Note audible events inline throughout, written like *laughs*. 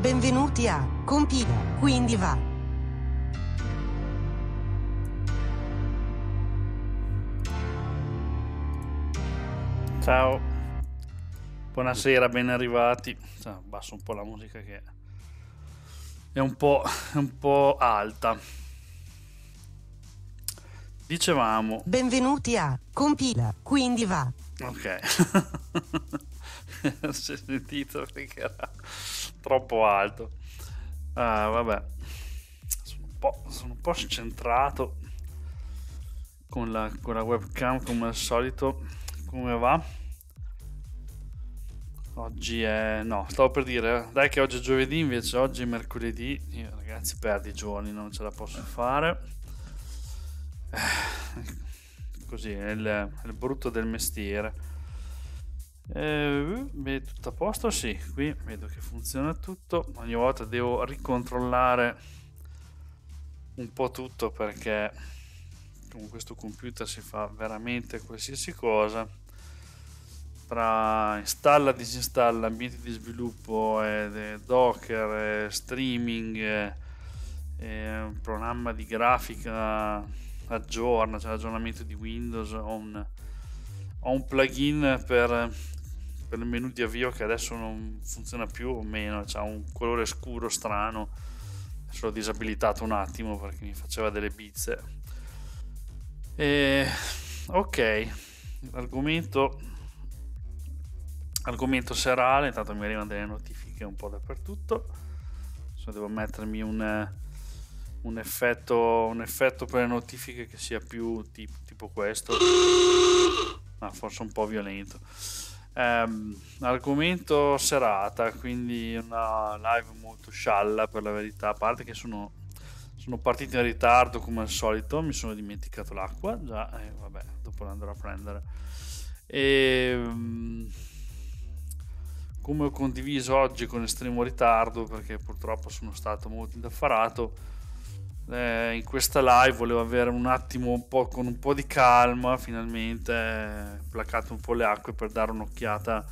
Benvenuti a Compila, quindi va. Ciao, buonasera, ben arrivati. Cioè, Basso un po' la musica che è un po', un po alta. Dicevamo. Benvenuti a Compila, quindi va. Ok. *laughs* si sentito perché era troppo alto. Ah, vabbè. Sono un, po', sono un po' scentrato con la, con la webcam come al solito. Come va? Oggi è... no, stavo per dire, dai che oggi è giovedì invece, oggi è mercoledì. Io, ragazzi, perdi i giorni, non ce la posso fare. Eh, così, è il, è il brutto del mestiere. Eh, beh, tutto a posto, sì, qui vedo che funziona tutto, ogni volta devo ricontrollare un po' tutto perché con questo computer si fa veramente qualsiasi cosa tra installa, disinstalla, ambienti di sviluppo, eh, docker, eh, streaming, eh, eh, un programma di grafica, aggiorna, cioè l'aggiornamento di Windows, ho un, ho un plugin per per menu di avvio che adesso non funziona più o meno, ha un colore scuro strano. Adesso l'ho disabilitato un attimo perché mi faceva delle bizze. E, ok, argomento, argomento serale, intanto mi arrivano delle notifiche un po' dappertutto. Adesso devo mettermi un, un, effetto, un effetto per le notifiche che sia più tipo, tipo questo. ma forse un po' violento. Um, argomento serata, quindi una live molto scialla per la verità, a parte che sono, sono partito in ritardo come al solito, mi sono dimenticato l'acqua, già, eh, vabbè, dopo l'andrò a prendere. E, um, come ho condiviso oggi con estremo ritardo, perché purtroppo sono stato molto indaffarato, eh, in questa live volevo avere un attimo un po' con un po' di calma, finalmente eh, placato un po' le acque per dare un'occhiata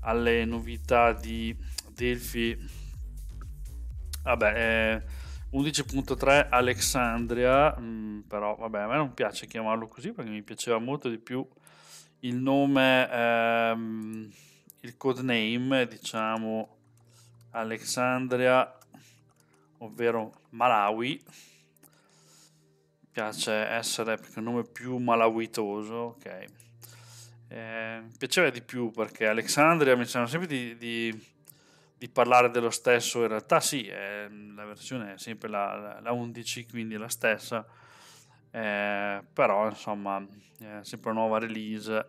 alle novità di Delphi. Vabbè, eh, 11.3 Alexandria, mh, mm, però vabbè, a me non piace chiamarlo così perché mi piaceva molto di più il nome, ehm, il codename, diciamo Alexandria, ovvero Malawi. Mi piace essere perché è un nome più malawitoso, ok. Eh, piaceva di più perché Alexandria mi sembra sempre di, di, di, parlare dello stesso. In realtà, sì, è, la versione è sempre la, la, 11, quindi la stessa. Eh, però, insomma, è sempre una nuova release.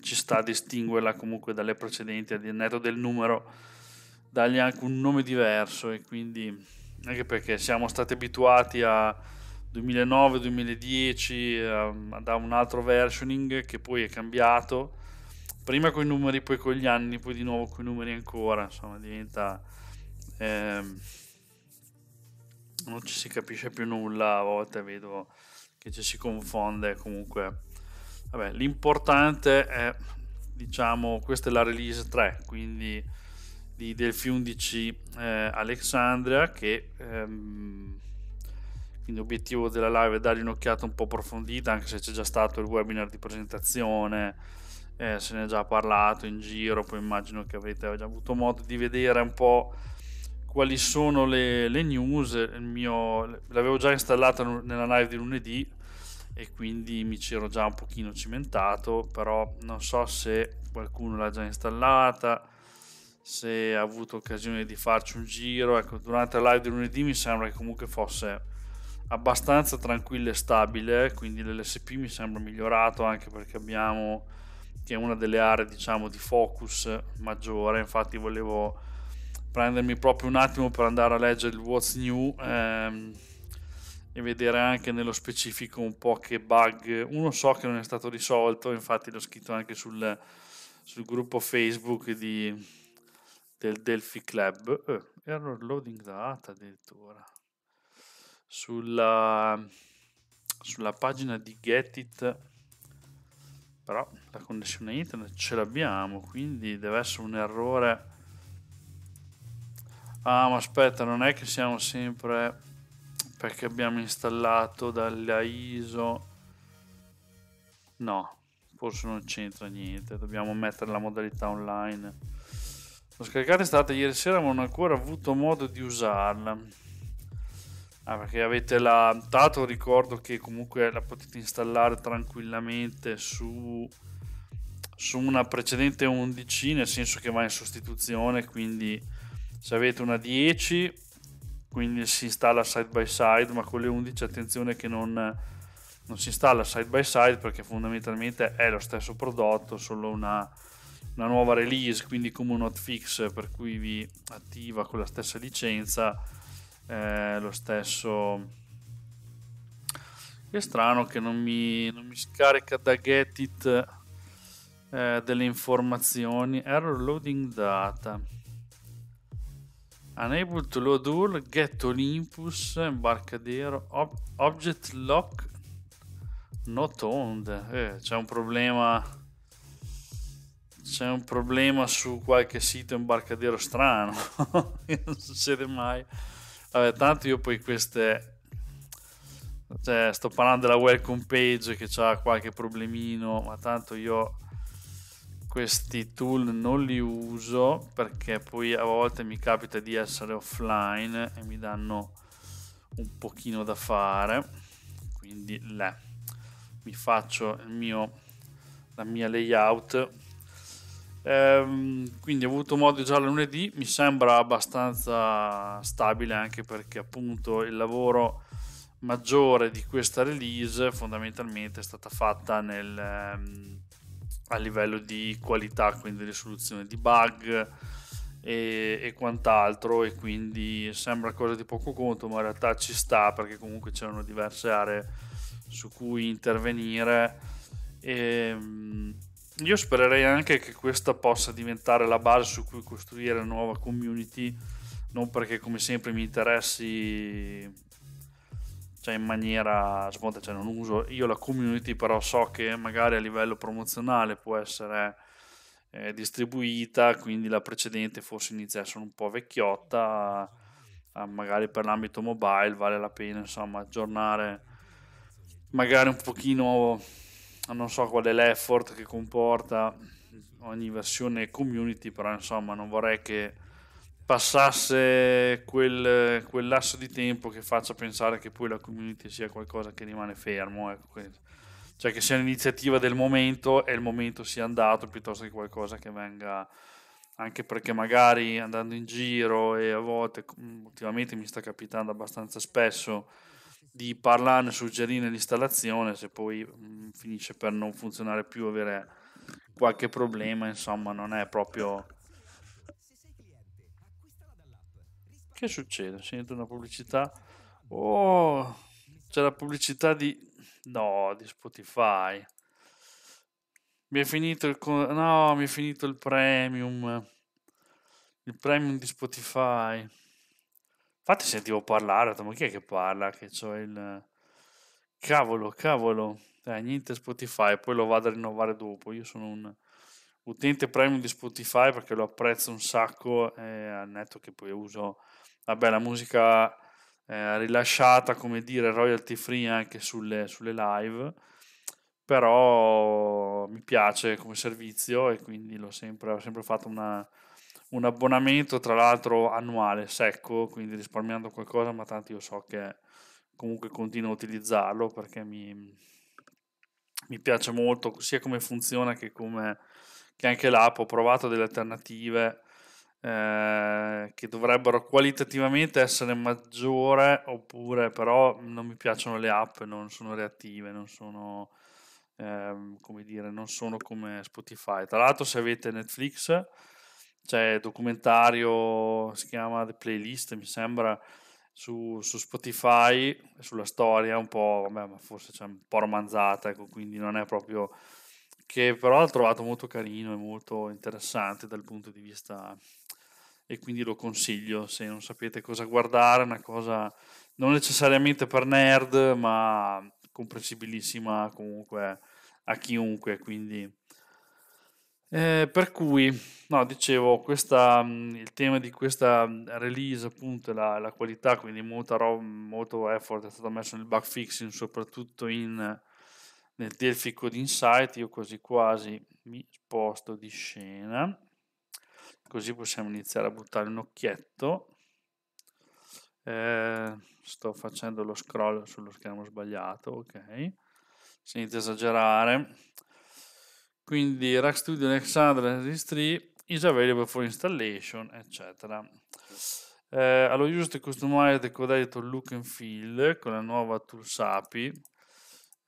Ci sta a distinguerla comunque dalle precedenti, al netto del numero, dargli anche un nome diverso e quindi anche perché siamo stati abituati a 2009-2010 ehm, da un altro versioning che poi è cambiato prima con i numeri poi con gli anni poi di nuovo con i numeri ancora insomma diventa ehm, non ci si capisce più nulla a volte vedo che ci si confonde comunque vabbè l'importante è diciamo questa è la release 3 quindi di Delphi 11 eh, Alexandria che ehm, quindi l'obiettivo della live è dargli un'occhiata un po' approfondita anche se c'è già stato il webinar di presentazione eh, se ne è già parlato in giro poi immagino che avrete già avuto modo di vedere un po' quali sono le, le news mio, l'avevo già installata nella live di lunedì e quindi mi c'ero già un pochino cimentato però non so se qualcuno l'ha già installata se ha avuto occasione di farci un giro. Ecco, durante la live di lunedì mi sembra che comunque fosse abbastanza tranquilla e stabile, quindi l'LSP mi sembra migliorato anche perché abbiamo che è una delle aree diciamo di focus maggiore, infatti volevo prendermi proprio un attimo per andare a leggere il What's New ehm, e vedere anche nello specifico un po' che bug, uno so che non è stato risolto, infatti l'ho scritto anche sul, sul gruppo Facebook di, del Delphi Club, oh, eh, error loading data addirittura, sulla, sulla pagina di Getit, però la connessione internet ce l'abbiamo, quindi deve essere un errore. Ah, ma aspetta, non è che siamo sempre perché abbiamo installato dalla ISO. No, forse non c'entra niente, dobbiamo mettere la modalità online L'ho scaricata è stata ieri sera ma non ho ancora avuto modo di usarla. Ah, perché avete la... Tato ricordo che comunque la potete installare tranquillamente su, su una precedente 11, nel senso che va in sostituzione, quindi se avete una 10, quindi si installa side by side, ma con le 11 attenzione che non, non si installa side by side perché fondamentalmente è lo stesso prodotto, solo una una nuova release, quindi come un hotfix per cui vi attiva con la stessa licenza eh, lo stesso... È strano che non mi, non mi scarica da Getit eh, delle informazioni. Error loading data. Unable to load all, get Olympus, embarcadero, ob- object lock not owned. Eh, c'è un problema c'è un problema su qualche sito imbarcadero strano, *laughs* non succede mai. Vabbè, tanto io poi queste... Cioè, sto parlando della welcome page che ha qualche problemino, ma tanto io questi tool non li uso perché poi a volte mi capita di essere offline e mi danno un pochino da fare quindi là, mi faccio mio, la mia layout Ehm, quindi ho avuto modo già lunedì, mi sembra abbastanza stabile anche perché appunto il lavoro maggiore di questa release fondamentalmente è stata fatta nel, ehm, a livello di qualità, quindi risoluzione di bug e, e, quant'altro e quindi sembra cosa di poco conto ma in realtà ci sta perché comunque c'erano diverse aree su cui intervenire. E, ehm, io spererei anche che questa possa diventare la base su cui costruire la nuova community, non perché come sempre mi interessi cioè in maniera smonta, cioè non uso io la community, però so che magari a livello promozionale può essere eh, distribuita, quindi la precedente forse inizia a essere un po' vecchiotta, eh, magari per l'ambito mobile vale la pena insomma aggiornare magari un pochino non so qual è l'effort che comporta ogni versione community, però insomma non vorrei che passasse quel, quel lasso di tempo che faccia pensare che poi la community sia qualcosa che rimane fermo. Ecco. Cioè che sia un'iniziativa del momento e il momento sia andato piuttosto che qualcosa che venga anche perché magari andando in giro e a volte mm, ultimamente mi sta capitando abbastanza spesso di parlarne, suggerire l'installazione, se poi mh, mm, finisce per non funzionare più, avere qualche problema, insomma, non è proprio... Che succede? Sento una pubblicità? Oh, c'è la pubblicità di... No, di Spotify. Mi è finito il... No, mi è finito il premium. Il premium di Spotify. Infatti sentivo parlare, ho detto, ma chi è che parla? Che c'ho il... Cavolo, cavolo. Eh, niente Spotify, poi lo vado a rinnovare dopo. Io sono un utente premium di Spotify perché lo apprezzo un sacco, eh, al netto che poi uso, vabbè, la musica eh, rilasciata, come dire, royalty free anche sulle, sulle live però mi piace come servizio e quindi l'ho sempre, ho sempre fatto una, un abbonamento tra l'altro annuale, secco, quindi risparmiando qualcosa, ma tanto io so che comunque continuo a utilizzarlo perché mi, mi piace molto sia come funziona che come che anche l'app ho provato delle alternative eh, che dovrebbero qualitativamente essere maggiore oppure però non mi piacciono le app non sono reattive non sono eh, come dire non sono come Spotify tra l'altro se avete Netflix c'è documentario, si chiama The Playlist, mi sembra, su, su Spotify, sulla storia un po', vabbè, ma forse c'è un po' romanzata, ecco, quindi non è proprio... che però l'ho trovato molto carino e molto interessante dal punto di vista... e quindi lo consiglio, se non sapete cosa guardare, una cosa non necessariamente per nerd, ma comprensibilissima comunque a chiunque, quindi eh, per cui, no, dicevo, questa, mm, il tema di questa mm, release appunto è la, la, qualità, quindi molta roba, molto effort è stato messo nel bug fixing, soprattutto in, nel Delphi Code Insight. Io quasi quasi mi sposto di scena, così possiamo iniziare a buttare un occhietto. Eh, sto facendo lo scroll sullo schermo sbagliato, ok? Senza esagerare quindi Rack Studio Alexandra Alexander 3 is available for installation, eccetera. Eh, allora, use the customized code editor look and feel con la nuova Tools API.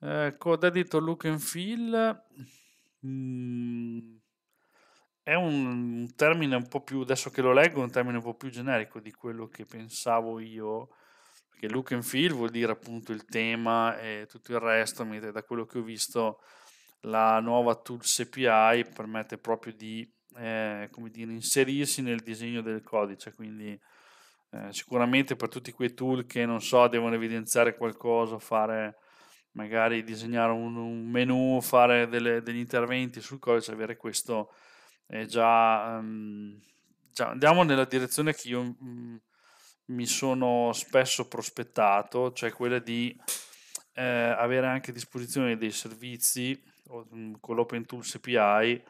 Eh, code editor look and feel mh, mm, è un, termine un po' più, adesso che lo leggo, un termine un po' più generico di quello che pensavo io. Perché look and feel vuol dire appunto il tema e tutto il resto, mentre da quello che ho visto la nuova Tools API permette proprio di eh, dire, inserirsi nel disegno del codice, quindi eh, sicuramente per tutti quei tool che non so, devono evidenziare qualcosa, fare magari disegnare un, un menu, fare delle, degli interventi sul codice, avere questo è già, um, già andiamo nella direzione che io um, mi sono spesso prospettato, cioè quella di eh, avere anche a disposizione dei servizi con mm, l'Open Tools API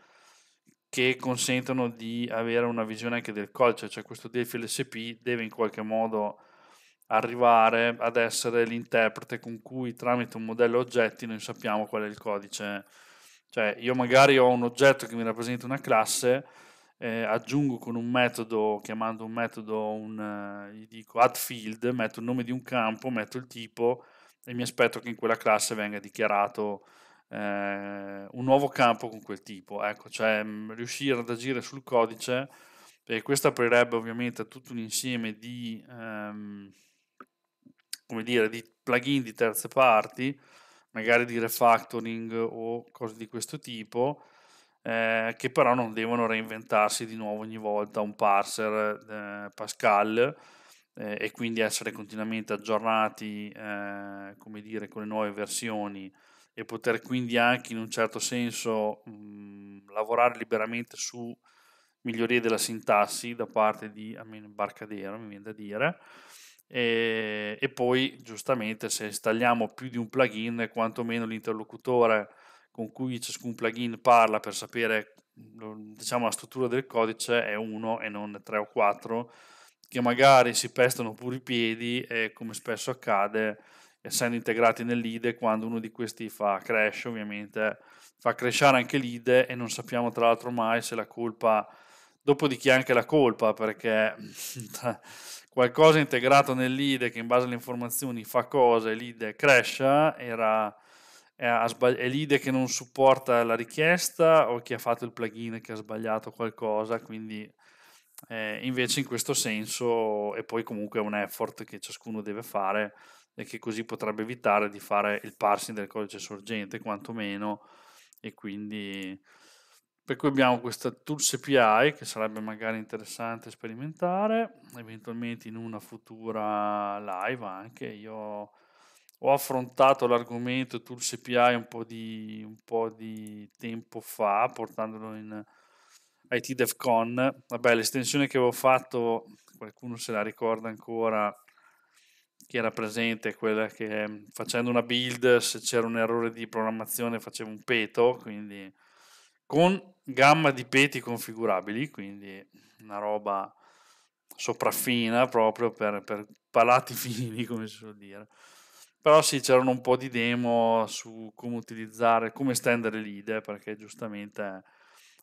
che consentono di avere una visione anche del codice, cioè questo Delphi LSP deve in qualche modo arrivare ad essere l'interprete con cui tramite un modello oggetti noi sappiamo qual è il codice. Cioè io magari ho un oggetto che mi rappresenta una classe, eh, aggiungo con un metodo, chiamando un metodo, un, eh, gli dico add field, metto il nome di un campo, metto il tipo e mi aspetto che in quella classe venga dichiarato eh, un nuovo campo con quel tipo, ecco, cioè mh, mm, riuscire ad agire sul codice e questo aprirebbe ovviamente tutto un insieme di, ehm, come dire, di plugin di terze parti, magari di refactoring o cose di questo tipo, eh, che però non devono reinventarsi di nuovo ogni volta un parser eh, Pascal eh, e quindi essere continuamente aggiornati, eh, come dire, con le nuove versioni e poter quindi anche in un certo senso mh, mm, lavorare liberamente su migliorie della sintassi da parte di almeno Barcadero, mi viene da dire. E, e, poi giustamente se installiamo più di un plugin, quantomeno l'interlocutore con cui ciascun plugin parla per sapere mm, diciamo, la struttura del codice è uno e non tre o quattro, che magari si pestano pure i piedi e come spesso accade essendo integrati nell'IDE, quando uno di questi fa crash, ovviamente fa crashare anche l'IDE e non sappiamo tra l'altro mai se la colpa, dopo di chi è anche la colpa, perché *laughs* qualcosa integrato nell'IDE che in base alle informazioni fa cosa e l'IDE crasha, era è l'IDE che non supporta la richiesta o chi ha fatto il plugin che ha sbagliato qualcosa, quindi eh, invece in questo senso, e poi comunque è un effort che ciascuno deve fare, e che così potrebbe evitare di fare il parsing del codice sorgente quantomeno e quindi per cui abbiamo questa Tools API che sarebbe magari interessante sperimentare eventualmente in una futura live anche io ho affrontato l'argomento Tools API un po' di, un po di tempo fa portandolo in IT DevCon vabbè l'estensione che avevo fatto qualcuno se la ricorda ancora che era presente, quella che facendo una build se c'era un errore di programmazione faceva un peto, quindi con gamma di peti configurabili, quindi una roba sopraffina proprio per, per palati *laughs* fini, come si suol dire. Però sì, c'erano un po' di demo su come utilizzare, come stendere l'IDE, perché giustamente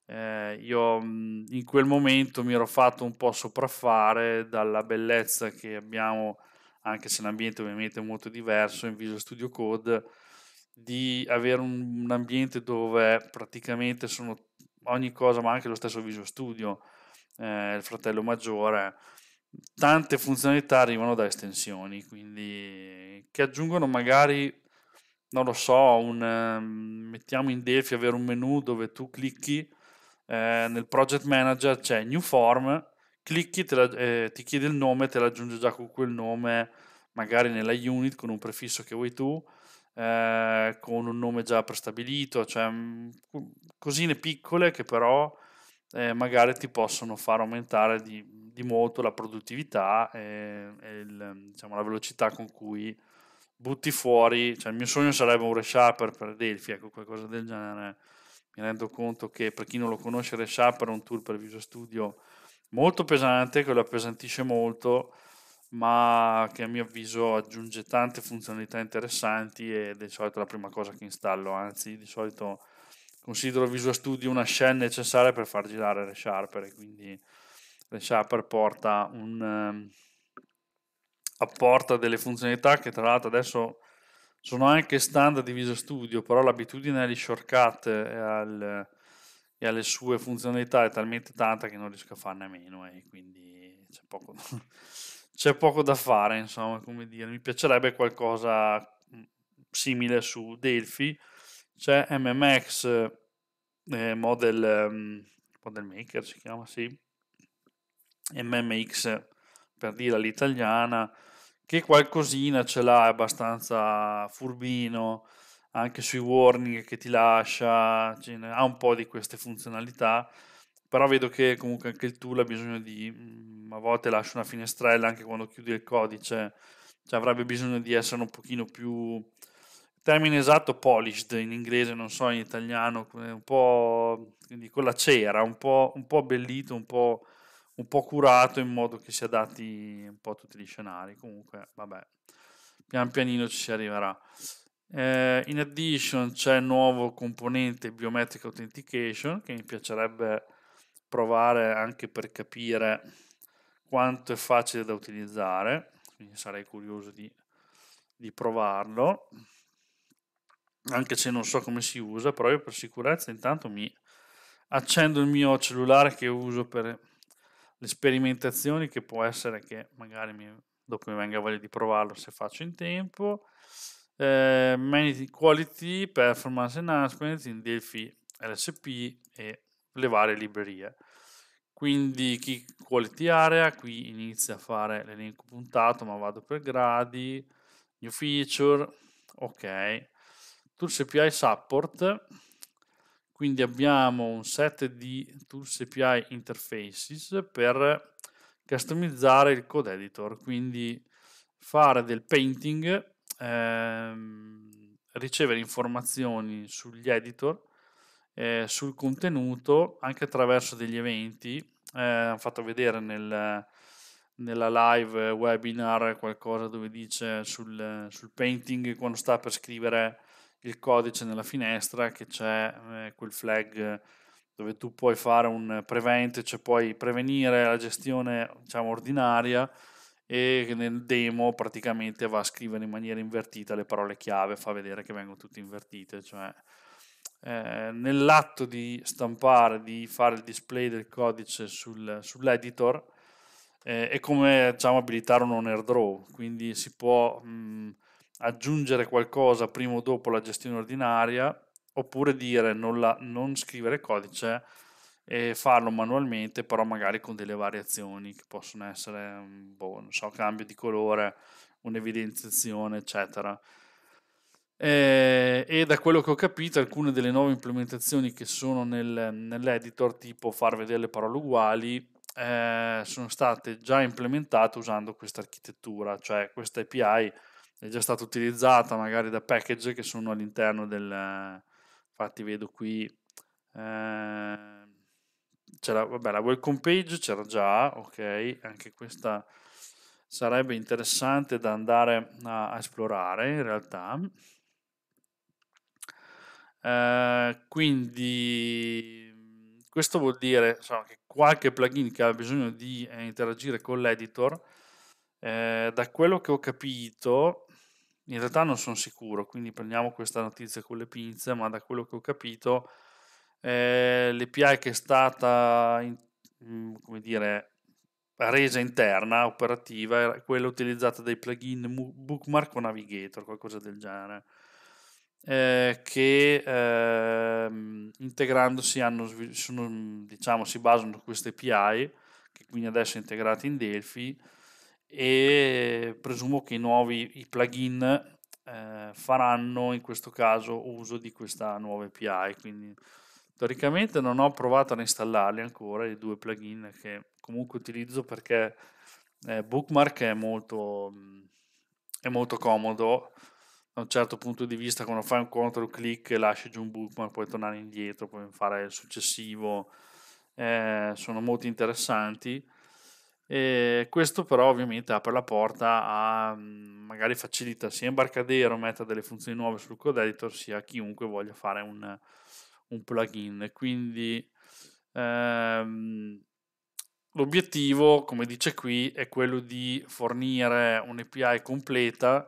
eh, io mm, in quel momento mi ero fatto un po' sopraffare dalla bellezza che abbiamo anche se l'ambiente ovviamente è molto diverso in Visual Studio Code, di avere un, un ambiente dove praticamente sono ogni cosa, ma anche lo stesso Visual Studio, eh, il fratello maggiore, tante funzionalità arrivano da estensioni, quindi che aggiungono magari, non lo so, un, ehm, mettiamo in Delphi avere un menu dove tu clicchi, eh, nel project manager c'è new form Clicchi, la, eh, ti chiede il nome, te l'aggiunge già con quel nome, magari nella unit con un prefisso che vuoi tu, eh, con un nome già prestabilito, cioè mh, mm, cosine piccole che però eh, magari ti possono far aumentare di, di molto la produttività e, e il, diciamo, la velocità con cui butti fuori, cioè il mio sogno sarebbe un reshaper per Delphi, ecco qualcosa del genere. Mi rendo conto che per chi non lo conosce, Resharper è un tool per Visual Studio molto pesante, che lo appesantisce molto, ma che a mio avviso aggiunge tante funzionalità interessanti ed è di solito la prima cosa che installo, anzi di solito considero Visual Studio una scena necessaria per far girare le sharper, quindi le sharper porta un, um, apporta delle funzionalità che tra l'altro adesso sono anche standard di Visual Studio, però l'abitudine agli shortcut e al e alle sue funzionalità è talmente tanta che non riesco a farne a meno e eh, quindi c'è poco, da, *laughs* c'è poco da fare, insomma, come dire. Mi piacerebbe qualcosa mm, simile su Delphi. C'è MMX eh, model, um, model Maker, si chiama, sì. MMX per dire all'italiana, che qualcosina ce l'ha, è abbastanza furbino, anche sui warning che ti lascia, cioè, ha un po' di queste funzionalità, però vedo che comunque anche il tool ha bisogno di, mm, a volte lascia una finestrella anche quando chiudi il codice, cioè avrebbe bisogno di essere un pochino più, termine esatto polished in inglese, non so in italiano, un po' quindi con la cera, un po', un po abbellito, un po', un po' curato in modo che si adatti un po' a tutti gli scenari. Comunque, vabbè, pian pianino ci si arriverà. Eh, in addition c'è il nuovo componente Biometric Authentication che mi piacerebbe provare anche per capire quanto è facile da utilizzare, quindi sarei curioso di, di provarlo, anche se non so come si usa, però io per sicurezza intanto mi accendo il mio cellulare che uso per le sperimentazioni, che può essere che magari mi, dopo mi venga voglia di provarlo se faccio in tempo eh, quality, performance enhancement, in Delphi LSP e le varie librerie. Quindi key quality area, qui inizia a fare l'elenco puntato, ma vado per gradi, new feature, ok. Tools API support, quindi abbiamo un set di Tools API interfaces per customizzare il code editor, quindi fare del painting ehm, ricevere informazioni sugli editor, eh, sul contenuto, anche attraverso degli eventi. Eh, hanno fatto vedere nel, nella live webinar qualcosa dove dice sul, sul, painting quando sta per scrivere il codice nella finestra che c'è eh, quel flag dove tu puoi fare un prevent, cioè puoi prevenire la gestione diciamo ordinaria e nel demo praticamente va a scrivere in maniera invertita le parole chiave, fa vedere che vengono tutte invertite, cioè eh, nell'atto di stampare, di fare il display del codice sul, sull'editor, eh, è come diciamo, abilitare un owner draw, quindi si può mh, mm, aggiungere qualcosa prima o dopo la gestione ordinaria, oppure dire non, la, non scrivere codice, e farlo manualmente, però magari con delle variazioni che possono essere, mm, boh, non so, cambio di colore, un'evidenziazione, eccetera. E, eh, e, da quello che ho capito, alcune delle nuove implementazioni che sono nel, nell'editor, tipo far vedere le parole uguali, eh, sono state già implementate usando questa architettura, cioè questa API è già stata utilizzata magari da package che sono all'interno del... Infatti vedo qui... Eh, c'era, vabbè, la welcome page c'era già, ok, anche questa sarebbe interessante da andare a, a esplorare in realtà. Eh, quindi questo vuol dire insomma, che qualche plugin che ha bisogno di eh, interagire con l'editor, eh, da quello che ho capito, in realtà non sono sicuro, quindi prendiamo questa notizia con le pinze, ma da quello che ho capito eh, l'API che è stata in, mm, come dire, resa interna, operativa, è quella utilizzata dai plugin Bookmark o Navigator, qualcosa del genere. Eh, che ehm, integrandosi hanno, sono, diciamo, si basano su queste API che quindi adesso è integrata in Delphi e presumo che i nuovi i plugin eh, faranno in questo caso uso di questa nuova API quindi Teoricamente non ho provato a installarli ancora, i due plugin che comunque utilizzo perché eh, Bookmark è molto, mm, è molto comodo da un certo punto di vista quando fai un control click e lasci giù un bookmark puoi tornare indietro, puoi fare il successivo, eh, sono molto interessanti. E questo però ovviamente apre la porta a mm, magari facilita sia Embarcadero metta delle funzioni nuove sul code editor sia chiunque voglia fare un, un plugin. Quindi ehm, l'obiettivo, come dice qui, è quello di fornire un'API completa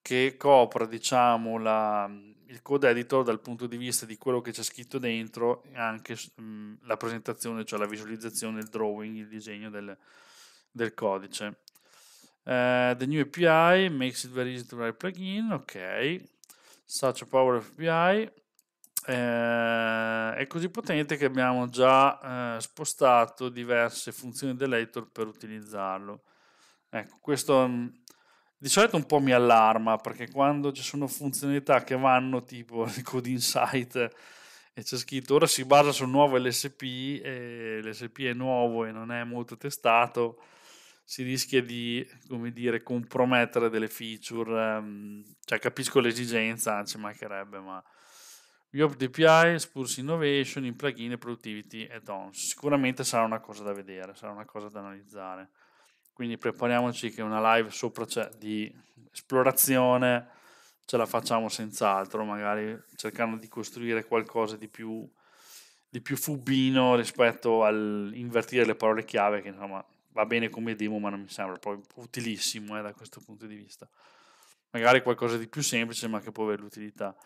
che copra diciamo, la, il code editor dal punto di vista di quello che c'è scritto dentro e anche mh, mhmm, la presentazione, cioè la visualizzazione, il drawing, il disegno del, del codice. Uh, the new API makes it very easy to write plugin. Ok, such a power API eh, è così potente che abbiamo già eh, spostato diverse funzioni dell'editor per utilizzarlo. Ecco, questo mm, di solito un po' mi allarma perché quando ci sono funzionalità che vanno tipo *laughs* il code insight e c'è scritto ora si basa sul nuovo LSP e l'SP è nuovo e non è molto testato si rischia di come dire compromettere delle feature ehm, cioè capisco l'esigenza ci mancherebbe ma Yob DPI, Spurs Innovation, in plugin e Productivity add-ons. Sicuramente sarà una cosa da vedere, sarà una cosa da analizzare. Quindi prepariamoci che una live sopra di esplorazione ce la facciamo senz'altro, magari cercando di costruire qualcosa di più, di più fubino rispetto all'invertire le parole chiave, che insomma va bene come demo, ma non mi sembra proprio utilissimo eh, da questo punto di vista. Magari qualcosa di più semplice, ma che può avere l'utilità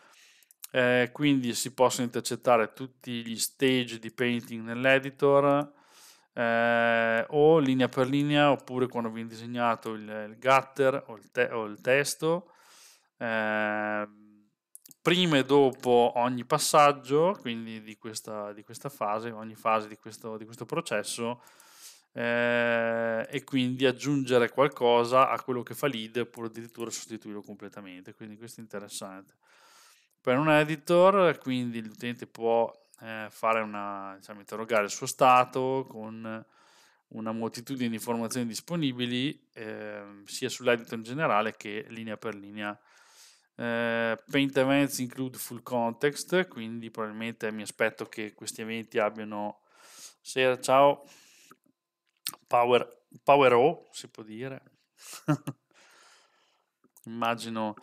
eh, quindi si possono intercettare tutti gli stage di painting nell'editor eh, o linea per linea oppure quando viene disegnato il, il gutter o il, te- o il testo eh, prima e dopo ogni passaggio quindi di questa, di questa fase ogni fase di questo, di questo processo eh, e quindi aggiungere qualcosa a quello che fa lead oppure addirittura sostituirlo completamente quindi questo è interessante per un editor, quindi l'utente può eh, una, diciamo, interrogare il suo stato con una moltitudine di informazioni disponibili, eh, sia sull'editor in generale che linea per linea. Eh, paint events include full context, quindi probabilmente mi aspetto che questi eventi abbiano sera, ciao, power, power O, si può dire. *laughs* Immagino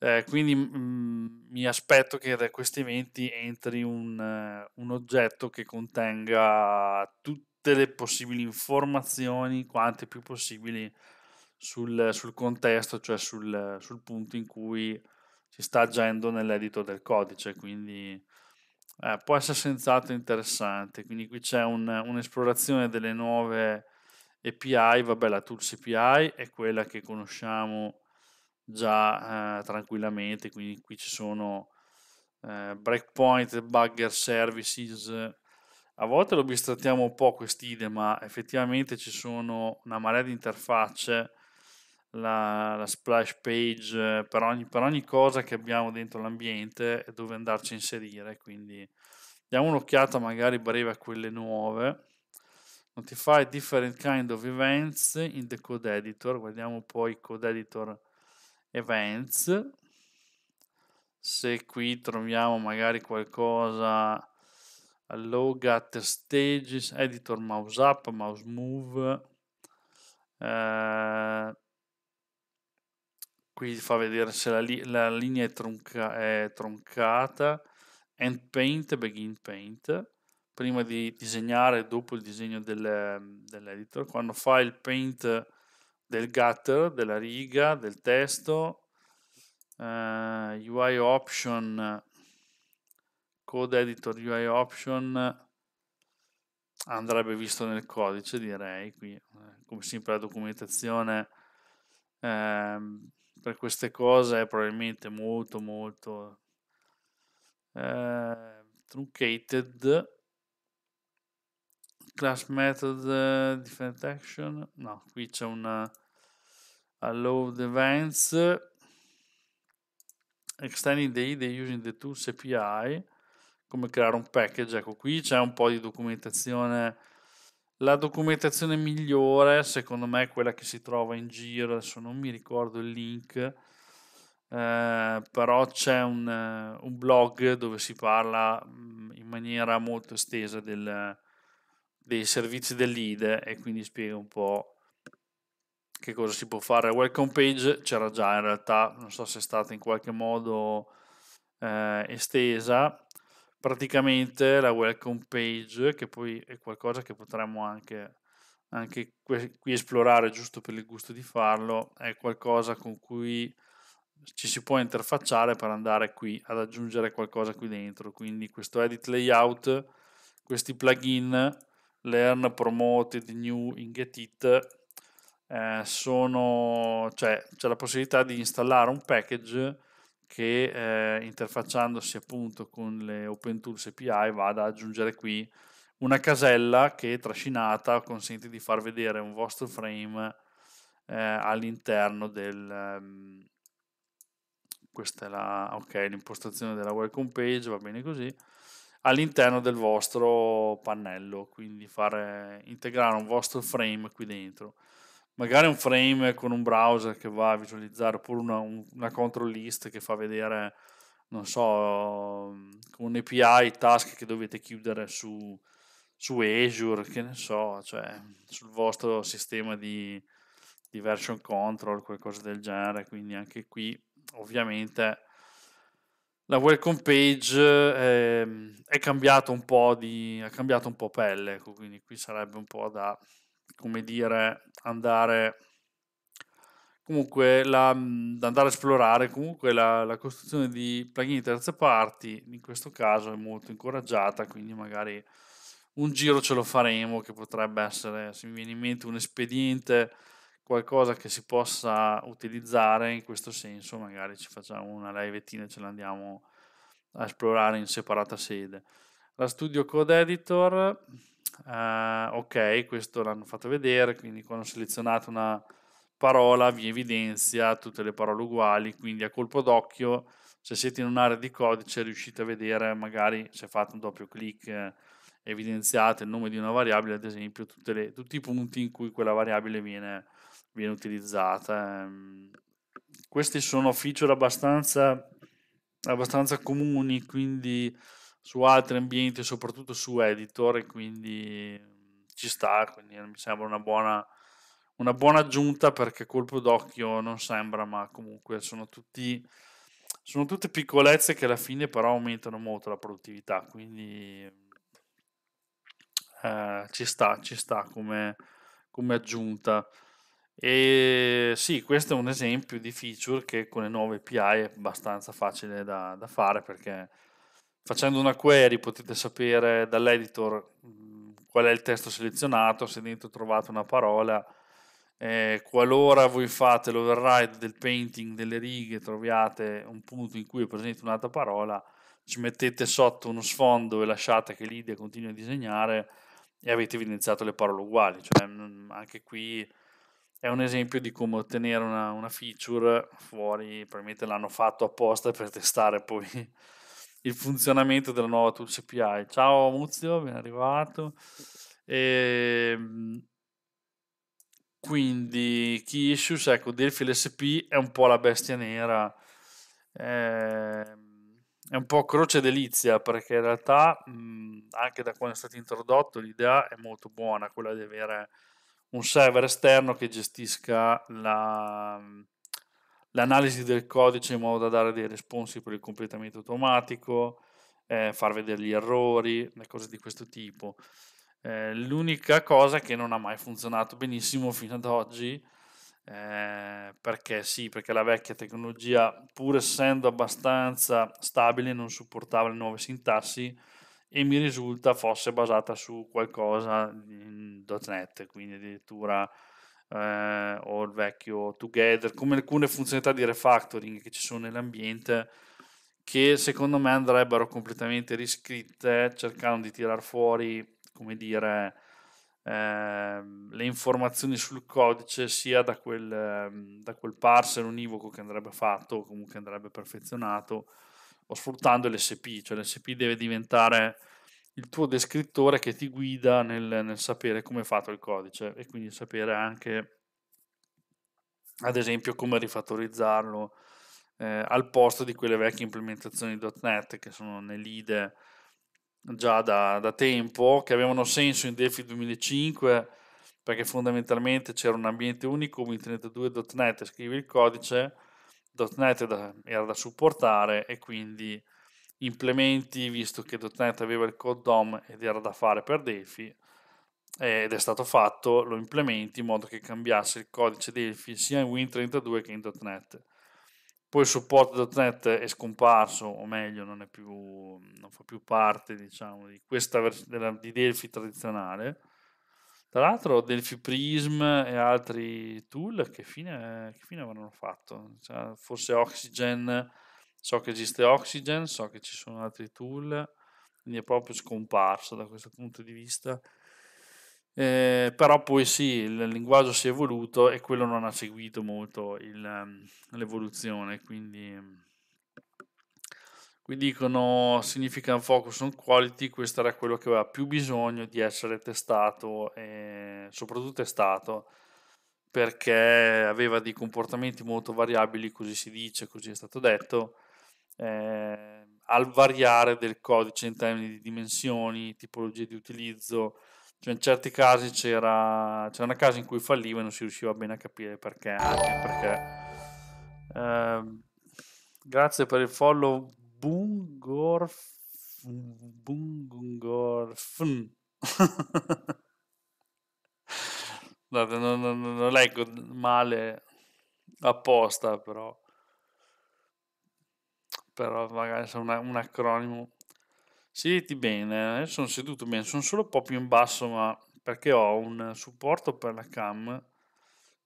eh, quindi mh, mm, mi aspetto che da questi eventi entri un, eh, un oggetto che contenga tutte le possibili informazioni, quante più possibili, sul, sul contesto, cioè sul, sul, punto in cui si sta agendo nell'edito del codice. Quindi eh, può essere senz'altro interessante. Quindi qui c'è un, un'esplorazione delle nuove API, vabbè la Tools API è quella che conosciamo già eh, tranquillamente, quindi qui ci sono eh, breakpoint, bugger services, a volte lo bistrattiamo un po' quest'idea, ma effettivamente ci sono una marea di interfacce, la, la splash page per ogni, per ogni, cosa che abbiamo dentro l'ambiente e dove andarci a inserire, quindi diamo un'occhiata magari breve a quelle nuove. Notify different kind of events in the code editor, guardiamo poi il code editor events se qui troviamo magari qualcosa logat stages editor mouse up mouse move eh, qui fa vedere se la, li la linea è, tronca è troncata end paint begin paint prima di disegnare dopo il disegno del, dell'editor quando fa il paint del gutter, della riga, del testo, uh, eh, UI option, code editor UI option andrebbe visto nel codice direi qui eh, come sempre la documentazione eh, per queste cose è probabilmente molto molto eh, truncated class method eh, different action no qui c'è una eh, allowed events extending the ID using the tools API come creare un package ecco qui c'è un po' di documentazione la documentazione migliore secondo me è quella che si trova in giro adesso non mi ricordo il link eh, però c'è un, eh, un, blog dove si parla mm, in maniera molto estesa del, dei servizi dell'IDE e quindi spiega un po' che cosa si può fare. welcome page c'era già in realtà, non so se è stata in qualche modo eh, estesa. Praticamente la welcome page, che poi è qualcosa che potremmo anche, anche qui esplorare giusto per il gusto di farlo, è qualcosa con cui ci si può interfacciare per andare qui ad aggiungere qualcosa qui dentro. Quindi questo edit layout, questi plugin Learn, Promoted, New, in Get It eh, sono, cioè, c'è la possibilità di installare un package che eh, interfacciandosi appunto con le OpenTools API vada ad aggiungere qui una casella che trascinata consente di far vedere un vostro frame eh, all'interno del um, questa è la ok l'impostazione della welcome page va bene così all'interno del vostro pannello, quindi fare, integrare un vostro frame qui dentro. Magari un frame con un browser che va a visualizzare, oppure una, una control list che fa vedere, non so, con un API task che dovete chiudere su, su Azure, che ne so, cioè sul vostro sistema di, di version control, qualcosa del genere. Quindi anche qui, ovviamente, la welcome page eh, è cambiato un po' di ha cambiato un po' pelle quindi qui sarebbe un po' da come dire andare comunque la, mm, da andare a esplorare comunque la, la costruzione di plugin di terze parti in questo caso è molto incoraggiata quindi magari un giro ce lo faremo che potrebbe essere se mi viene in mente un espediente qualcosa che si possa utilizzare in questo senso, magari ci facciamo una live e ce l'andiamo a esplorare in separata sede. La Studio Code Editor, eh, ok, questo l'hanno fatto vedere, quindi quando selezionate una parola vi evidenzia tutte le parole uguali, quindi a colpo d'occhio, se siete in un'area di codice riuscite a vedere magari se fate un doppio clic. evidenziate il nome di una variabile, ad esempio, le, tutti i punti in cui quella variabile viene, viene utilizzata. Ehm. Questi sono feature abbastanza, abbastanza comuni, quindi su altri ambienti, soprattutto su editor, e quindi ehm, ci sta, quindi mi sembra una buona, una buona aggiunta perché colpo d'occhio non sembra, ma comunque sono tutti sono tutte piccolezze che alla fine però aumentano molto la produttività, quindi eh, ci sta, ci sta come, come aggiunta. E sì, questo è un esempio di feature che con le nuove API è abbastanza facile da, da fare perché facendo una query potete sapere dall'editor qual è il testo selezionato, se dentro trovate una parola. Eh, qualora voi fate l'override del painting delle righe, troviate un punto in cui è presente un'altra parola, ci mettete sotto uno sfondo e lasciate che l'idea continui a disegnare e avete evidenziato le parole uguali. Cioè, anche qui è un esempio di come ottenere una, una feature fuori, probabilmente l'hanno fatto apposta per testare poi il funzionamento della nuova tool CPI. Ciao Muzio, ben arrivato. E, ehm, quindi key issues, ecco, Delphi LSP è un po' la bestia nera, ehm, è un po' croce delizia perché in realtà anche da quando è stato introdotto l'idea è molto buona, quella di avere un server esterno che gestisca la, l'analisi del codice in modo da dare dei responsi per il completamento automatico, eh, far vedere gli errori, le cose di questo tipo. Eh, l'unica cosa che non ha mai funzionato benissimo fino ad oggi, eh, perché sì, perché la vecchia tecnologia, pur essendo abbastanza stabile, non supportava le nuove sintassi e mi risulta fosse basata su qualcosa in .NET, quindi addirittura eh, o il vecchio Together, come alcune funzionalità di refactoring che ci sono nell'ambiente che secondo me andrebbero completamente riscritte cercando di tirar fuori, come dire, ehm, le informazioni sul codice sia da quel, ehm, da quel parser univoco che andrebbe fatto o comunque andrebbe perfezionato o sfruttando l'SP, cioè l'SP deve diventare il tuo descrittore che ti guida nel, nel sapere come è fatto il codice e quindi sapere anche, ad esempio, come rifattorizzarlo eh, al posto di quelle vecchie implementazioni implementazioni.NET che sono nell'IDE già da, da tempo, che avevano senso in DEFI 2005 perché fondamentalmente c'era un ambiente unico, Win32.NET scrivi il codice .NET era, era da supportare e quindi implementi, visto che .NET aveva il code DOM ed era da fare per Delphi, eh, ed è stato fatto, lo implementi in modo che cambiasse il codice Delphi sia in Win32 che in .NET. Poi il support.NET è scomparso, o meglio, non, più, non fa più parte diciamo, di, questa vers- della, di Delphi tradizionale, tra l'altro Delphi Prism e altri tool che fine, che fine avranno fatto? Cioè, forse Oxygen, so che esiste Oxygen, so che ci sono altri tool, quindi è proprio scomparso da questo punto di vista. Eh, però poi sì, il linguaggio si è evoluto e quello non ha seguito molto il, ehm, l'evoluzione, quindi Qui dicono significa focus on quality, questo era quello che aveva più bisogno di essere testato, e soprattutto testato, perché aveva dei comportamenti molto variabili, così si dice, così è stato detto, eh, al variare del codice in termini di dimensioni, tipologie di utilizzo, cioè in certi casi c'era, c'era una casa in cui falliva e non si riusciva bene a capire perché, anche perché eh, grazie per il follow Bungorf Bungorfn Guardate, *laughs* non, non, non leggo male apposta, però. Però magari è un acronimo. Siediti bene, eh, sono seduto bene, sono solo un po' più in basso, ma perché ho un supporto per la cam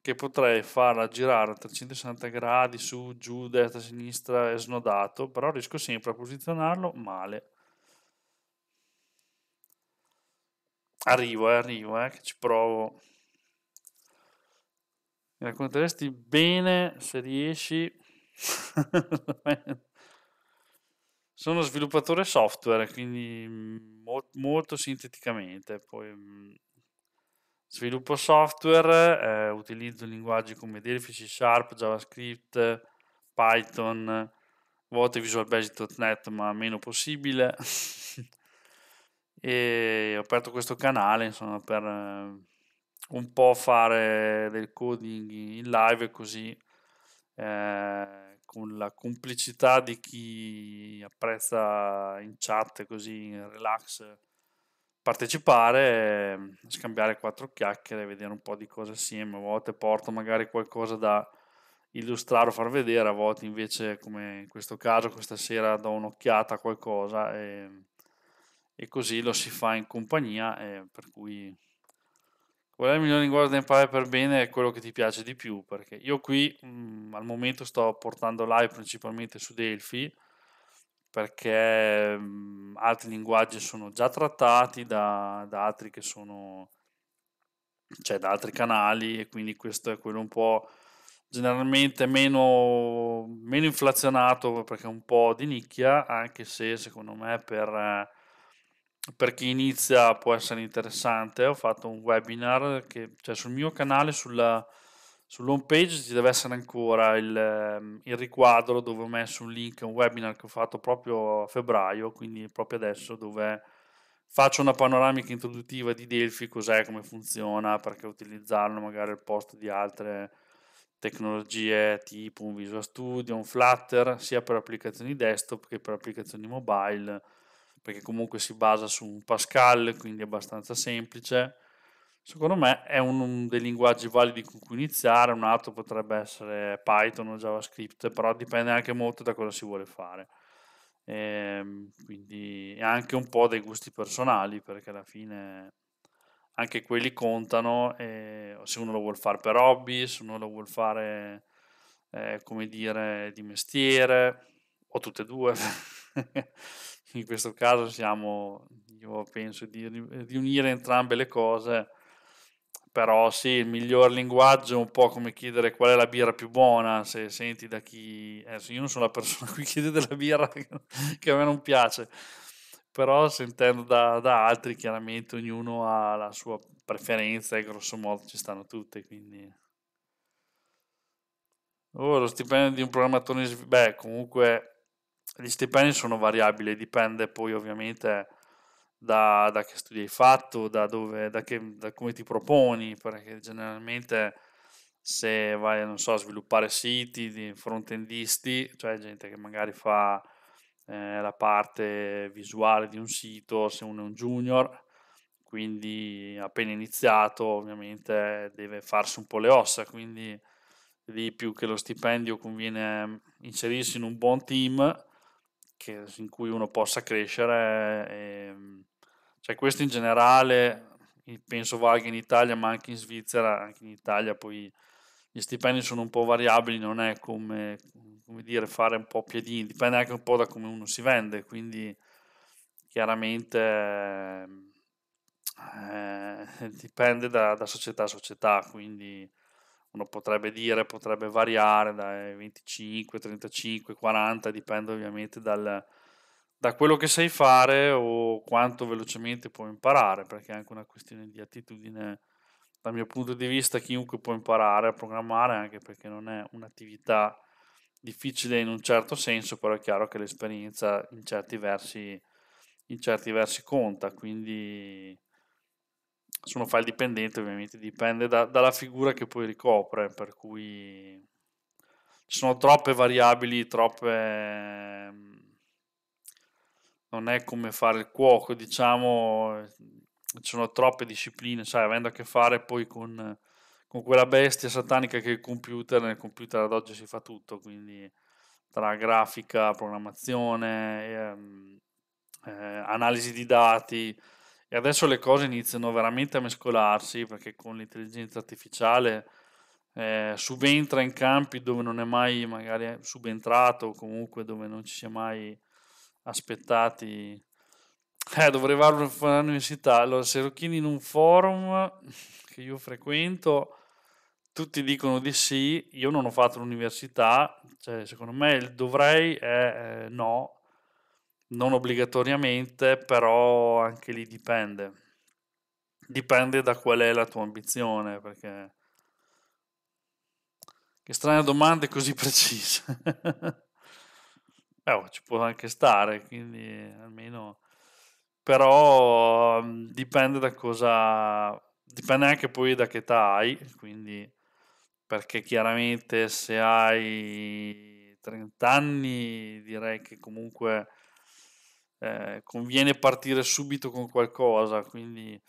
che potrei farla girare a 360 gradi su, giù, destra, sinistra e snodato, però riesco sempre a posizionarlo male. Arrivo, eh, arrivo, eh, che ci provo. Mi racconteresti bene se riesci. *laughs* Sono sviluppatore software, quindi molto sinteticamente, poi mm, Sviluppo software, eh, utilizzo linguaggi come Delphi, C Sharp, JavaScript, Python, volte Visual Basic.net, ma meno possibile. *laughs* e ho aperto questo canale, insomma, per eh, un po' fare del coding in live così eh, con la complicità di chi apprezza in chat così in relax partecipare, ehm, scambiare quattro chiacchiere, vedere un po' di cose assieme, a volte porto magari qualcosa da illustrare o far vedere, a volte invece come in questo caso questa sera do un'occhiata a qualcosa e, e così lo si fa in compagnia, per cui qual è il miglior linguaggio da imparare per bene è quello che ti piace di più, perché io qui mh, mm, al momento sto portando live principalmente su Delphi, perché mh, mhmm, altri linguaggi sono già trattati da, da altri che sono cioè da altri canali e quindi questo è quello un po' generalmente meno, meno inflazionato perché è un po' di nicchia anche se secondo me per, per chi inizia può essere interessante ho fatto un webinar che, cioè sul mio canale sulla, Sull'home page ci deve essere ancora il, ehm, il, riquadro dove ho messo un link a un webinar che ho fatto proprio a febbraio, quindi proprio adesso, dove faccio una panoramica introduttiva di Delphi, cos'è, come funziona, perché utilizzarlo magari al posto di altre tecnologie tipo un Visual Studio, un Flutter, sia per applicazioni desktop che per applicazioni mobile, perché comunque si basa su un Pascal, quindi è abbastanza semplice Secondo me è uno un dei linguaggi validi con cui iniziare, un altro potrebbe essere Python o JavaScript, però dipende anche molto da cosa si vuole fare. Ehm, e, quindi anche un po' dei gusti personali, perché alla fine anche quelli contano, e, eh, se uno lo vuole fare per hobby, se uno lo vuole fare, eh, come dire, di mestiere, o tutte e due. *laughs* In questo caso siamo, io penso, di riunire entrambe le cose però sì, il miglior linguaggio è un po' come chiedere qual è la birra più buona, se senti da chi... Adesso io non sono la persona *laughs* a cui chiede della birra che a me non piace, però sentendo da, da altri chiaramente ognuno ha la sua preferenza e grosso modo ci stanno tutte, quindi... Oh, lo stipendio di un programmatore... Beh, comunque gli stipendi sono variabili, dipende poi ovviamente da, da, che studi hai fatto, da, dove, da, che, da, come ti proponi, perché generalmente se vai so, a sviluppare siti di frontendisti, cioè gente che magari fa eh, la parte visuale di un sito, se uno è un junior, quindi appena iniziato ovviamente deve farsi un po' le ossa, quindi lì più che lo stipendio conviene inserirsi in un buon team che, in cui uno possa crescere. E, ehm, cioè questo in generale penso valga in Italia ma anche in Svizzera, anche in Italia poi gli stipendi sono un po' variabili, non è come, come dire, fare un po' piedini, dipende anche un po' da come uno si vende, quindi chiaramente eh, *laughs* dipende da, da, società a società, quindi uno potrebbe dire, potrebbe variare dai 25, 35, 40, dipende ovviamente dal, da quello che sai fare o quanto velocemente puoi imparare, perché è anche una questione di attitudine. Dal mio punto di vista, chiunque può imparare a programmare, anche perché non è un'attività difficile in un certo senso, però è chiaro che l'esperienza in certi versi, in certi versi conta, quindi sono file dipendente, ovviamente dipende da, dalla figura che poi ricopre, per cui ci sono troppe variabili, troppe non è come fare il cuoco, diciamo, eh, ci sono troppe discipline, sai, avendo a che fare poi con, con quella bestia satanica che è il computer, nel computer ad oggi si fa tutto, quindi tra grafica, programmazione, ehm, eh, analisi di dati, e adesso le cose iniziano veramente a mescolarsi perché con l'intelligenza artificiale eh, subentra in campi dove non è mai magari subentrato o comunque dove non ci sia mai aspettati. Eh, dovrei farlo all'università. Allora, se Serocchini in un forum che io frequento, tutti dicono di sì, io non ho fatto l'università, cioè, secondo me il dovrei è eh, no, non obbligatoriamente, però anche lì dipende. Dipende da qual è la tua ambizione, perché... Che strane domande così *laughs* precise. Beh, oh, ci può anche stare, quindi almeno... Però mhmm, dipende da cosa... Dipende anche poi da che età hai, quindi... Perché chiaramente se hai 30 anni direi che comunque eh, conviene partire subito con qualcosa, quindi...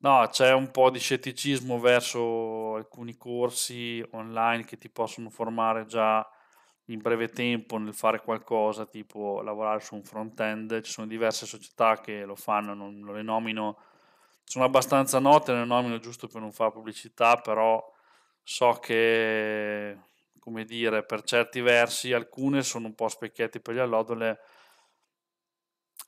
No, c'è un po' di scetticismo verso alcuni corsi online che ti possono formare già in breve tempo nel fare qualcosa, tipo lavorare su un front-end, ci sono diverse società che lo fanno, non le nomino, sono abbastanza note, le nomino giusto per non fare pubblicità, però so che, come dire, per certi versi alcune sono un po' specchietti per gli allodole,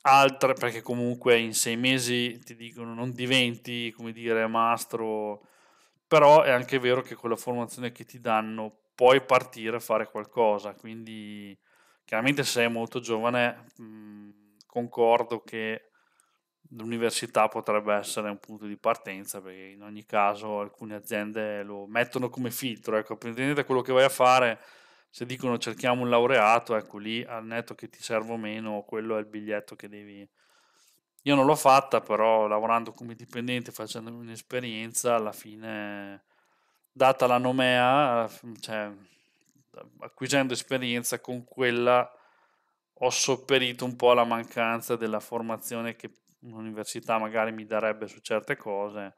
altre perché comunque in sei mesi ti dicono non diventi, come dire, mastro, però è anche vero che con la formazione che ti danno puoi partire a fare qualcosa. Quindi chiaramente se sei molto giovane mh, mm, concordo che l'università potrebbe essere un punto di partenza perché in ogni caso alcune aziende lo mettono come filtro, ecco, prendete da quello che vai a fare se dicono cerchiamo un laureato, ecco lì al netto che ti servo meno, quello è il biglietto che devi. Io non l'ho fatta, però lavorando come dipendente, facendo un'esperienza, alla fine data la nomea, cioè, acquisendo esperienza con quella ho sopperito un po' alla mancanza della formazione che un'università magari mi darebbe su certe cose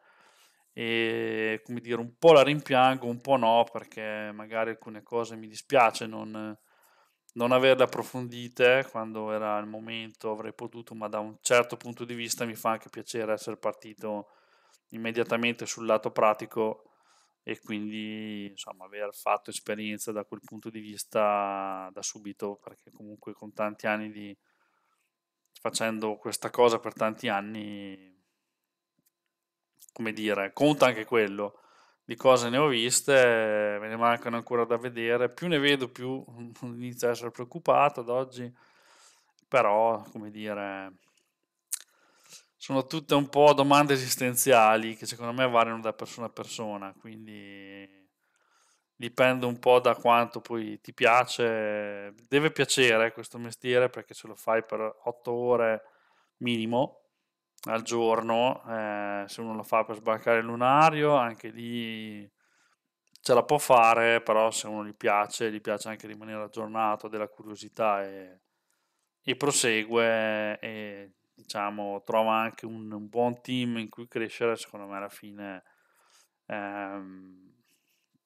e come dire un po' la rimpiango, un po' no perché magari alcune cose mi dispiace non, non averle approfondite quando era il momento avrei potuto ma da un certo punto di vista mi fa anche piacere essere partito immediatamente sul lato pratico e quindi insomma aver fatto esperienza da quel punto di vista da subito perché comunque con tanti anni di facendo questa cosa per tanti anni come dire conta anche quello di cose ne ho viste me ne mancano ancora da vedere più ne vedo più *laughs* inizio a essere preoccupato ad oggi però come dire sono tutte un po' domande esistenziali che secondo me variano da persona a persona, quindi dipende un po' da quanto poi ti piace, deve piacere questo mestiere perché se lo fai per otto ore minimo al giorno, eh, se uno lo fa per sbarcare il lunario, anche lì ce la può fare, però se uno gli piace, gli piace anche rimanere aggiornato, della curiosità e, e prosegue. E, diciamo, trova anche un, un, buon team in cui crescere, secondo me alla fine ehm,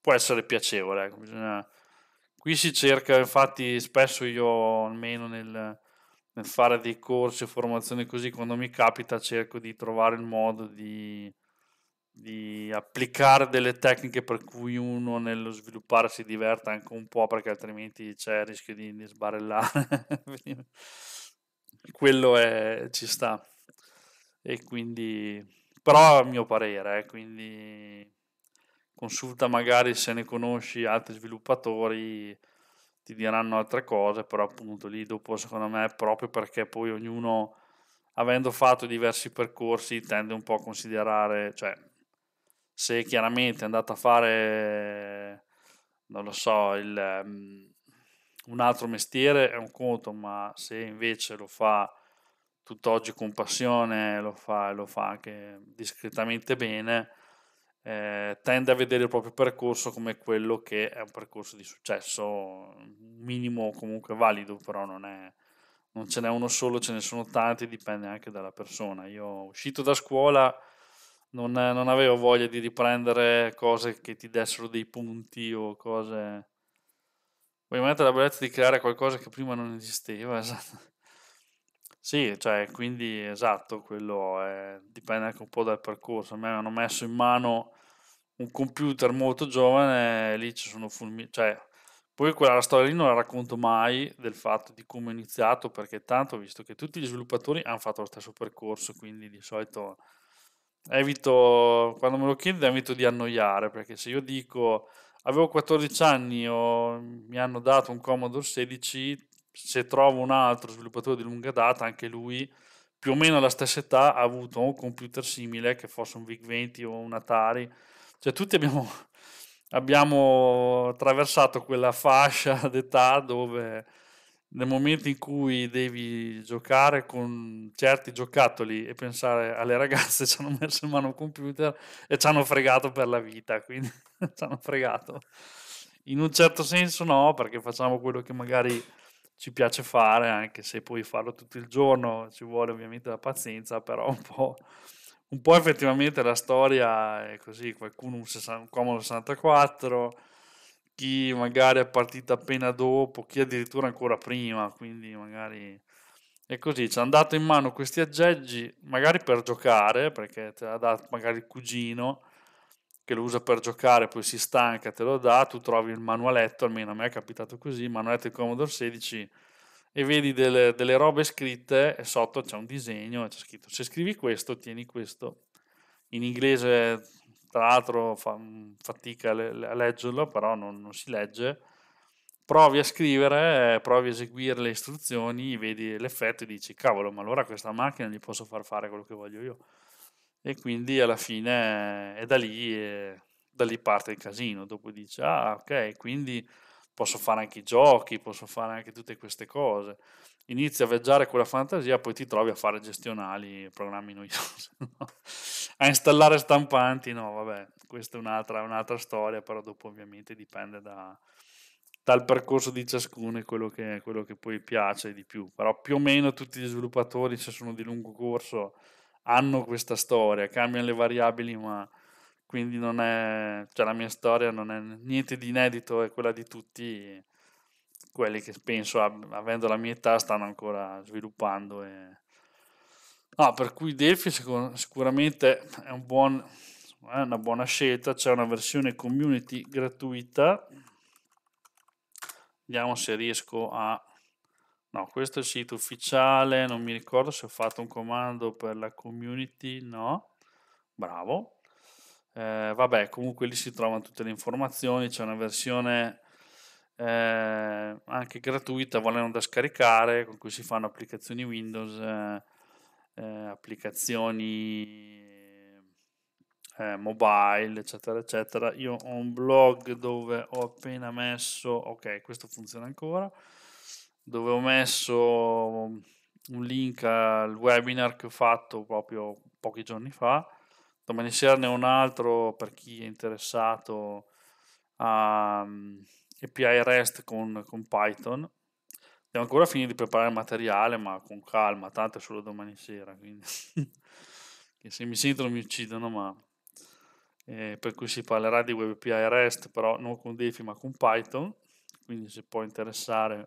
può essere piacevole. Ecco. Bisogna... qui si cerca, infatti spesso io almeno nel, nel fare dei corsi o formazioni così, quando mi capita cerco di trovare il modo di, di applicare delle tecniche per cui uno nello sviluppare si diverta anche un po' perché altrimenti c'è il rischio di, di sbarellare *laughs* quello è, ci sta. E quindi, però a mio parere, eh, quindi consulta magari se ne conosci altri sviluppatori, ti diranno altre cose, però appunto lì dopo secondo me proprio perché poi ognuno, avendo fatto diversi percorsi, tende un po' a considerare, cioè se chiaramente è andato a fare, non lo so, il ehm, un altro mestiere è un conto, ma se invece lo fa tutt'oggi con passione, lo fa e lo fa anche discretamente bene, eh, tende a vedere il proprio percorso come quello che è un percorso di successo minimo comunque valido, però non, è, non ce n'è uno solo, ce ne sono tanti, dipende anche dalla persona. Io uscito da scuola non, non avevo voglia di riprendere cose che ti dessero dei punti o cose Ovviamente la bellezza di creare qualcosa che prima non esisteva, *laughs* esatto. Sì, cioè, quindi esatto, quello è, dipende anche un po' dal percorso. A me hanno messo in mano un computer molto giovane e lì ci sono fulmini. Cioè, poi quella storia lì non la racconto mai del fatto di come ho iniziato, perché tanto ho visto che tutti gli sviluppatori hanno fatto lo stesso percorso, quindi di solito evito, quando me lo chiedo, evito di annoiare, perché se io dico avevo 14 anni o mi hanno dato un Commodore 16, se trovo un altro sviluppatore di lunga data, anche lui più o meno alla stessa età ha avuto un computer simile, che fosse un VIC-20 o un Atari, cioè tutti abbiamo, abbiamo attraversato quella fascia *laughs* d'età dove nel momento in cui devi giocare con certi giocattoli e pensare alle ragazze *laughs* ci hanno messo in mano un computer e ci hanno fregato per la vita, quindi *laughs* ci hanno fregato. In un certo senso no, perché facciamo quello che magari ci piace fare, anche se puoi farlo tutto il giorno ci vuole ovviamente la pazienza, però un po', un po effettivamente la storia è così, qualcuno un, 60, un comodo 64 chi magari è partito appena dopo, chi addirittura ancora prima, quindi magari è così, ci hanno dato in mano questi aggeggi magari per giocare, perché te l'ha dato magari il cugino che lo usa per giocare, poi si stanca, te lo dà, tu trovi il manualetto, almeno a me è capitato così, il manualetto di Commodore 16 e vedi delle, delle robe scritte e sotto c'è un disegno, c'è scritto se scrivi questo, tieni questo. In inglese tra l'altro fa mm, fatica a leggerlo, però non, non, si legge. Provi a scrivere, provi a eseguire le istruzioni, vedi l'effetto e dici cavolo, ma allora questa macchina gli posso far fare quello che voglio io. E quindi alla fine eh, è da lì, è, da lì parte il casino. Dopo dici ah ok, quindi posso fare anche i giochi, posso fare anche tutte queste cose inizi a viaggiare con la fantasia, poi ti trovi a fare gestionali, programmi *laughs* noiosi, a installare stampanti, no, vabbè, questa è un'altra, un'altra storia, però dopo ovviamente dipende da, dal percorso di ciascuno e quello che, quello che poi piace di più, però più o meno tutti gli sviluppatori, se sono di lungo corso, hanno questa storia, cambiano le variabili, ma quindi non è, cioè la mia storia non è niente di inedito, è quella di tutti quelli che penso, avendo la mia età, stanno ancora sviluppando. E... No, per cui Delphi sicuramente è, un buon, è eh, una buona scelta, c'è una versione community gratuita. Vediamo se riesco a... No, questo è il sito ufficiale, non mi ricordo se ho fatto un comando per la community, no. Bravo. Eh, vabbè, comunque lì si trovano tutte le informazioni, c'è una versione eh, anche gratuita, volendo da scaricare, con cui si fanno applicazioni Windows, eh, eh applicazioni eh, mobile, eccetera, eccetera. Io ho un blog dove ho appena messo, ok, questo funziona ancora, dove ho messo un link al webinar che ho fatto proprio pochi giorni fa. Domani sera ne ho un altro per chi è interessato a, API REST con, con Python. Devo ancora finire di preparare il materiale, ma con calma, tanto è solo domani sera, quindi *laughs* che se mi sentono mi uccidono, ma eh, per cui si parlerà di Web API REST, però non con Defi ma con Python, quindi se può interessare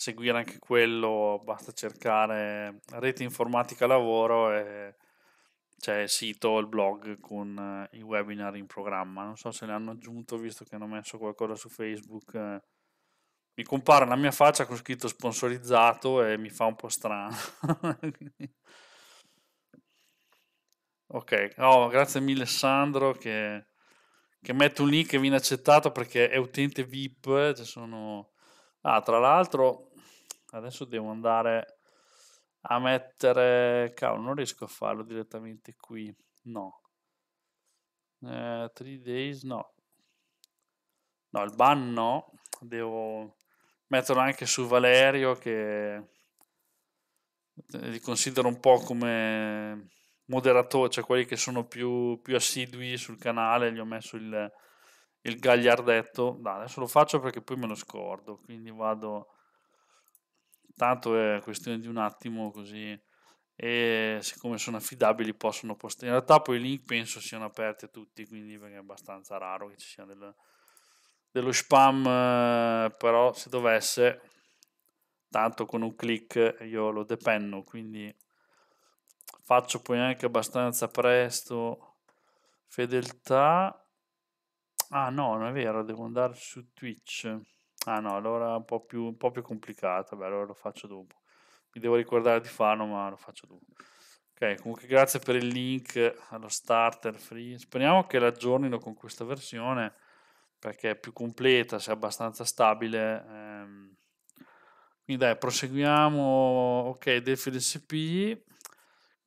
seguire anche quello, basta cercare rete informatica lavoro e c'è il sito, il blog con eh, i webinar in programma. Non so se ne hanno aggiunto, visto che hanno messo qualcosa su Facebook. Eh. Mi compare la mia faccia con scritto sponsorizzato e mi fa un po' strano. *laughs* ok, oh, grazie mille Sandro che, che mette un link e viene accettato perché è utente VIP. Eh, ci sono... Ah, tra l'altro, adesso devo andare a mettere... Cavolo, non riesco a farlo direttamente qui. No. 3 eh, days no. No, il ban no. Devo metterlo anche su Valerio che eh, li considero un po' come moderatori, cioè quelli che sono più, più assidui sul canale, gli ho messo il, il gagliardetto. No, adesso lo faccio perché poi me lo scordo, quindi vado tanto è questione di un attimo così e siccome sono affidabili possono postare in realtà poi i link penso siano aperti a tutti quindi è abbastanza raro che ci sia del, dello spam eh, però se dovesse tanto con un clic io lo depenno quindi faccio poi anche abbastanza presto fedeltà ah no non è vero devo andare su twitch Ah no, allora è un po' più, un po' più complicata, beh, allora lo faccio dopo. Mi devo ricordare di farlo, ma lo faccio dopo. Ok, comunque grazie per il link allo starter free. Speriamo che l'aggiornino con questa versione, perché è più completa, sia abbastanza stabile. Ehm. Quindi dai, proseguiamo. Ok, Delphi DSP.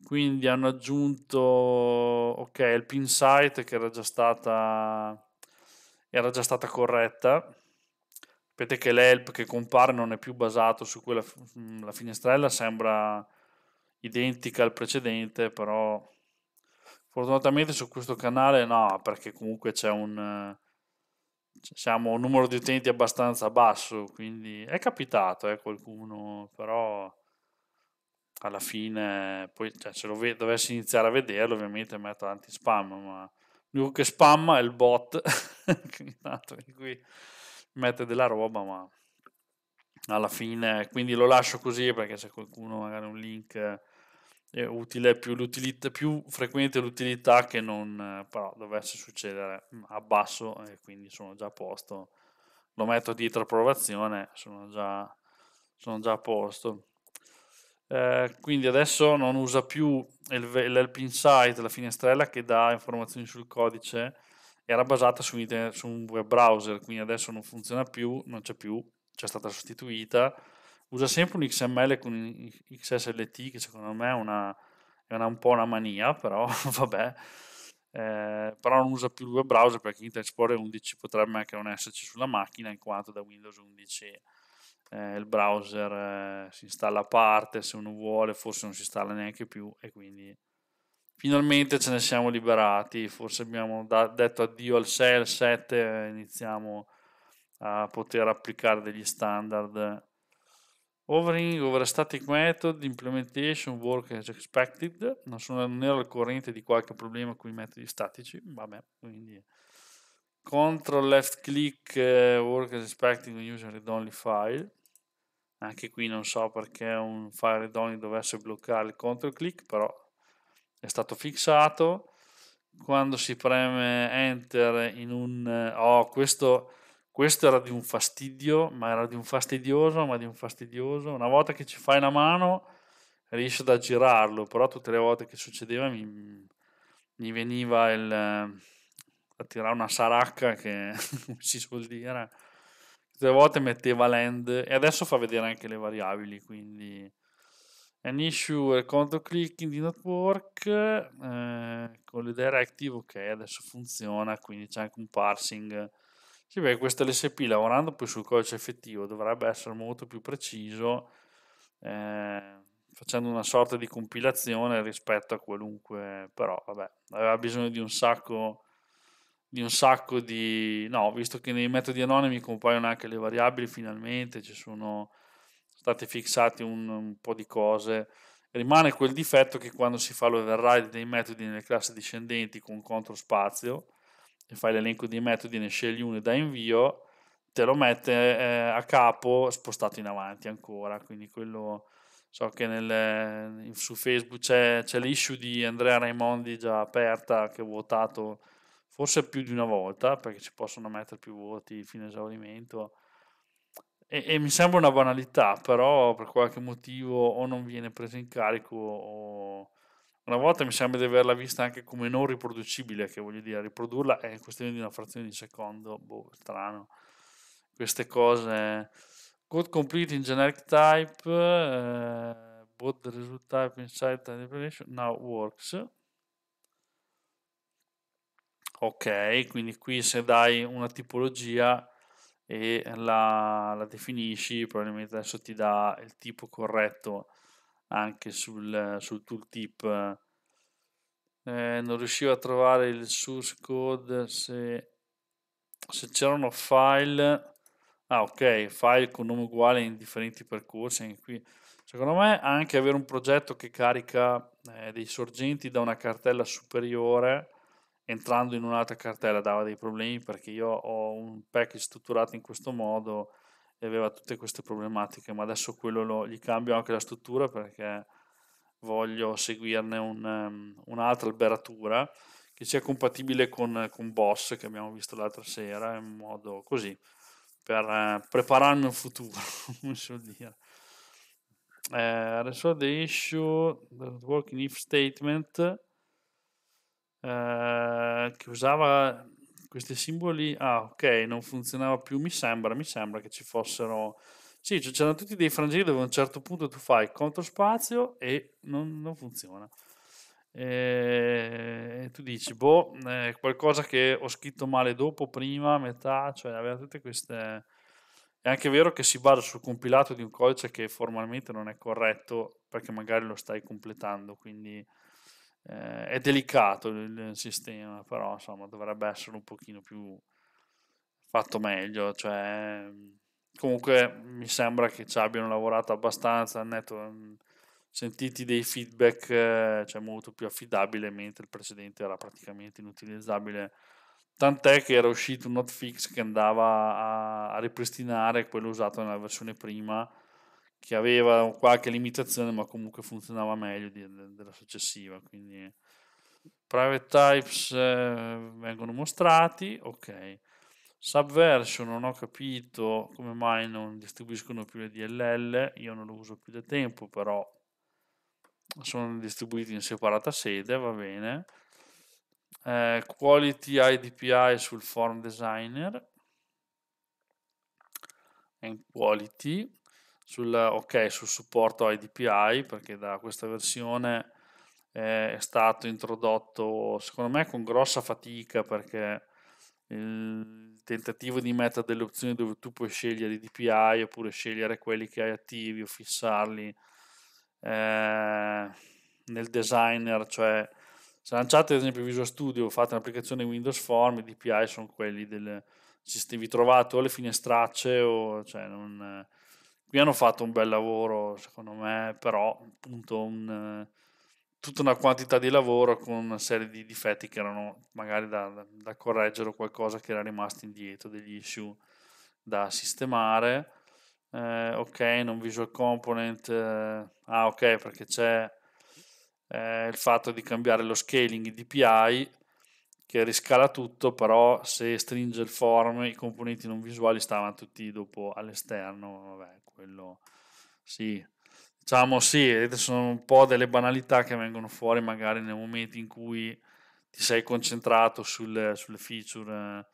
Quindi hanno aggiunto, ok, il pin site che era già stata, era già stata corretta Sapete che l'help che compare non è più basato su quella mm, la finestrella, sembra identica al precedente, però fortunatamente su questo canale no, perché comunque c'è un siamo un numero di utenti abbastanza basso, quindi è capitato eh, qualcuno, però alla fine poi cioè, se lo ve- dovessi iniziare a vederlo ovviamente metto anti spam, ma l'unico che spamma è il bot, quindi *laughs* tanto qui mette della roba, ma alla fine, quindi lo lascio così perché se qualcuno magari un link eh, è utile più, l'utilità, più frequente l'utilità che non, eh, però dovesse succedere mm, abbasso e quindi sono già a posto, lo metto dietro approvazione, sono già, sono già a posto. Eh, quindi adesso non usa più l'Help Insight, la finestrella che dà informazioni sul codice, era basata su, su un web browser, quindi adesso non funziona più, non c'è più, c'è stata sostituita. Usa sempre un XML con XSLT, che secondo me è, una, è una, un po' una mania, però *laughs* vabbè. Eh, però non usa più il web browser perché Internet Explorer 11 potrebbe anche non esserci sulla macchina, in quanto da Windows 11 eh, il browser eh, si installa a parte, se uno vuole, forse non si installa neanche più e quindi finalmente ce ne siamo liberati, forse abbiamo da- detto addio al 6 al 7, eh, iniziamo a poter applicare degli standard. Overing, overstatic method, implementation, work as expected, non, sono, non ero al corrente di qualche problema con i metodi statici, vabbè, quindi control left click, eh, work as expected, user read only file, anche qui non so perché un file read only dovesse bloccare il control click, però è stato fissato. Quando si preme enter in un... Oh, questo, questo era di un fastidio, ma era di un fastidioso, ma di un fastidioso. Una volta che ci fai una mano riesci ad aggirarlo, però tutte le volte che succedeva mi, mi veniva il, a tirare una saracca che *laughs* si suol dire. Tutte le volte metteva land e adesso fa vedere anche le variabili, quindi an issue e contro clicking di network eh, con le directive ok adesso funziona quindi c'è anche un parsing sì beh questo LSP lavorando poi sul codice effettivo dovrebbe essere molto più preciso eh, facendo una sorta di compilazione rispetto a qualunque però vabbè aveva bisogno di un sacco di un sacco di no visto che nei metodi anonimi compaiono anche le variabili finalmente ci sono state fissati un, un po' di cose. Rimane quel difetto che quando si fa l'override dei metodi nelle classi discendenti con contro spazio e fai l'elenco dei metodi e ne scegli uno e dai invio, te lo mette eh, a capo spostato in avanti ancora. Quindi quello so che nel, su Facebook c'è, c'è, l'issue di Andrea Raimondi già aperta che ho votato forse più di una volta perché ci possono mettere più voti fino a esaurimento e, e, mi sembra una banalità, però per qualche motivo o non viene presa in carico o... Una volta mi sembra di averla vista anche come non riproducibile, che voglio dire, riprodurla è questione di una frazione di secondo, boh, strano. Queste cose... Code complete in generic type, eh, both the result type inside the definition now works. Ok, quindi qui se dai una tipologia e la, la definisci, probabilmente adesso ti dà il tipo corretto anche sul, sul tooltip. Eh, non riuscivo a trovare il source code se, se c'erano file. Ah, ok, file con nome uguale in differenti percorsi. Anche qui. Secondo me anche avere un progetto che carica eh, dei sorgenti da una cartella superiore entrando in un'altra cartella dava dei problemi perché io ho un package strutturato in questo modo e aveva tutte queste problematiche, ma adesso quello lo, gli cambio anche la struttura perché voglio seguirne un, um, un'altra alberatura che sia compatibile con, con Boss che abbiamo visto l'altra sera in modo così per eh, prepararmi un futuro, *laughs* come si vuol dire. Eh, adesso the issue, the working if statement eh, che usava questi simboli. Ah, ok, non funzionava più. Mi sembra, mi sembra che ci fossero. Sì, c'erano tutti dei frangeli dove a un certo punto tu fai contro spazio e non, non funziona. Eh, e tu dici, boh, è eh, qualcosa che ho scritto male dopo, prima, metà, cioè aveva tutte queste. È anche vero che si basa sul compilato di un codice che formalmente non è corretto perché magari lo stai completando, quindi eh, è delicato il, sistema, però insomma dovrebbe essere un pochino più fatto meglio, cioè, mm, comunque mi sembra che ci abbiano lavorato abbastanza, netto, mm, sentiti dei feedback eh, cioè, molto più affidabile, mentre il precedente era praticamente inutilizzabile. Tant'è che era uscito un hotfix che andava a, a ripristinare quello usato nella versione prima, che aveva qualche limitazione ma comunque funzionava meglio di, de, della successiva. Quindi private types eh, vengono mostrati, ok. Subversion non ho capito come mai non distribuiscono più le DLL, io non lo uso più da tempo, però sono distribuiti in separata sede, va bene. Eh, quality IDPI sul form designer and quality sul, okay, sul supporto ai DPI perché da questa versione eh, è stato introdotto secondo me con grossa fatica perché il tentativo di mettere delle opzioni dove tu puoi scegliere i DPI oppure scegliere quelli che hai attivi o fissarli eh, nel designer cioè se lanciate ad esempio Visual Studio o fate un'applicazione Windows Form i DPI sono quelli del, se vi trovate o le finestracce o cioè non, eh, qui hanno fatto un bel lavoro, secondo me, però appunto un, eh, tutta una quantità di lavoro con una serie di difetti che erano magari da, da correggere o qualcosa che era rimasto indietro, degli issue da sistemare. Eh, ok, non visual component, eh, ah ok, perché c'è eh, il fatto di cambiare lo scaling DPI che riscala tutto, però se stringe il form i componenti non visuali stavano tutti dopo all'esterno, vabbè, quello sì, diciamo sì, sono un po' delle banalità che vengono fuori magari nei momenti in cui ti sei concentrato sul, sulle feature eh,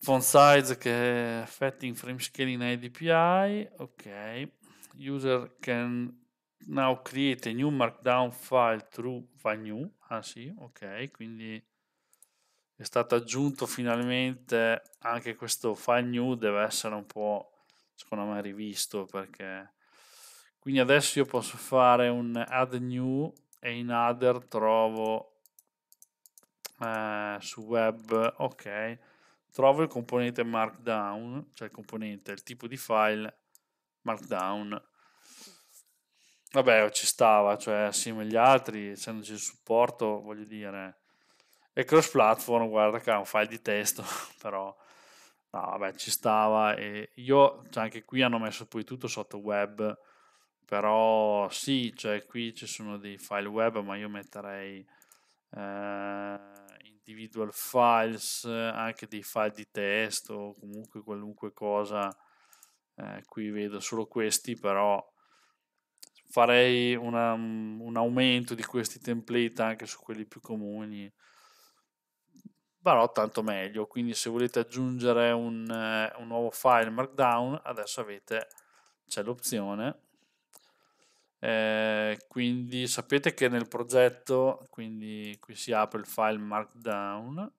font size che affetti in frame scaling ADPI. ok, user can now create a new markdown file through file new, ah sì, ok, quindi è stato aggiunto finalmente anche questo file new, deve essere un po' secondo me rivisto perché quindi adesso io posso fare un add new e in other trovo eh, su web ok trovo il componente markdown cioè il componente il tipo di file markdown vabbè ci stava cioè assieme agli altri essendoci il supporto voglio dire e cross platform guarda che è un file di testo *laughs* però No, ah, vabbè, ci stava e io, cioè anche qui hanno messo poi tutto sotto web, però sì, cioè qui ci sono dei file web, ma io metterei eh, individual files, anche dei file di testo, comunque qualunque cosa, eh, qui vedo solo questi, però farei una, un aumento di questi template anche su quelli più comuni però tanto meglio. Quindi se volete aggiungere un, eh, un nuovo file Markdown, adesso avete, c'è l'opzione. Eh, quindi sapete che nel progetto, quindi qui si apre il file Markdown.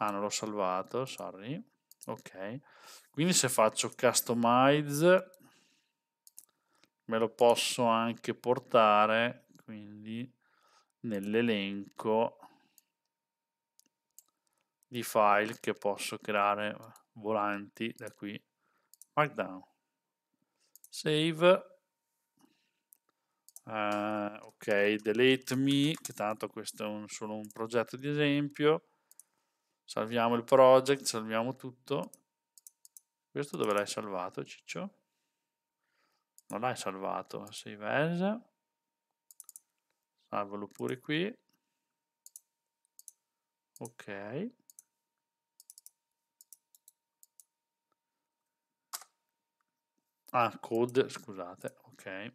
Ah, non l'ho salvato, sorry. Ok, quindi se faccio customize me lo posso anche portare quindi nell'elenco di file che posso creare volanti da qui markdown save uh, ok delete me che tanto questo è un, solo un progetto di esempio salviamo il project salviamo tutto questo dove l'hai salvato ciccio non l'hai salvato save as salvalo pure qui ok Ah, code, scusate, ok.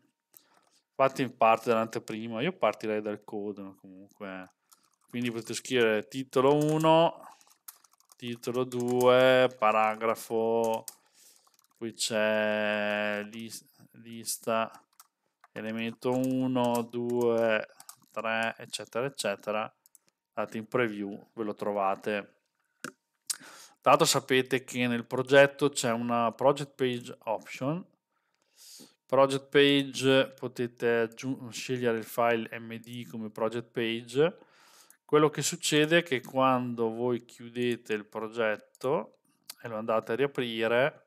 Fatti in parte dall'anteprima, io partirei dal code comunque. Quindi potete scrivere titolo 1, titolo 2, paragrafo, qui c'è list, lista, elemento 1, 2, 3, eccetera, eccetera. Andate in preview, ve lo trovate Tanto sapete che nel progetto c'è una project page option. Project page potete scegliere il file md come project page. Quello che succede è che quando voi chiudete il progetto e lo andate a riaprire,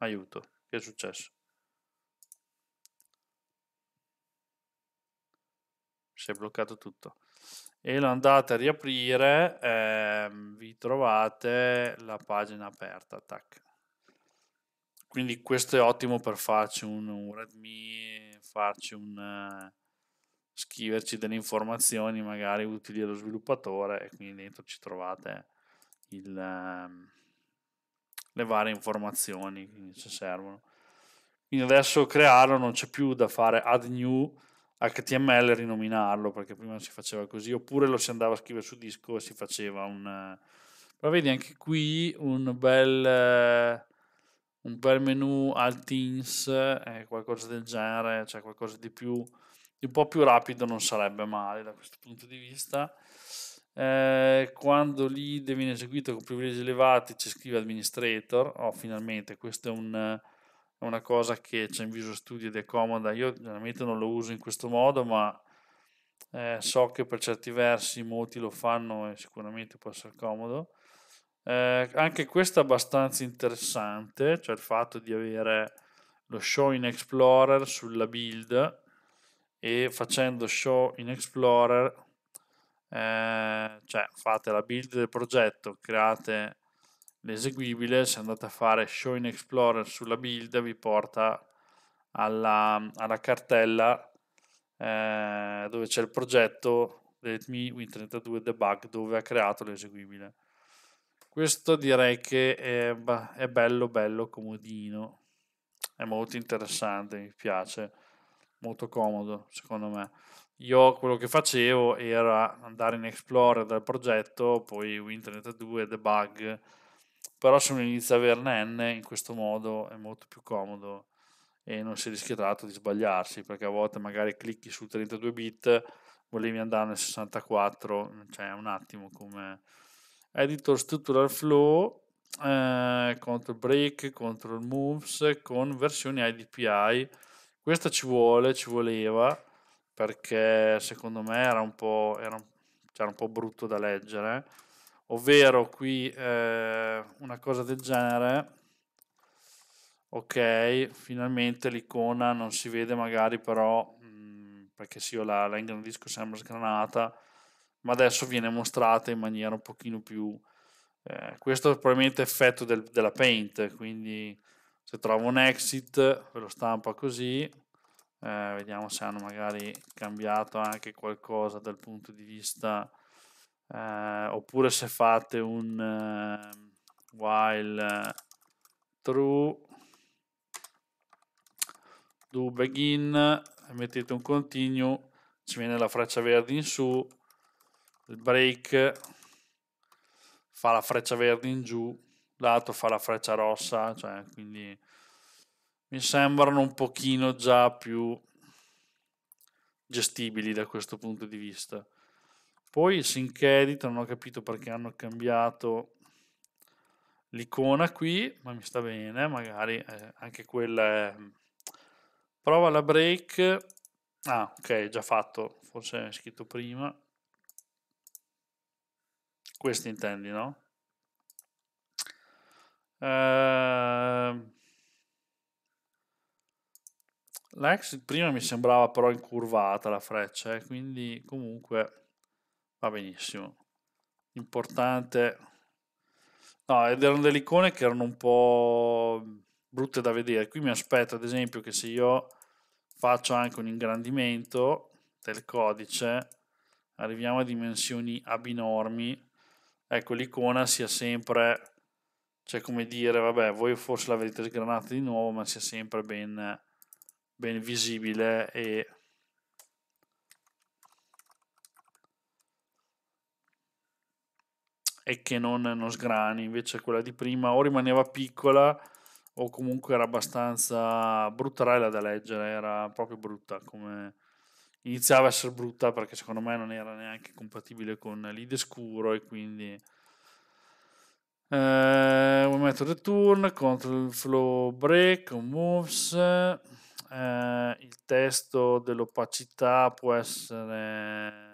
aiuto, che è successo? Si è bloccato tutto e lo andate a riaprire, eh, vi trovate la pagina aperta. Tac. Quindi questo è ottimo per farci un, un readme, farci un, uh, scriverci delle informazioni magari utili allo sviluppatore e quindi dentro ci trovate il, uh, le varie informazioni che ci servono. Quindi adesso crearlo non c'è più da fare add new HTML rinominarlo perché prima si faceva così, oppure lo si andava a scrivere su disco e si faceva un... Però vedi anche qui un bel, un bel menu al eh, qualcosa del genere, cioè qualcosa di più un po' più rapido non sarebbe male da questo punto di vista. Eh, quando l'ID viene eseguito con privilegi elevati ci scrive administrator, oh finalmente questo è un è una cosa che c'è in Visual Studio ed è comoda. Io generalmente non lo uso in questo modo, ma eh, so che per certi versi molti lo fanno e sicuramente può essere comodo. Eh, anche questo è abbastanza interessante, cioè il fatto di avere lo show in Explorer sulla build e facendo show in Explorer, eh, cioè fate la build del progetto, create l'eseguibile, se andate a fare Show in Explorer sulla build, vi porta alla, alla cartella eh, dove c'è il progetto Redmi Win32 Debug dove ha creato l'eseguibile. Questo direi che è, è bello, bello comodino, è molto interessante, mi piace, molto comodo secondo me io quello che facevo era andare in Explorer dal progetto, poi Win32, debug però se uno inizia a averne N in questo modo è molto più comodo e non si rischia tanto di sbagliarsi perché a volte magari clicchi sul 32 bit volevi andare nel 64 cioè un attimo come editor structural flow eh, contro break control moves con versioni IDPI questa ci vuole ci voleva perché secondo me era un po', era, cioè era un po brutto da leggere ovvero qui eh, una cosa del genere ok finalmente l'icona non si vede magari però mh, mm, perché sì io la, la ingrandisco sembra sgranata ma adesso viene mostrata in maniera un pochino più eh, questo è probabilmente effetto del, della paint quindi se trovo un exit ve lo stampa così eh, vediamo se hanno magari cambiato anche qualcosa dal punto di vista eh, oppure se fate un uh, while eh, true do begin mettete un continue ci viene la freccia verde in su il break fa la freccia verde in giù l'altro fa la freccia rossa cioè quindi mi sembrano un pochino già più gestibili da questo punto di vista poi Sync Edit, non ho capito perché hanno cambiato l'icona qui, ma mi sta bene, magari eh, anche quella è... Mm, prova la break. Ah, ok, già fatto, forse è scritto prima. Questo intendi, no? Uh, L'exit prima mi sembrava però incurvata la freccia, eh, quindi comunque va benissimo. Importante. No, erano delle icone che erano un po' brutte da vedere. Qui mi aspetto, ad esempio, che se io faccio anche un ingrandimento del codice, arriviamo a dimensioni abinormi, ecco l'icona sia sempre, cioè come dire, vabbè, voi forse l'avete sgranata di nuovo, ma sia sempre ben, ben visibile e e che non, non sgrani, invece quella di prima o rimaneva piccola o comunque era abbastanza bruttarella da leggere, era proprio brutta come iniziava a essere brutta perché secondo me non era neanche compatibile con l'ide scuro e quindi eh, we method return, control flow break, moves eh, il testo dell'opacità può essere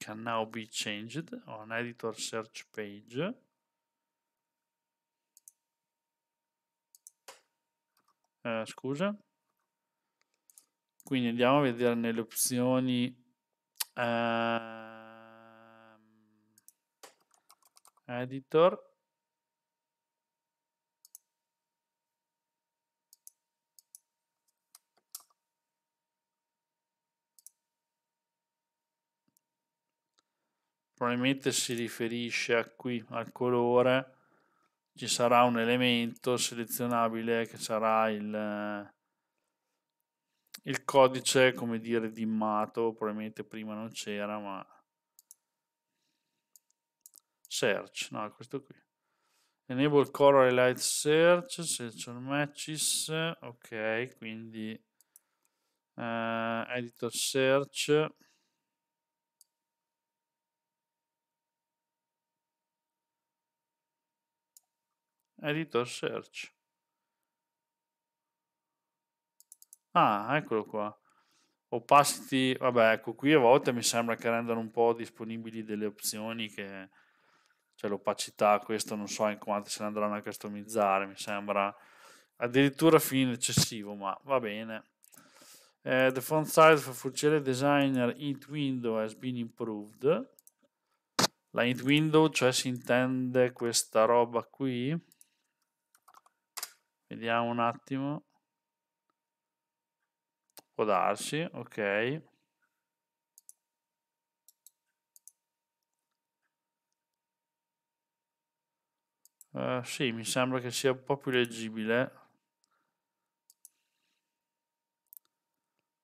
can now be changed on editor search page. Eh, scusa. Quindi andiamo a vedere nelle opzioni uh, editor probabilmente si riferisce a qui al colore ci sarà un elemento selezionabile che sarà il, il codice come dire dimmato probabilmente prima non c'era ma search no questo qui enable color light search selection matches ok quindi eh, editor search editor search. Ah, eccolo qua. Opacity, vabbè, ecco, qui a volte mi sembra che rendano un po' disponibili delle opzioni che... Cioè l'opacità, questo non so in quanto se ne andranno a customizzare, mi sembra addirittura fine eccessivo, ma va bene. Uh, the font size for Full Designer Int Window has been improved. La Int Window, cioè si intende questa roba qui? Vediamo un attimo. Può darsi, ok. Uh, sì, mi sembra che sia un po' più leggibile.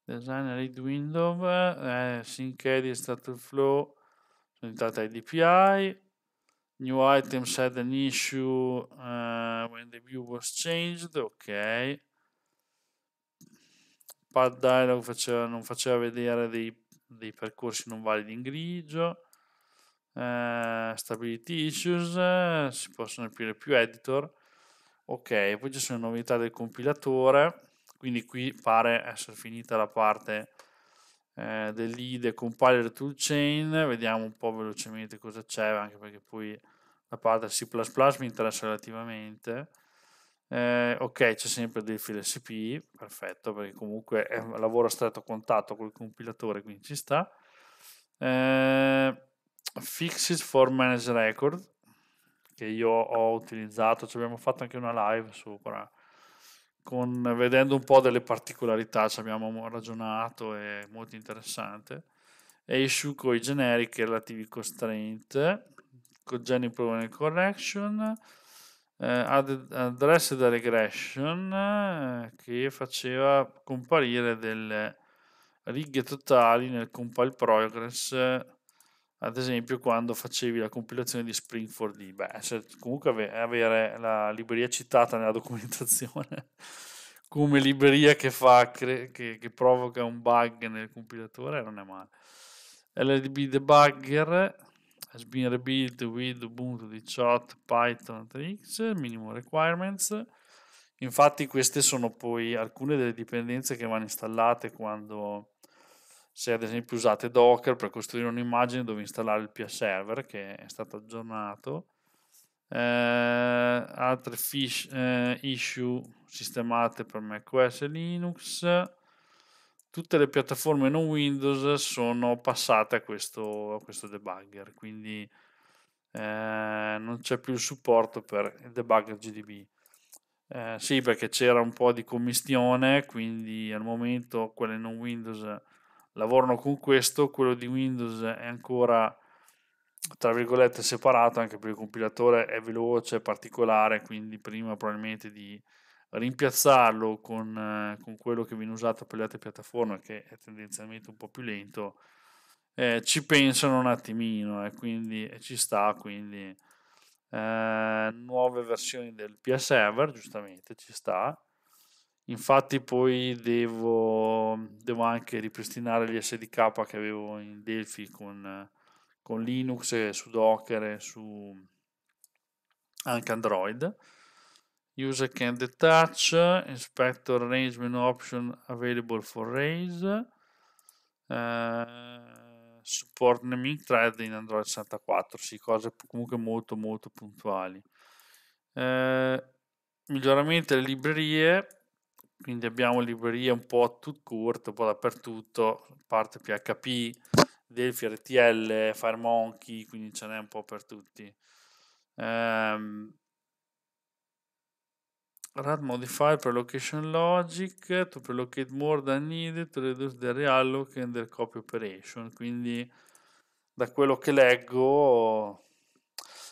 Design read window, eh, sync edit status flow, sono entrata IDPI, New items had an issue uh, when the view was changed, ok. Pad dialog faceva, non faceva vedere dei, dei, percorsi non validi in grigio. Uh, eh, stability issues, uh, si possono aprire più editor. Ok, poi ci sono le novità del compilatore, quindi qui pare essere finita la parte eh, dell'IDE compiler toolchain, vediamo un po' velocemente cosa c'è, anche perché poi la parte C++ mi interessa relativamente. Eh, ok, c'è sempre del file SP, perfetto, perché comunque è un lavoro a stretto contatto col compilatore, quindi ci sta. Eh, fixes for Manage Record, che io ho utilizzato, ci abbiamo fatto anche una live sopra con, vedendo un po' delle particolarità, ci abbiamo ragionato, è molto interessante. E issue con i generic relativi constraint, con geni problem correction, eh, ad, address da regression eh, che faceva comparire delle righe totali nel compile progress ad esempio quando facevi la compilazione di Spring Springford D. Beh, cioè, comunque avere la libreria citata nella documentazione *laughs* come libreria che, fa, che, che, provoca un bug nel compilatore non è male. LDB debugger has been rebuilt with Ubuntu 18, Python 3x, minimum requirements. Infatti queste sono poi alcune delle dipendenze che vanno installate quando se ad esempio usate Docker per costruire un'immagine dove installare il PS server che è stato aggiornato, eh, altre fish, eh, issue sistemate per macOS e Linux, tutte le piattaforme non Windows sono passate a questo, a questo debugger, quindi eh, non c'è più il supporto per il debugger GDB. Eh, sì, perché c'era un po' di commistione, quindi al momento quelle non Windows lavorano con questo, quello di Windows è ancora tra virgolette separato anche perché il compilatore è veloce, è particolare, quindi prima probabilmente di rimpiazzarlo con, eh, con quello che viene usato per le altre piattaforme che è tendenzialmente un po' più lento, eh, ci pensano un attimino e eh, quindi eh, ci sta, quindi eh, nuove versioni del PS Server, giustamente ci sta, Infatti poi devo, devo anche ripristinare gli SDK che avevo in Delphi con, con Linux e su Docker e su anche Android. User can detach, inspector arrangement option available for raise. Uh, support naming thread in Android 64, sì, cose comunque molto molto puntuali. Uh, miglioramento delle librerie, quindi abbiamo librerie un po' a tutto corto, un po' dappertutto, parte PHP, Delphi, RTL, FireMonkey, quindi ce n'è un po' per tutti. Um, Rad modifier per location logic to locate more than needed to reduce the realloc and the copy operation. Quindi, da quello che leggo,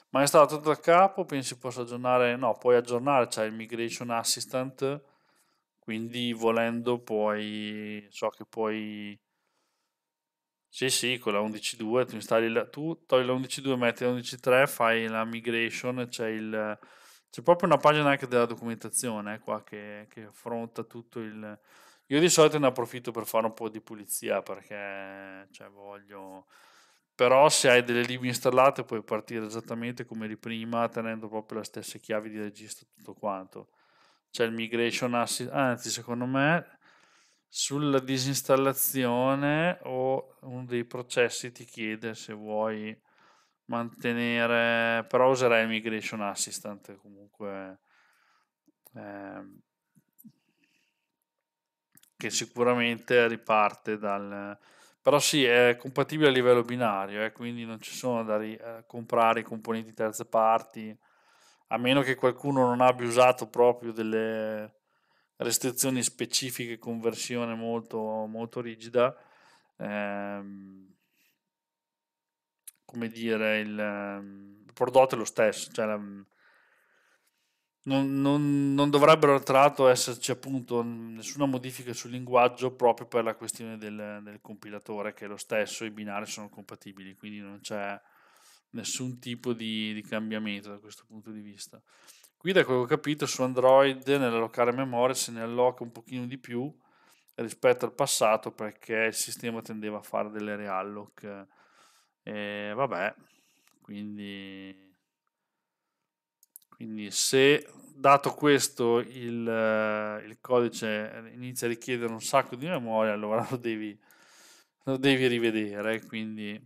ma è stato tutto da capo. Pensi possa aggiornare, no, puoi aggiornare. C'è il migration assistant quindi volendo puoi, so che puoi, sì sì, con la 11.2 tu installi la, tu togli la 11.2, metti la 11.3, fai la migration, c'è il... C'è proprio una pagina anche della documentazione eh, qua che, che affronta tutto il... Io di solito ne approfitto per fare un po' di pulizia perché cioè, voglio... Però se hai delle libri installate puoi partire esattamente come di prima tenendo proprio le stesse chiavi di registro tutto quanto c'è il migration assist, anzi secondo me sulla disinstallazione o uno dei processi ti chiede se vuoi mantenere, però userai il migration assistant comunque eh, che sicuramente riparte dal però sì, è compatibile a livello binario, eh, quindi non ci sono da ri- eh, comprare i componenti terze parti, a meno che qualcuno non abbia usato proprio delle restrizioni specifiche con versione molto, molto rigida, ehm, come dire, il, ehm, il, prodotto è lo stesso, cioè la, non, non, non, dovrebbero tra l'altro esserci appunto nessuna modifica sul linguaggio proprio per la questione del, del compilatore che è lo stesso, i binari sono compatibili, quindi non c'è nessun tipo di, di cambiamento da questo punto di vista. Qui da quello che ho capito su Android nell'allocare memoria se ne alloca un pochino di più rispetto al passato perché il sistema tendeva a fare delle realloc e vabbè quindi, quindi se dato questo il, il, codice inizia a richiedere un sacco di memoria allora *laughs* lo devi, lo devi rivedere quindi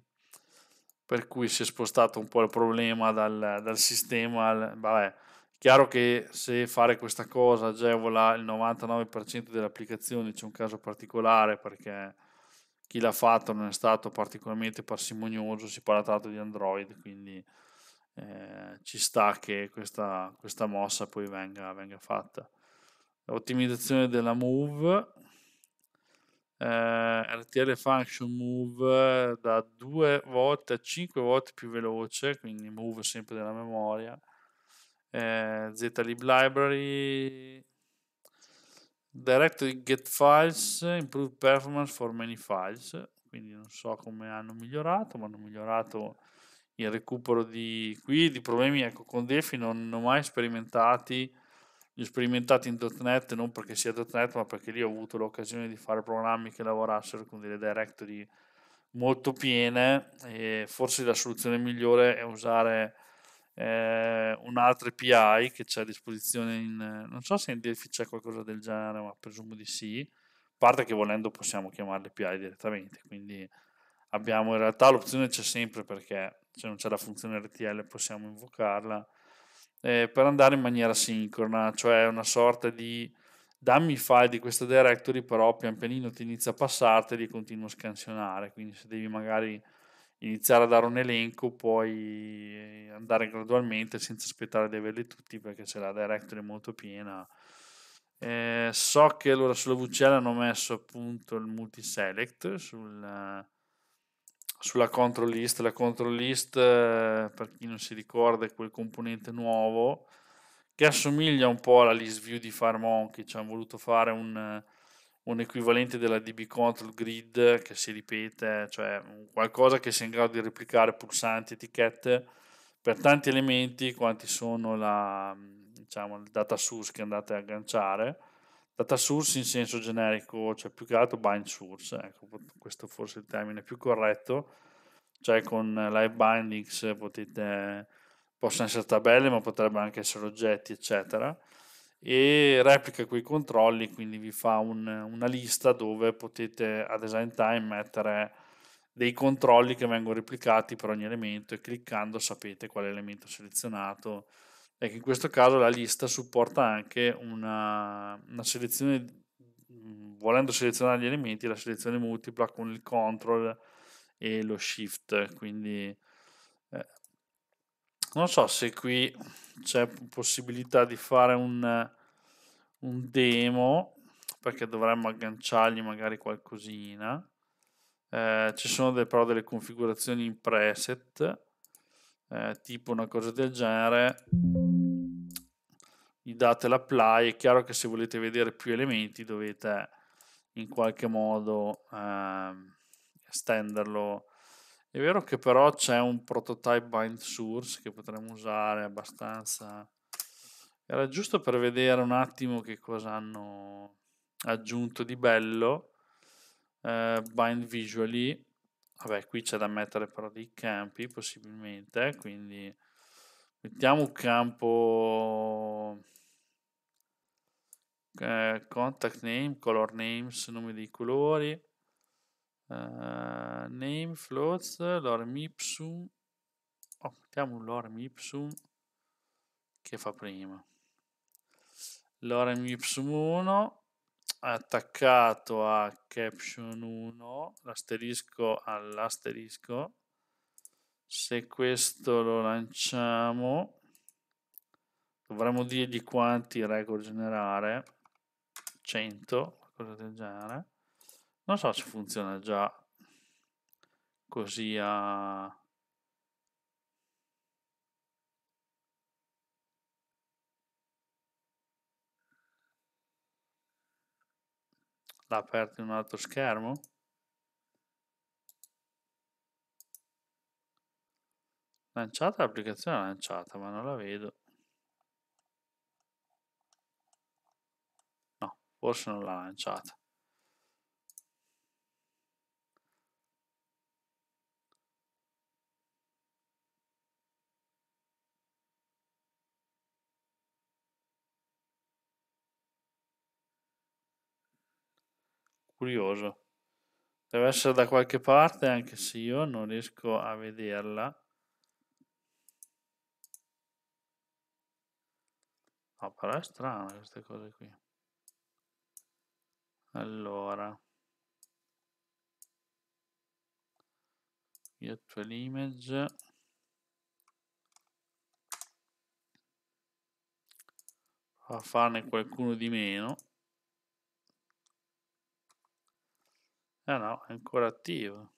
per cui si è spostato un po' il problema dal, dal sistema. Al, vabbè, chiaro che se fare questa cosa agevola il 99% delle applicazioni c'è un caso particolare perché chi l'ha fatto non è stato particolarmente parsimonioso, si parla tanto di Android, quindi eh, ci sta che questa, questa mossa poi venga, venga fatta. L'ottimizzazione della Move, eh, RTL Function Move eh, da due volte a 5 volte più veloce, quindi Move sempre della memoria, eh, ZLib Library, Directory Get Files, Improved Performance for Many Files, quindi non so come hanno migliorato, ma hanno migliorato il recupero di qui, di problemi ecco, con Defi non ho mai sperimentati gli sperimentati in .NET non perché sia .NET ma perché lì ho avuto l'occasione di fare programmi che lavorassero con delle directory molto piene e forse la soluzione migliore è usare eh, un'altra API che c'è a disposizione in non so se in Delphi c'è qualcosa del genere ma presumo di sì parte che volendo possiamo chiamarle API direttamente quindi abbiamo in realtà l'opzione c'è sempre perché se non c'è la funzione RTL possiamo invocarla eh, per andare in maniera sincrona, cioè una sorta di dammi il file di questo directory, però pian pianino ti inizia a passarteli e continua a scansionare, quindi se devi magari iniziare a dare un elenco, puoi eh, andare gradualmente senza aspettare di averli tutti perché c'è la directory molto piena. Eh, so che allora sulla VCL hanno messo appunto il multiselect sul sulla control list. La control list, eh, per chi non si ricorda, è quel componente nuovo che assomiglia un po' alla list view di FireMonkey. Ci hanno voluto fare un, eh, un, equivalente della DB control grid che si ripete, cioè qualcosa che sia in grado di replicare pulsanti, etichette per tanti elementi, quanti sono la, diciamo, il data source che andate a agganciare data source in senso generico, cioè più che altro bind source, ecco, questo forse è il termine più corretto, cioè con live bindings potete, possono essere tabelle ma potrebbero anche essere oggetti eccetera e replica quei controlli, quindi vi fa un, una lista dove potete a design time mettere dei controlli che vengono replicati per ogni elemento e cliccando sapete quale elemento selezionato, e che in questo caso la lista supporta anche una, una selezione, mm, volendo selezionare gli elementi, la selezione multipla con il control e lo shift, quindi eh, non so se qui c'è possibilità di fare un, un demo, perché dovremmo agganciargli magari qualcosina. Eh, ci sono delle, però delle configurazioni in preset eh, tipo una cosa del genere, gli date l'apply, è chiaro che se volete vedere più elementi dovete in qualche modo ehm, estenderlo. È vero che però c'è un prototype bind source che potremmo usare abbastanza... Era giusto per vedere un attimo che cosa hanno aggiunto di bello. Uh, bind visually Vabbè, qui c'è da mettere però dei campi possibilmente, quindi mettiamo un campo eh, contact name, color names, nome dei colori, eh, name, floats, lorem ipsum, oh, mettiamo un lorem ipsum che fa prima, lorem ipsum 1, attaccato a caption 1 l'asterisco all'asterisco se questo lo lanciamo dovremmo dirgli quanti record generare 100 qualcosa del genere non so se funziona già così a l'ha aperto in un altro schermo lanciata l'applicazione lanciata ma non la vedo no forse non l'ha lanciata curioso. Deve essere da qualche parte, anche se io non riesco a vederla. No, però è strana queste cose qui. Allora. virtual image a farne qualcuno di meno Ah no, è ancora attivo.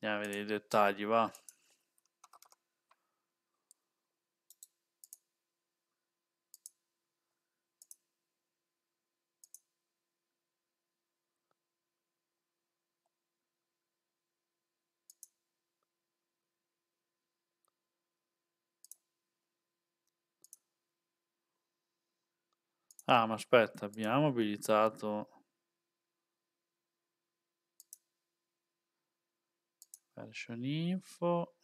Andiamo a vedere i dettagli, va. Ah, ma aspetta, abbiamo abilitato... Version info...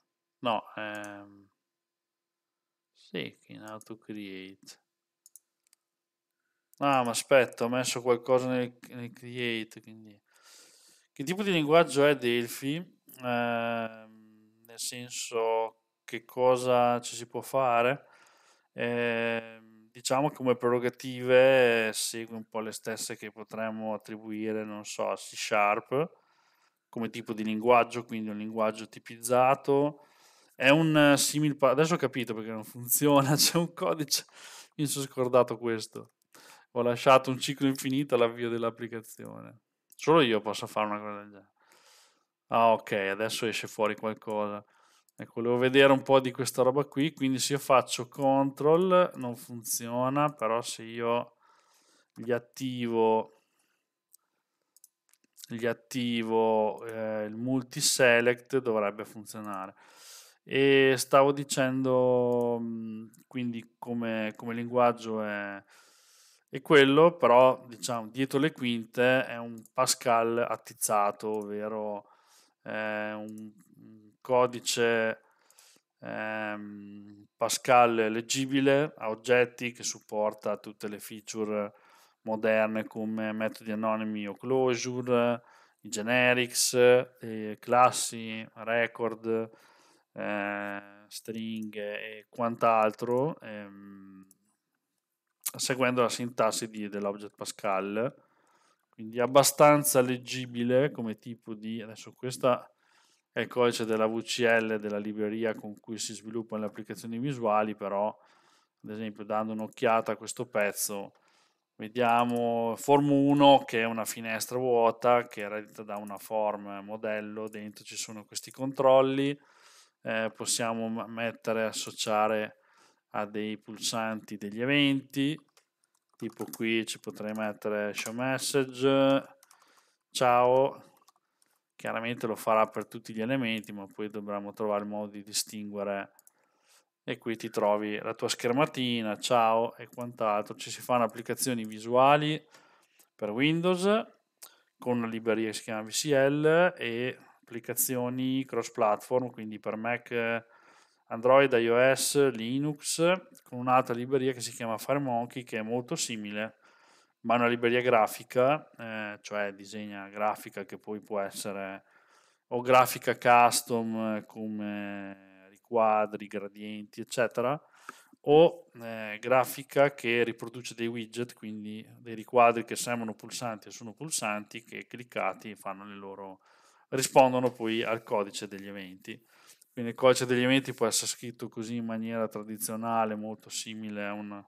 No, ehm... Sì, in auto create. Ah, ma aspetta, ho messo qualcosa nel, nel create, quindi... Che tipo di linguaggio è Delphi? Eh, nel senso, che cosa ci si può fare? Eh, diciamo come prerogative eh, segue un po' le stesse che potremmo attribuire, non so, a C Sharp come tipo di linguaggio, quindi un linguaggio tipizzato. È un simile. adesso ho capito perché non *laughs* funziona, c'è un codice, mi sono scordato questo. Ho lasciato un ciclo infinito all'avvio dell'applicazione. Solo io posso fare una cosa del genere. Ah ok, adesso esce fuori qualcosa. Ecco, volevo vedere un po' di questa roba qui, quindi se io faccio control non funziona, però se io gli attivo, gli attivo eh, il multiselect dovrebbe funzionare. E stavo dicendo, quindi come, come linguaggio è, è, quello, però diciamo dietro le quinte è un Pascal attizzato, ovvero è eh, un codice ehm, Pascal leggibile a oggetti che supporta tutte le feature moderne come metodi anonimi o closure, i generics, le classi, record, eh, string e quant'altro, ehm, seguendo la sintassi di, dell'object Pascal. Quindi abbastanza leggibile come tipo di... Adesso questa è il codice della VCL della libreria con cui si sviluppano le applicazioni visuali, però ad esempio dando un'occhiata a questo pezzo vediamo form 1 che è una finestra vuota che è eredita da una form modello, dentro ci sono questi controlli, eh, possiamo mettere, associare a dei pulsanti degli eventi, tipo qui ci potrei mettere show message, ciao, chiaramente lo farà per tutti gli elementi ma poi dovremo trovare il modo di distinguere e qui ti trovi la tua schermatina, ciao e quant'altro, ci si fanno applicazioni visuali per Windows con una libreria che si chiama VCL e applicazioni cross platform, quindi per Mac, Android, iOS, Linux, con un'altra libreria che si chiama FireMonkey che è molto simile ma una libreria grafica, eh, cioè disegna grafica che poi può essere o grafica custom eh, come riquadri, gradienti, eccetera, o eh, grafica che riproduce dei widget, quindi dei riquadri che sembrano pulsanti e sono pulsanti, che cliccati fanno le loro rispondono poi al codice degli eventi. Quindi il codice degli eventi può essere scritto così in maniera tradizionale, molto simile a una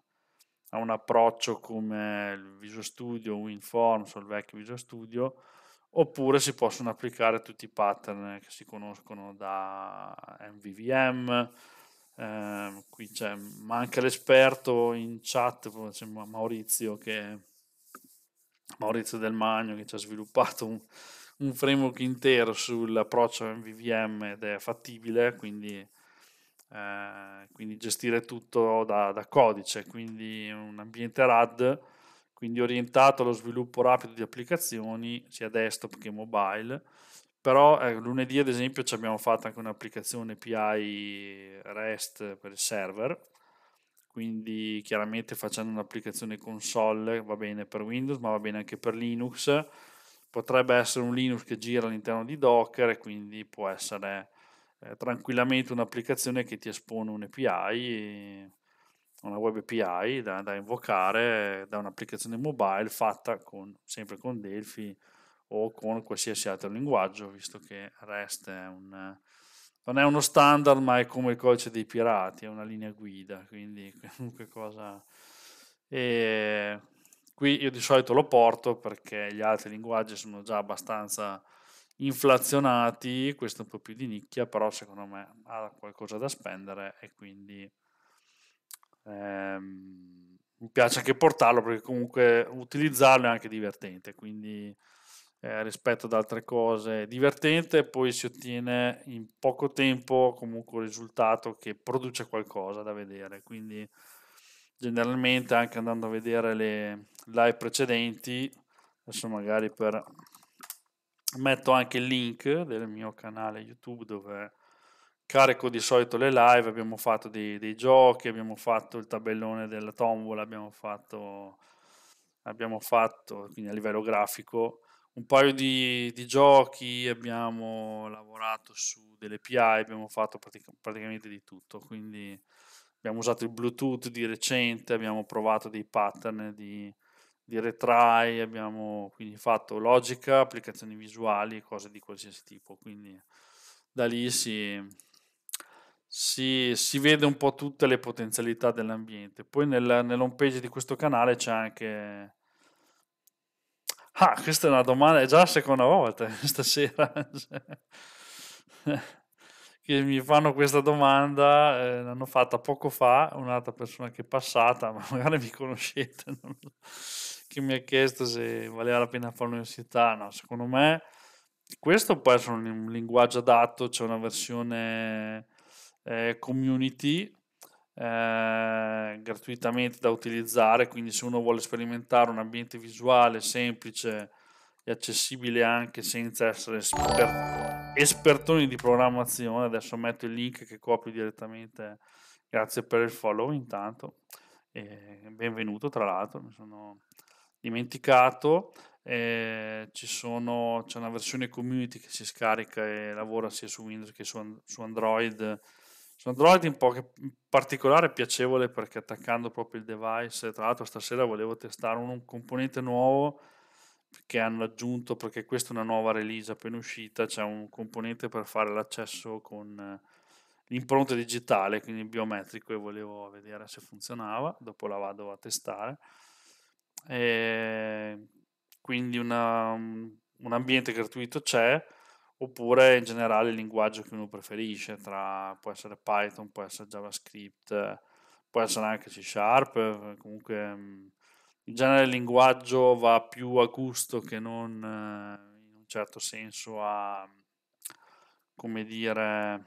a un approccio come il Visual Studio, WinForms o il vecchio Visual Studio, oppure si possono applicare tutti i pattern che si conoscono da MVVM, eh, qui c'è, ma anche l'esperto in chat, Maurizio, che, Maurizio Del Magno, che ci ha sviluppato un, un framework intero sull'approccio MVVM ed è fattibile, quindi eh, quindi gestire tutto da, da, codice, quindi un ambiente RAD, quindi orientato allo sviluppo rapido di applicazioni, sia desktop che mobile. Però eh, lunedì ad esempio ci abbiamo fatto anche un'applicazione API REST per il server, quindi chiaramente facendo un'applicazione console va bene per Windows ma va bene anche per Linux, potrebbe essere un Linux che gira all'interno di Docker e quindi può essere eh, tranquillamente un'applicazione che ti espone un API, una web API da, da invocare eh, da un'applicazione mobile fatta con, sempre con Delphi o con qualsiasi altro linguaggio, visto che REST è un, non è uno standard, ma è come il codice dei pirati, è una linea guida, quindi *laughs* qualunque cosa... E qui io di solito lo porto perché gli altri linguaggi sono già abbastanza inflazionati, questo è un po' più di nicchia, però secondo me ha qualcosa da spendere e quindi ehm, mi piace anche portarlo perché comunque utilizzarlo è anche divertente, quindi eh, rispetto ad altre cose divertente, poi si ottiene in poco tempo comunque un risultato che produce qualcosa da vedere, quindi generalmente anche andando a vedere le live precedenti, adesso magari per metto anche il link del mio canale YouTube dove carico di solito le live, abbiamo fatto dei, dei giochi, abbiamo fatto il tabellone della tombola, abbiamo fatto, abbiamo fatto quindi a livello grafico un paio di, di, giochi, abbiamo lavorato su delle PI, abbiamo fatto pratica, praticamente di tutto, quindi abbiamo usato il Bluetooth di recente, abbiamo provato dei pattern di di retry, abbiamo quindi fatto logica, applicazioni visuali, cose di qualsiasi tipo, quindi da lì si, si, si vede un po' tutte le potenzialità dell'ambiente. Poi nel, nell'home page di questo canale c'è anche... Ah, questa è una domanda, è già la seconda volta *laughs* stasera *laughs* che mi fanno questa domanda, eh, l'hanno fatta poco fa un'altra persona che è passata, ma magari mi conoscete. Non lo so che mi ha chiesto se valeva la pena fare l'università, no, secondo me questo può essere un, linguaggio adatto, c'è una versione eh, community eh, gratuitamente da utilizzare, quindi se uno vuole sperimentare un ambiente visuale semplice e accessibile anche senza essere esper- espertoni di programmazione, adesso metto il link che copio direttamente, grazie per il follow intanto, e benvenuto tra l'altro, mi sono dimenticato. Eh, sono, c'è una versione community che si scarica e lavora sia su Windows che su, su Android. Su Android in, poche, in particolare è piacevole perché attaccando proprio il device, tra l'altro stasera volevo testare un, un componente nuovo che hanno aggiunto perché questa è una nuova release appena uscita, c'è un componente per fare l'accesso con eh, l'impronta digitale, quindi biometrico e volevo vedere se funzionava, dopo la vado a testare eh, quindi una, un ambiente gratuito c'è, oppure in generale il linguaggio che uno preferisce, tra, può essere Python, può essere JavaScript, può essere anche C Sharp, eh, comunque mm, in genere il linguaggio va più a gusto che non eh, in un certo senso a, come dire,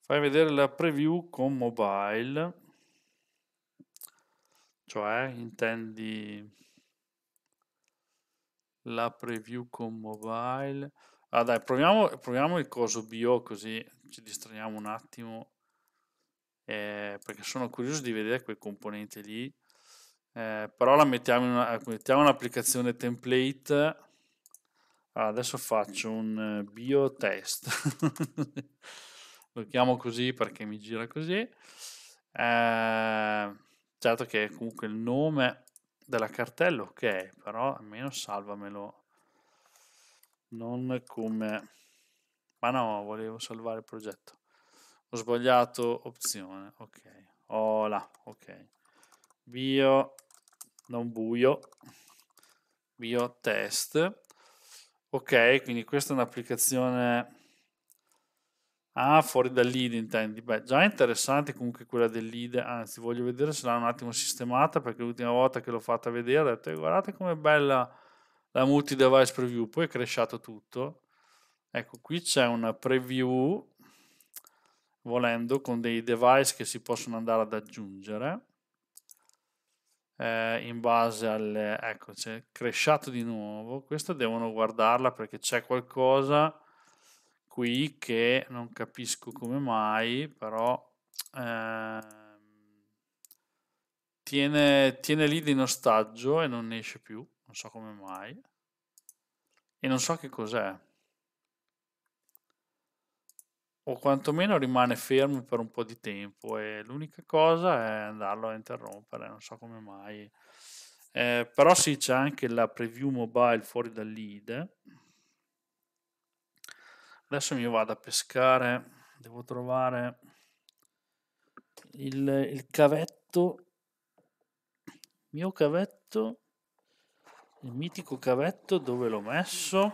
fai vedere la preview con mobile. Cioè, intendi la preview con mobile? Ah dai, proviamo, proviamo il coso bio così ci distraiamo un attimo. Eh, perché sono curioso di vedere quel componente lì. Eh, però la mettiamo, in una, mettiamo un'applicazione template. Ah, adesso faccio un eh, bio test. *laughs* Lo chiamo così perché mi gira così. Eh, Certo che comunque il nome della cartella, ok, però almeno salvamelo. Non come... Ma no, volevo salvare il progetto. Ho sbagliato opzione, ok. Hola, ok. Bio, non buio. Bio test. Ok, quindi questa è un'applicazione Ah, fuori dal lead intendi. Beh, già interessante comunque quella del lead, anzi voglio vedere se l'ha un attimo sistemata perché l'ultima volta che l'ho fatta vedere ho detto eh, guardate com'è bella la multi-device preview, poi è cresciato tutto. Ecco, qui c'è una preview volendo con dei device che si possono andare ad aggiungere eh, in base al ecco c'è cresciato di nuovo questa devono guardarla perché c'è qualcosa qui che non capisco come mai, però ehm, tiene, tiene lì in ostaggio e non esce più, non so come mai, e non so che cos'è. O quantomeno rimane fermo per un po' di tempo e l'unica cosa è andarlo a interrompere, non so come mai. Eh, però sì, c'è anche la preview mobile fuori dal lead Adesso mi vado a pescare, devo trovare il, il cavetto, mio cavetto, il mitico cavetto, dove l'ho messo?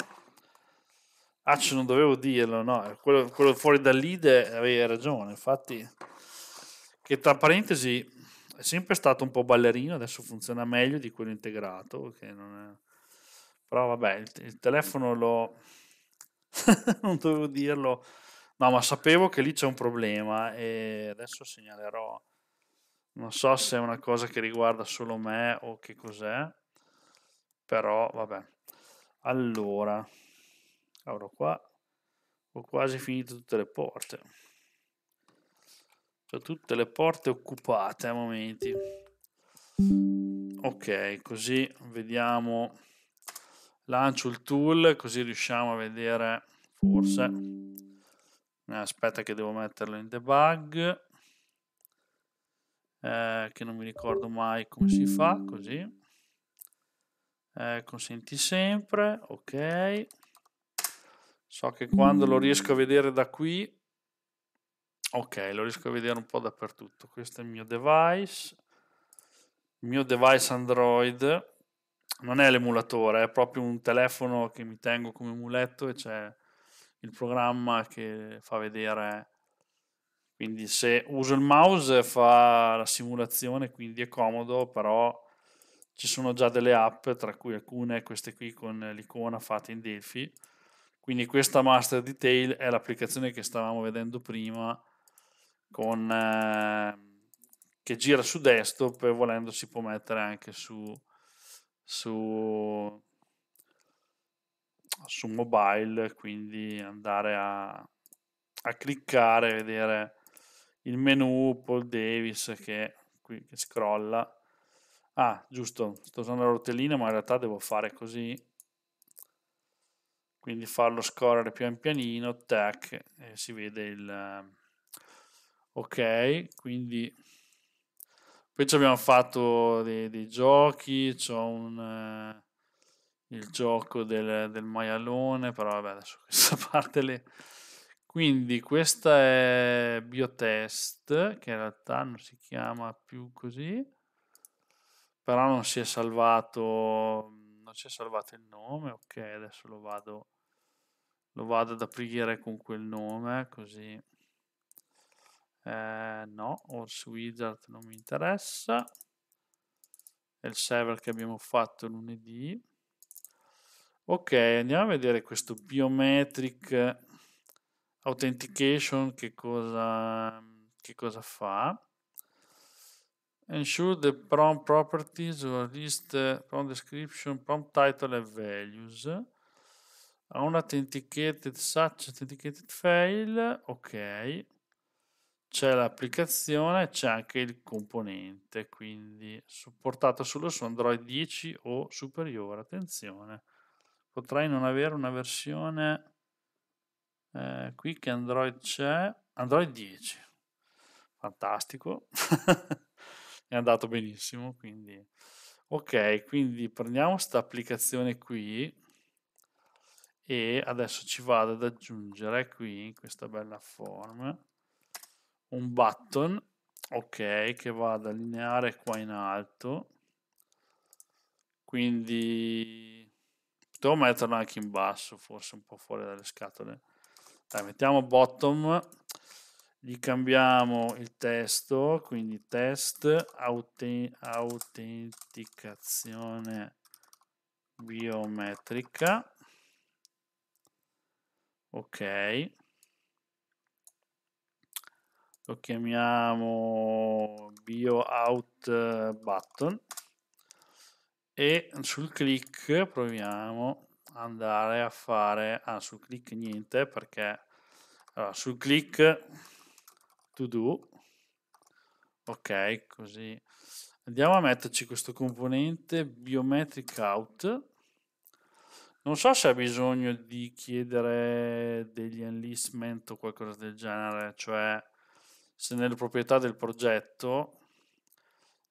Ah, non dovevo dirlo, no, quello, quello fuori da lead avevi ragione, infatti, che tra parentesi è sempre stato un po' ballerino, adesso funziona meglio di quello integrato, è... però vabbè, il, il telefono l'ho *laughs* non dovevo dirlo. No, ma sapevo che lì c'è un problema e adesso segnalerò. Non so se è una cosa che riguarda solo me o che cos'è, però vabbè. Allora, allora qua ho quasi finito tutte le porte. Ho tutte le porte occupate a momenti. Ok, così vediamo lancio il tool così riusciamo a vedere forse eh, aspetta che devo metterlo in debug eh, che non mi ricordo mai come si fa così eh, consenti sempre ok so che quando lo riesco a vedere da qui ok lo riesco a vedere un po' dappertutto questo è il mio device il mio device android non è l'emulatore, è proprio un telefono che mi tengo come muletto e c'è il programma che fa vedere. Quindi se uso il mouse fa la simulazione, quindi è comodo, però ci sono già delle app, tra cui alcune, queste qui con l'icona fatta in Delphi. Quindi questa Master Detail è l'applicazione che stavamo vedendo prima con, eh, che gira su desktop e volendo si può mettere anche su su, su mobile, quindi andare a, a cliccare vedere il menu Paul Davis che, qui, che scrolla. Ah, giusto, sto usando la rotellina, ma in realtà devo fare così. Quindi farlo scorrere pian pianino, tac, e si vede il... Ok, quindi poi ci abbiamo fatto dei, dei giochi, c'ho un, eh, il gioco del, del, maialone, però vabbè adesso *laughs* questa parte le... Quindi questa è Biotest, che in realtà non si chiama più così, però non si è salvato, non si è salvato il nome, ok adesso lo vado, lo vado ad aprire con quel nome, così... Eh, no, Horse Wizard non mi interessa. È il server che abbiamo fatto lunedì. Ok, andiamo a vedere questo biometric authentication che cosa, che cosa fa. Ensure the prompt properties or list prompt description, prompt title and values. authenticated such authenticated fail. Ok c'è l'applicazione, c'è anche il componente, quindi supportata solo su Android 10 o superiore, attenzione. Potrai non avere una versione eh, qui che Android c'è, Android 10. Fantastico. *laughs* È andato benissimo, quindi Ok, quindi prendiamo questa applicazione qui e adesso ci vado ad aggiungere qui in questa bella forma un button ok che vado ad allineare qua in alto quindi potevo metterlo anche in basso forse un po' fuori dalle scatole dai mettiamo bottom gli cambiamo il testo quindi test auten autenticazione biometrica ok lo chiamiamo bio out eh, button e sul click proviamo ad andare a fare ah, sul click niente perché allora, sul click to do ok così andiamo a metterci questo componente biometric out non so se ha bisogno di chiedere degli enlistment o qualcosa del genere cioè se nelle proprietà del progetto,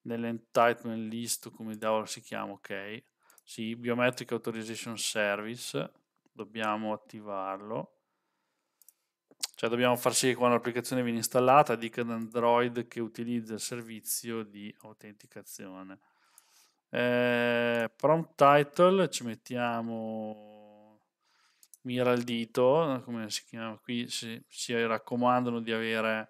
nell'entitlement list, come diavolo si chiama, ok, sì, Biometric Authorization Service, dobbiamo attivarlo. Cioè dobbiamo far sì che quando l'applicazione viene installata dica ad Android che utilizza il servizio di autenticazione. Eh, prompt title ci mettiamo mira il dito, come si chiama qui, si, si raccomandano di avere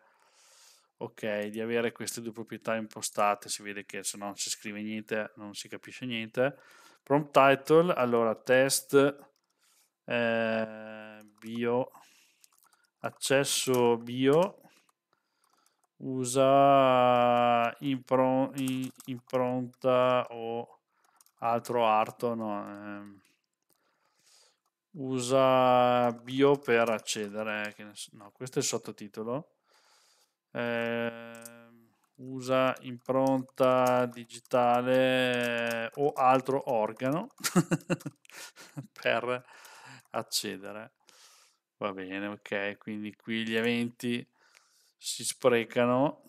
ok, di avere queste due proprietà impostate, si vede che se non si scrive niente non si capisce niente. Prompt title, allora test eh, bio, accesso bio, usa impron, impronta o altro arto, no, eh, usa bio per accedere, no, questo è il sottotitolo eh, usa impronta digitale eh, o altro organo *laughs* per accedere. Va bene, ok, quindi qui gli eventi si sprecano.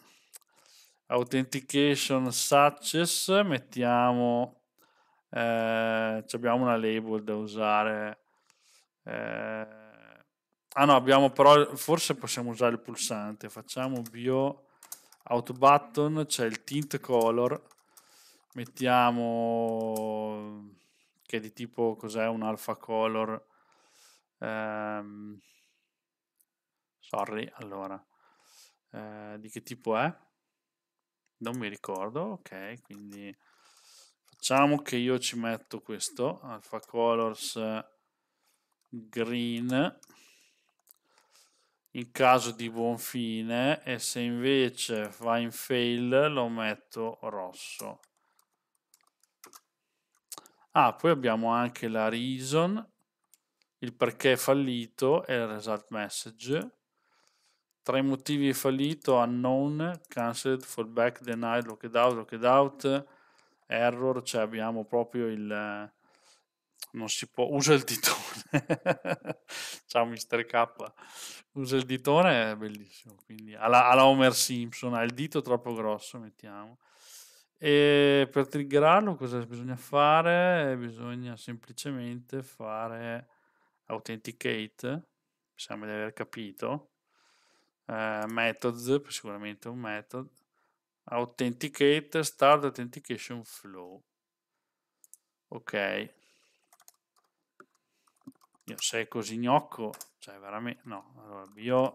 Authentication success, mettiamo, eh, abbiamo una label da usare. Eh, Ah no, abbiamo però, forse possiamo usare il pulsante, facciamo bio out button, c'è il tint color, mettiamo che è di tipo cos'è un alpha color, ehm, sorry, allora, eh, di che tipo è? Non mi ricordo, ok, quindi facciamo che io ci metto questo, alpha colors green, in caso di buon fine e se invece va in fail lo metto rosso. Ah, poi abbiamo anche la reason, il perché è fallito e il result message. Tra i motivi fallito, unknown, cancelled, fallback, denied, locked out, locked out, error, cioè abbiamo proprio il, non si può, usa il ditone. *laughs* Ciao Mister K, usa il ditone, è bellissimo, quindi alla, alla Homer Simpson, ha il dito troppo grosso, mettiamo. E per triggerarlo cosa bisogna fare? Bisogna semplicemente fare authenticate, mi sembra di aver capito, uh, methods, sicuramente un method, authenticate start authentication flow. Ok, io, se è così gnocco, cioè veramente, no, allora, bio,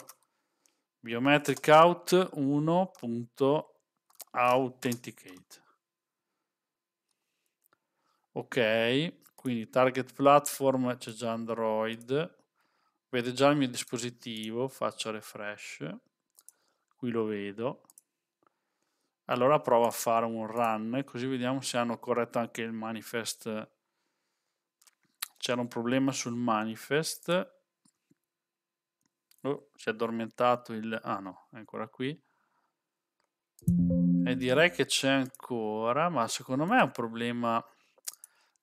biometric out 1.authenticate. Ok, quindi target platform c'è già Android, vede già il mio dispositivo, faccio refresh, qui lo vedo. Allora provo a fare un run, così vediamo se hanno corretto anche il manifest c'era un problema sul manifest. Oh, si è addormentato il... Ah no, è ancora qui. E direi che c'è ancora, ma secondo me è un problema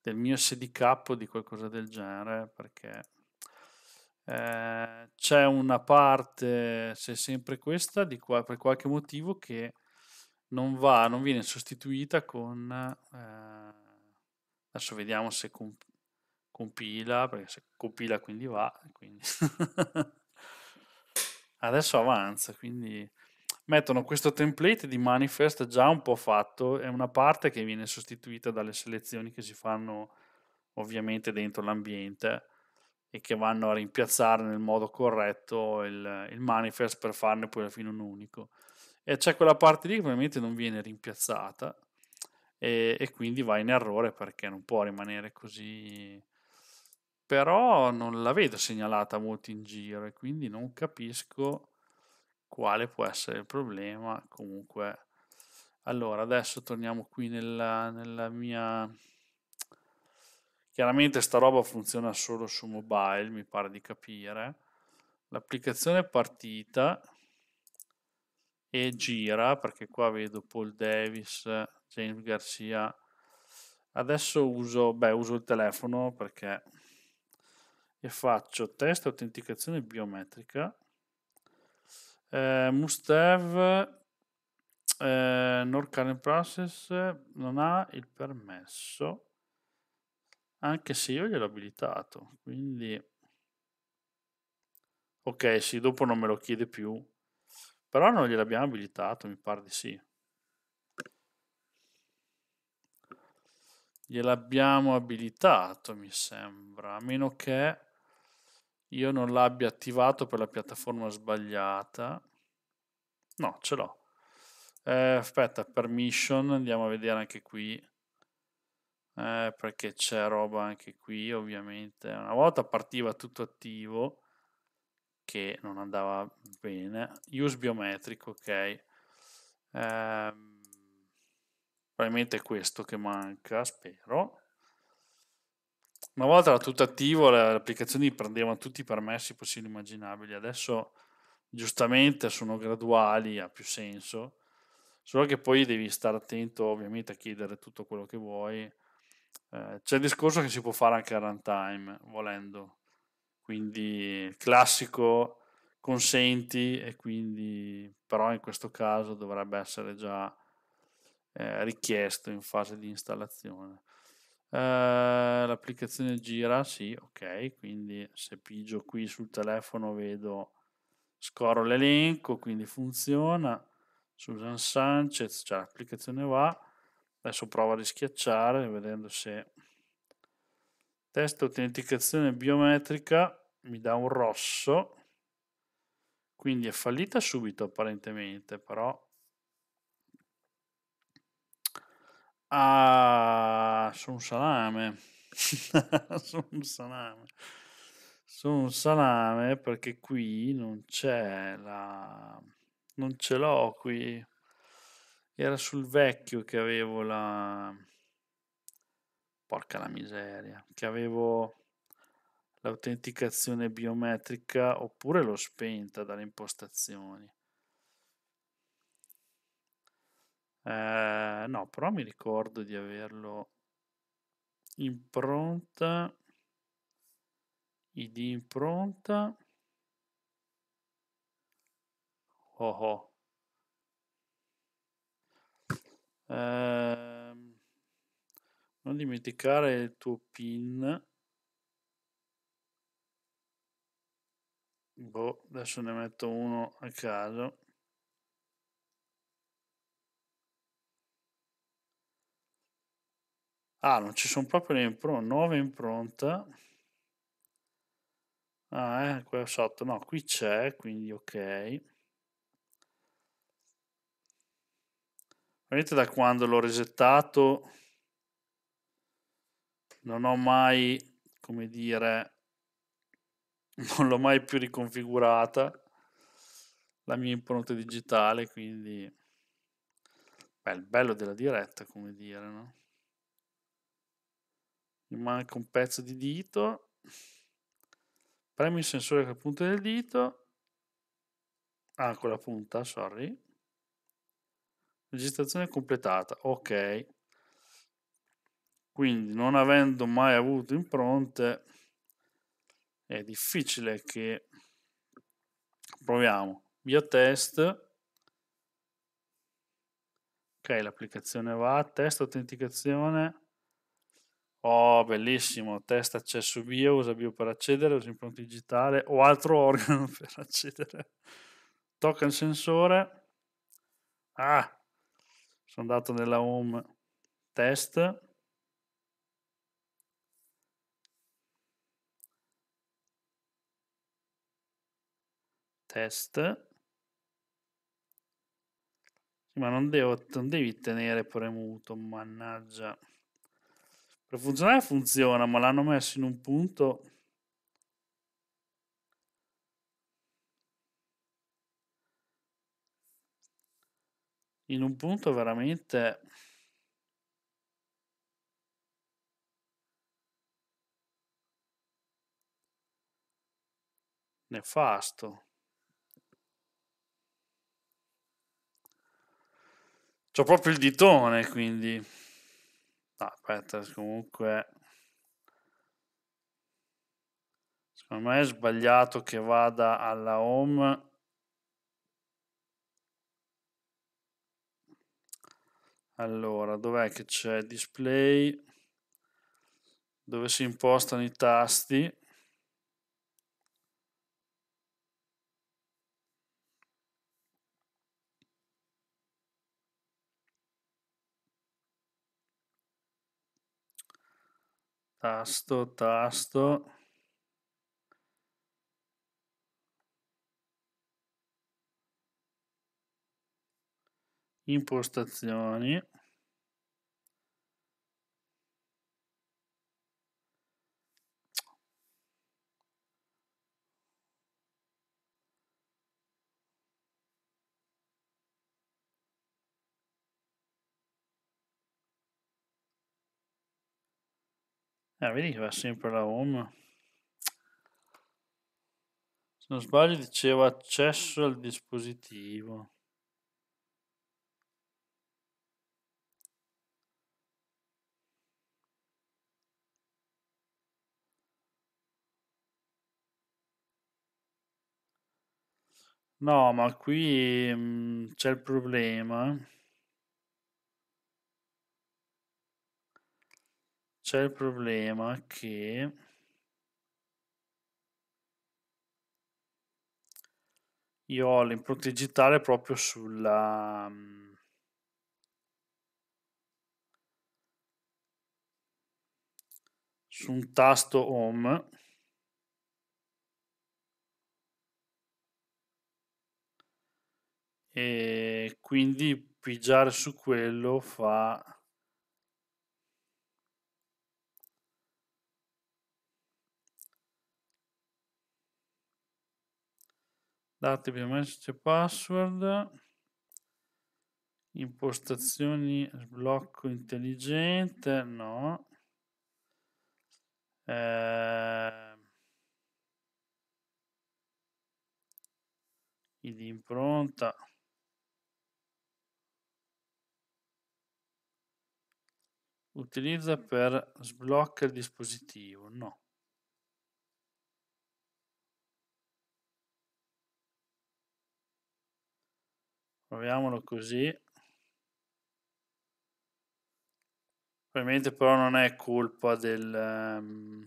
del mio SDK o di qualcosa del genere, perché eh, c'è una parte, se sempre questa, di qua, per qualche motivo che non, va, non viene sostituita con... Eh, adesso vediamo se... Comp- compila, perché se compila quindi va. Quindi. *laughs* Adesso avanza, quindi mettono questo template di manifest già un po' fatto, è una parte che viene sostituita dalle selezioni che si fanno ovviamente dentro l'ambiente e che vanno a rimpiazzare nel modo corretto il, il manifest per farne poi alla fine un unico. E c'è quella parte lì che ovviamente non viene rimpiazzata e, e quindi va in errore perché non può rimanere così però non la vedo segnalata molto in giro e quindi non capisco quale può essere il problema comunque allora adesso torniamo qui nella, nella mia chiaramente sta roba funziona solo su mobile mi pare di capire l'applicazione è partita e gira perché qua vedo Paul Davis James Garcia adesso uso beh uso il telefono perché e faccio test autenticazione biometrica eh, must eh, nor current process non ha il permesso anche se io gliel'ho abilitato quindi ok sì dopo non me lo chiede più però non gliel'abbiamo abilitato mi pare di sì gliel'abbiamo abilitato mi sembra a meno che io non l'abbia attivato per la piattaforma sbagliata. No, ce l'ho. Eh, aspetta, permission, andiamo a vedere anche qui. Eh, perché c'è roba anche qui, ovviamente. Una volta partiva tutto attivo, che non andava bene. Use biometrico, ok. Eh, probabilmente è questo che manca, spero una volta era tutto attivo, le, applicazioni prendevano tutti i permessi possibili e immaginabili, adesso giustamente sono graduali, ha più senso, solo che poi devi stare attento ovviamente a chiedere tutto quello che vuoi. Eh, c'è il discorso che si può fare anche a runtime, volendo, quindi classico consenti e quindi però in questo caso dovrebbe essere già eh, richiesto in fase di installazione. Eh, l'applicazione gira, sì, ok, quindi se pigio qui sul telefono vedo, scoro l'elenco, quindi funziona. Susan Sanchez, cioè l'applicazione va. Adesso provo a rischiacciare vedendo se test autenticazione biometrica mi dà un rosso. Quindi è fallita subito apparentemente, però Ah, sono un salame. *laughs* sono un salame. Sono un salame perché qui non c'è la... Non ce l'ho qui. Era sul vecchio che avevo la... Porca la miseria. Che avevo l'autenticazione biometrica oppure l'ho spenta dalle impostazioni. Eh, no, però mi ricordo di averlo impronta pronta. ID in Oh oh. Eh, non dimenticare il tuo pin. Boh, adesso ne metto uno a caso. Ah, non ci sono proprio le impronte, nuove impronte. Ah, eh, qua sotto, no, qui c'è, quindi ok. Vedete da quando l'ho resettato non ho mai, come dire, *laughs* non l'ho mai più riconfigurata la mia impronta digitale, quindi beh, il bello della diretta, come dire, no? mi manca un pezzo di dito, premo il sensore con la punta del dito, ah con la punta, sorry, registrazione completata, ok, quindi non avendo mai avuto impronte è difficile che proviamo via test ok l'applicazione va test autenticazione Oh, bellissimo, test accesso via, usa bio per accedere, usa impronta digitale o altro *laughs* organo per accedere. Tocca il sensore. Ah, sono andato nella home test. Test. Sì, ma non, devo, non devi tenere premuto, mannaggia. Per funzionare funziona, ma l'hanno messo in un punto... In un punto veramente... nefasto. C'ho proprio il ditone, quindi... Ah, aspetta, comunque... Secondo me è sbagliato che vada alla home. Allora, dov'è che c'è display? Dove si impostano i tasti? tasto, tasto. Impostazioni. Ah, vedi che va sempre la home. Se non sbaglio diceva accesso al dispositivo. No, ma qui mh, mm, c'è il problema. Eh. C'è il problema che io ho l'impronta digitale proprio sulla mm, su un tasto home e quindi pigiare su quello fa database message password impostazioni sblocco intelligente no eh, id impronta utilizza per sblocca il dispositivo no proviamolo così ovviamente però non è colpa del um,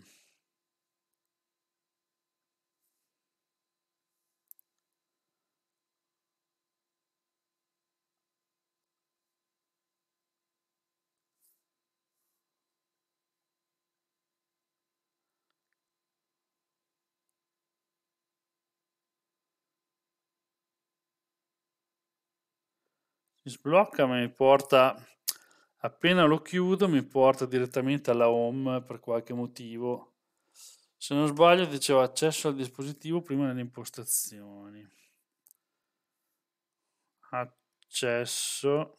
mi sblocca ma mi porta appena lo chiudo mi porta direttamente alla home per qualche motivo se non sbaglio dicevo accesso al dispositivo prima delle impostazioni accesso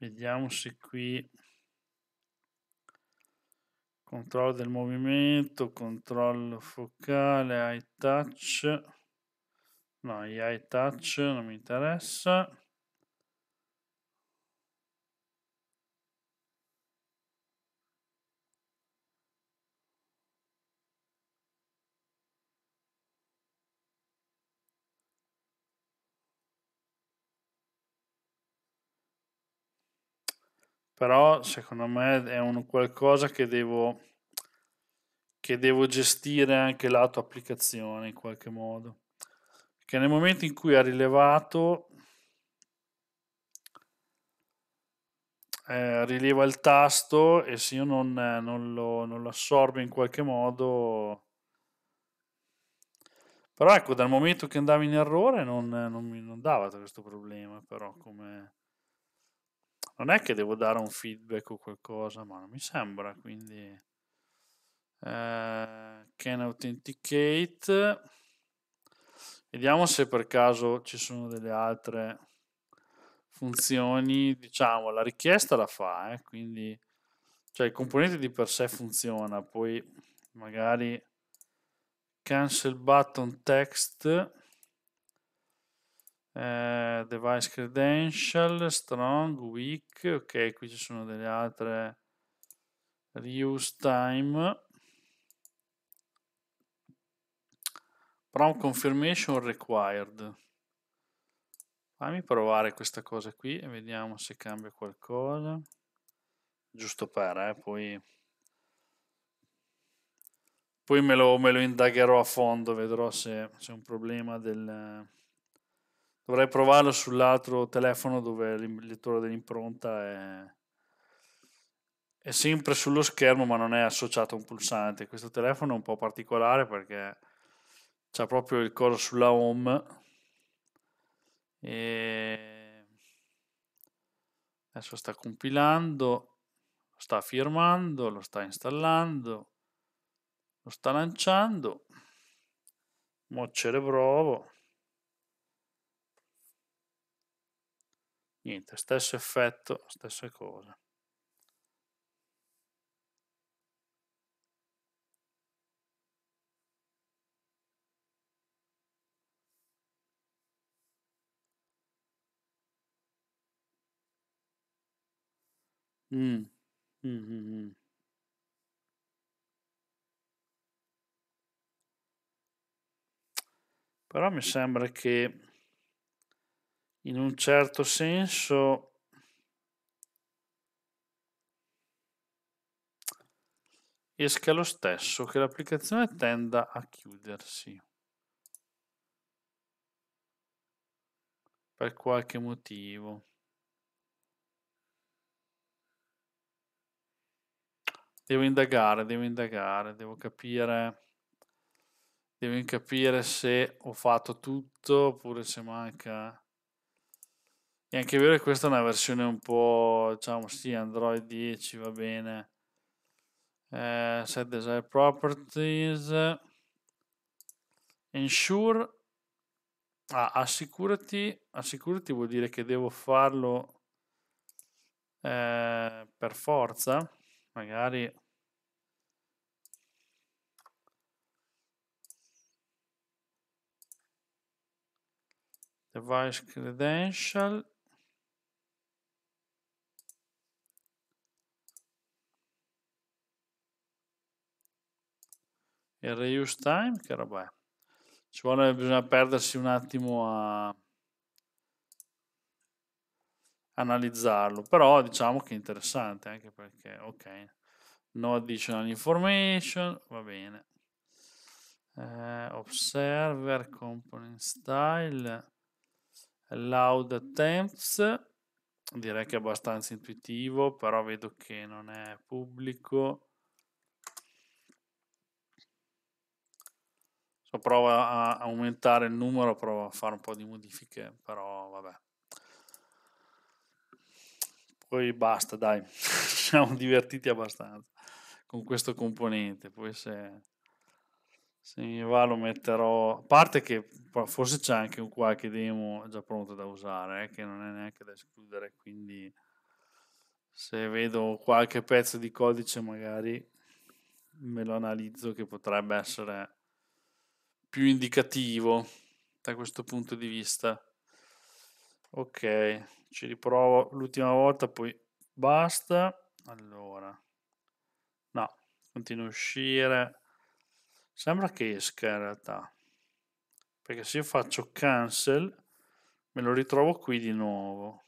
vediamo se qui controllo del movimento controllo focale eye touch no eye touch non mi interessa però secondo me è un qualcosa che devo, che devo gestire anche lato applicazione in qualche modo. Perché nel momento in cui ha rilevato, eh, rileva il tasto e se io non, non, lo, non lo assorbo in qualche modo... Però ecco, dal momento che andavo in errore non, non non dava questo problema, però come non è che devo dare un feedback o qualcosa, ma non mi sembra, quindi eh, can authenticate. Vediamo se per caso ci sono delle altre funzioni, diciamo, la richiesta la fa, eh, quindi cioè il componente di per sé funziona, poi magari cancel button text eh, device credential, strong, weak, ok, qui ci sono delle altre reuse time, prompt confirmation required. Fammi provare questa cosa qui e vediamo se cambia qualcosa. Giusto per, eh, poi... Poi me lo, me lo indagherò a fondo, vedrò se c'è un problema del Dovrei provarlo sull'altro telefono dove il lettore dell'impronta è... è sempre sullo schermo ma non è associato a un pulsante. Questo telefono è un po' particolare perché c'è proprio il coso sulla home e adesso sta compilando, sta firmando, lo sta installando, lo sta lanciando. Mo ce le provo. niente, stesso effetto, stessa cosa. Mm. Mm-hmm. Però mi sembra che in un certo senso esca lo stesso, che l'applicazione tenda a chiudersi per qualche motivo. Devo indagare, devo indagare, devo capire, devo capire se ho fatto tutto oppure se manca e anche vero che questa è una versione un po', diciamo, sì, Android 10 va bene. Eh, set Design Properties. Ensure. Ah, assicurati. Assicurati vuol dire che devo farlo eh, per forza. Magari... device credential il reuse time che roba è ci vuole bisogna perdersi un attimo a analizzarlo però diciamo che è interessante anche perché ok no additional information va bene eh, observer component style loud attempts direi che è abbastanza intuitivo però vedo che non è pubblico So, prova a aumentare il numero, prova a fare un po' di modifiche, però vabbè. Poi basta, dai, *laughs* siamo divertiti abbastanza con questo componente. Poi se, se mi va lo metterò, a parte che forse c'è anche un qualche demo già pronto da usare, eh, che non è neanche da escludere, quindi se vedo qualche pezzo di codice magari me lo analizzo che potrebbe essere più indicativo da questo punto di vista. Ok, ci riprovo l'ultima volta, poi basta. Allora, no, continua a uscire. Sembra che esca in realtà, perché se io faccio cancel me lo ritrovo qui di nuovo.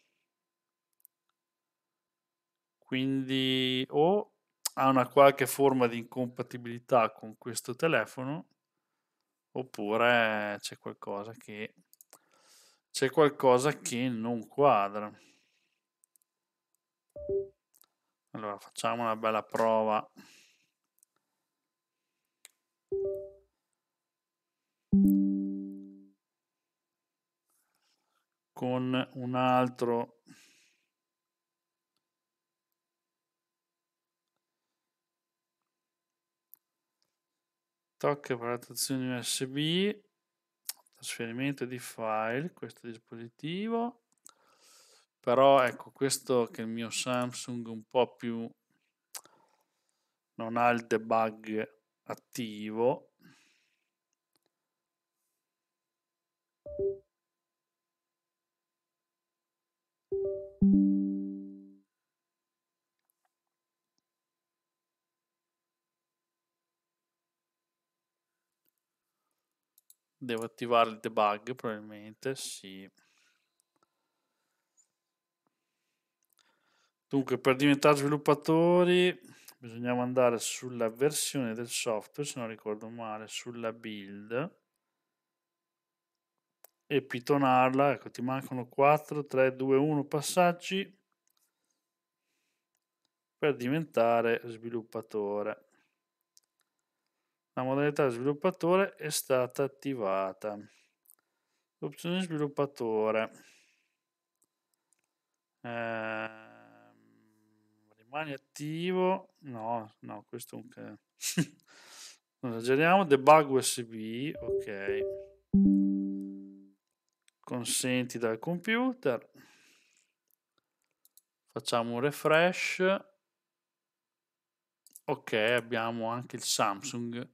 Quindi o ha una qualche forma di incompatibilità con questo telefono oppure c'è qualcosa che c'è qualcosa che non quadra. Allora facciamo una bella prova. Con un altro Tac, valutazioni USB, trasferimento di file, questo dispositivo. Però ecco, questo che il mio Samsung un po' più non ha il debug attivo. Devo attivare il debug probabilmente, sì. Dunque, per diventare sviluppatori bisogna andare sulla versione del software, se non ricordo male, sulla build e pitonarla. Ecco, ti mancano 4, 3, 2, 1 passaggi per diventare sviluppatore la modalità sviluppatore è stata attivata. Opzione sviluppatore eh, rimane attivo. No, no, questo è un cazzo. *laughs* non esageriamo. Debug USB, ok. Consenti dal computer. Facciamo un refresh. Ok, abbiamo anche il Samsung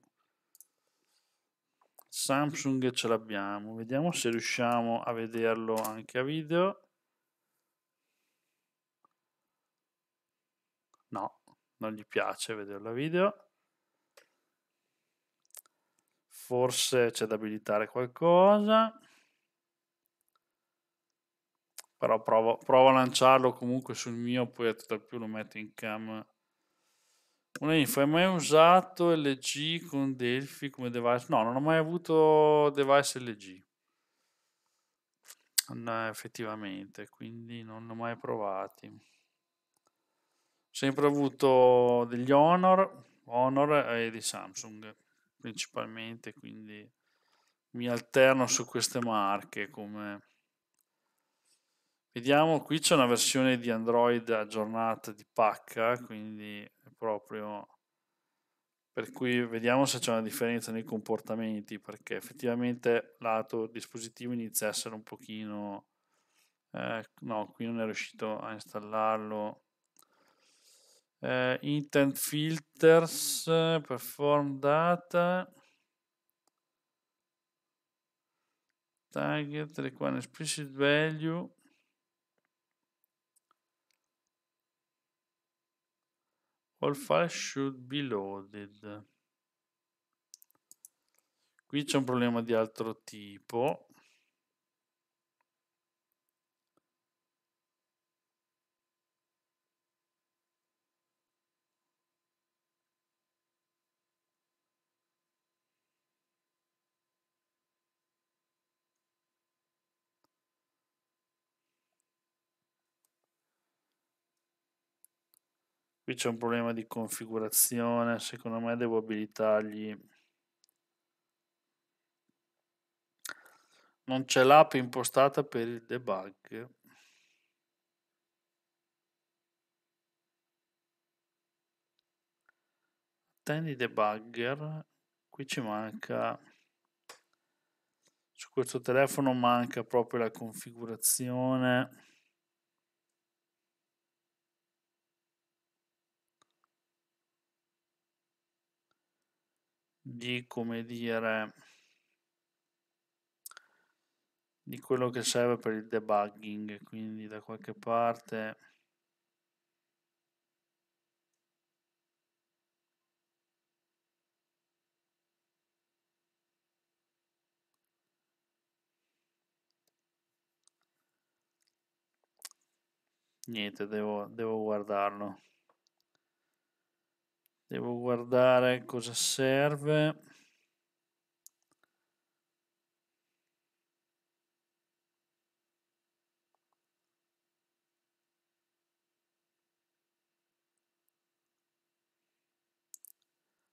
Samsung ce l'abbiamo, vediamo se riusciamo a vederlo anche a video. No, non gli piace vederlo a video. Forse c'è da abilitare qualcosa. Però provo, provo a lanciarlo comunque sul mio, poi tutto più lo metto in cam Un'info, hai mai usato LG con Delphi come device? No, non ho mai avuto device LG. No, effettivamente, quindi non l'ho mai provati. Ho sempre avuto degli Honor, Honor e di Samsung principalmente, quindi mi alterno su queste marche come Vediamo, qui c'è una versione di Android aggiornata di pacca, quindi è proprio per cui vediamo se c'è una differenza nei comportamenti, perché effettivamente lato dispositivo inizia a essere un pochino... Eh, no, qui non è riuscito a installarlo. Eh, intent filters, perform data. Target, require explicit value. All file should be loaded. Qui c'è un problema di altro tipo. Qui c'è un problema di configurazione, secondo me devo abilitargli... Non c'è l'app impostata per il debug. Attendi debugger. Qui ci manca... Su questo telefono manca proprio la configurazione. di, come dire, di quello che serve per il debugging, quindi da qualche parte... Niente, devo, devo guardarlo devo guardare cosa serve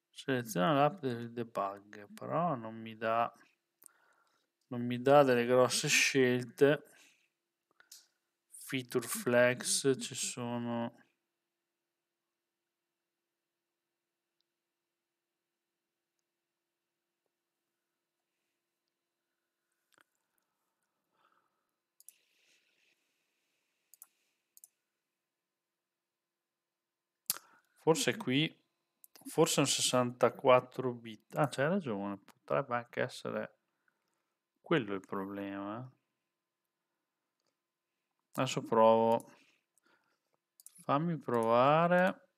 seleziona l'app del debug però non mi dà non mi dà delle grosse scelte feature flex ci sono Forse qui, forse un 64 bit. Ah, c'hai ragione, potrebbe anche essere quello il problema. Eh. Adesso provo. Fammi provare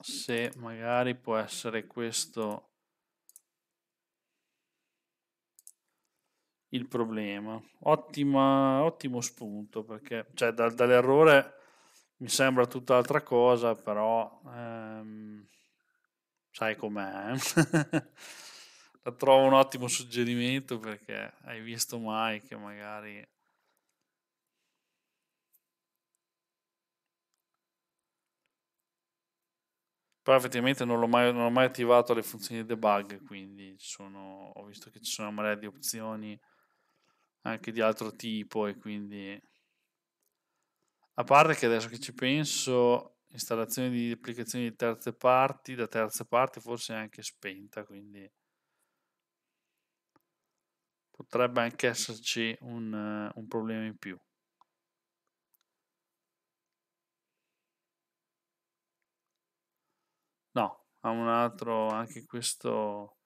se magari può essere questo il problema. Ottima, ottimo spunto perché cioè, da, dall'errore mi sembra tutt'altra cosa, però ehm, sai com'è. Eh? *laughs* La trovo un ottimo suggerimento perché hai visto mai che magari... Però effettivamente non, l'ho mai, non ho mai attivato le funzioni debug, quindi sono, ho visto che ci sono una marea di opzioni anche di altro tipo e quindi... A parte che adesso che ci penso, installazione di applicazioni di terze parti, da terze parti forse è anche spenta, quindi potrebbe anche esserci un, uh, un problema in più. No, ha un altro, anche questo,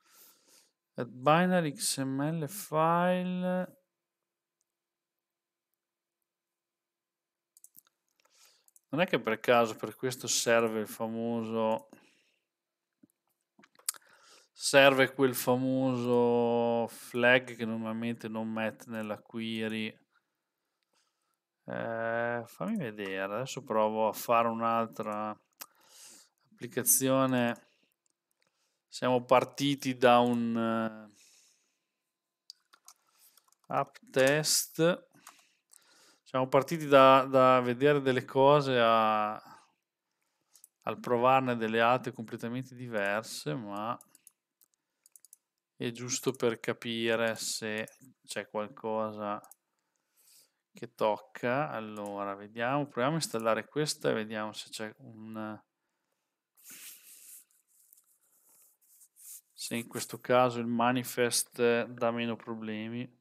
at eh, binary xml file Non è che per caso per questo serve il famoso serve quel famoso flag che normalmente non mette nella query. Eh, fammi vedere, adesso provo a fare un'altra applicazione. Siamo partiti da un uh, app test siamo partiti da, da vedere delle cose a, al provarne delle altre completamente diverse, ma è giusto per capire se c'è qualcosa che tocca. Allora, vediamo, proviamo a installare questa e vediamo se c'è un... se in questo caso il manifest dà meno problemi.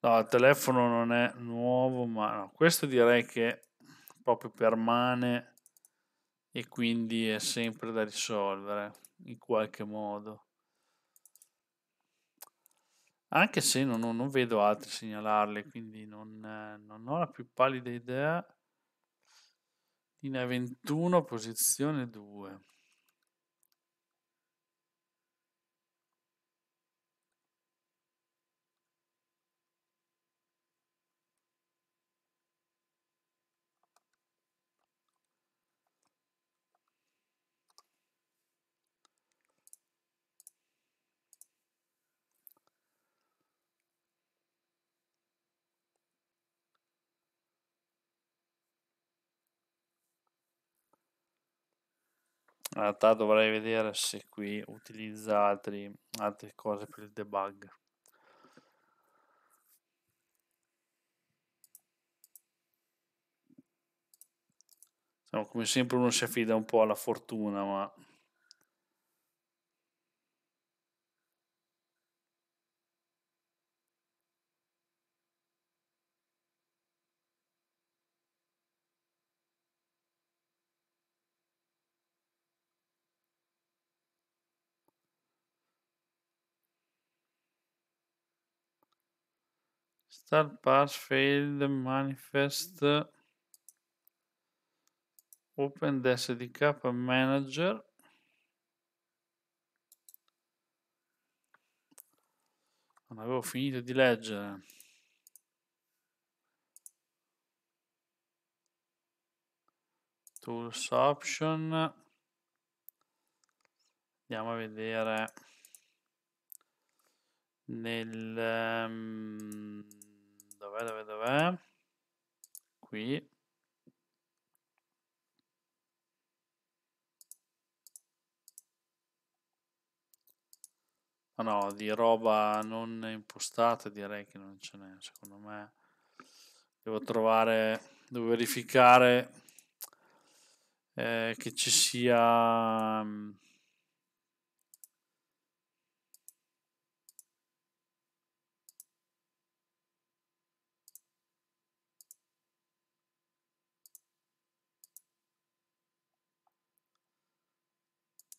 No, il telefono non è nuovo, ma no, questo direi che proprio permane e quindi è sempre da risolvere in qualche modo. Anche se non, non vedo altri segnalarli, quindi non, non ho la più pallida idea. Linea 21, posizione 2. In realtà dovrei vedere se qui utilizza altri, altre cose per il debug. come sempre uno si affida un po' alla fortuna, ma Star Pass Failed Manifest Open the SDK Manager Non avevo finito di leggere. Tools Option Andiamo a vedere nel... Um, dov'è, dov'è, dov'è? Qui. Ma no, di roba non impostata direi che non ce n'è, secondo me. Devo trovare, devo verificare eh, che ci sia... Mm,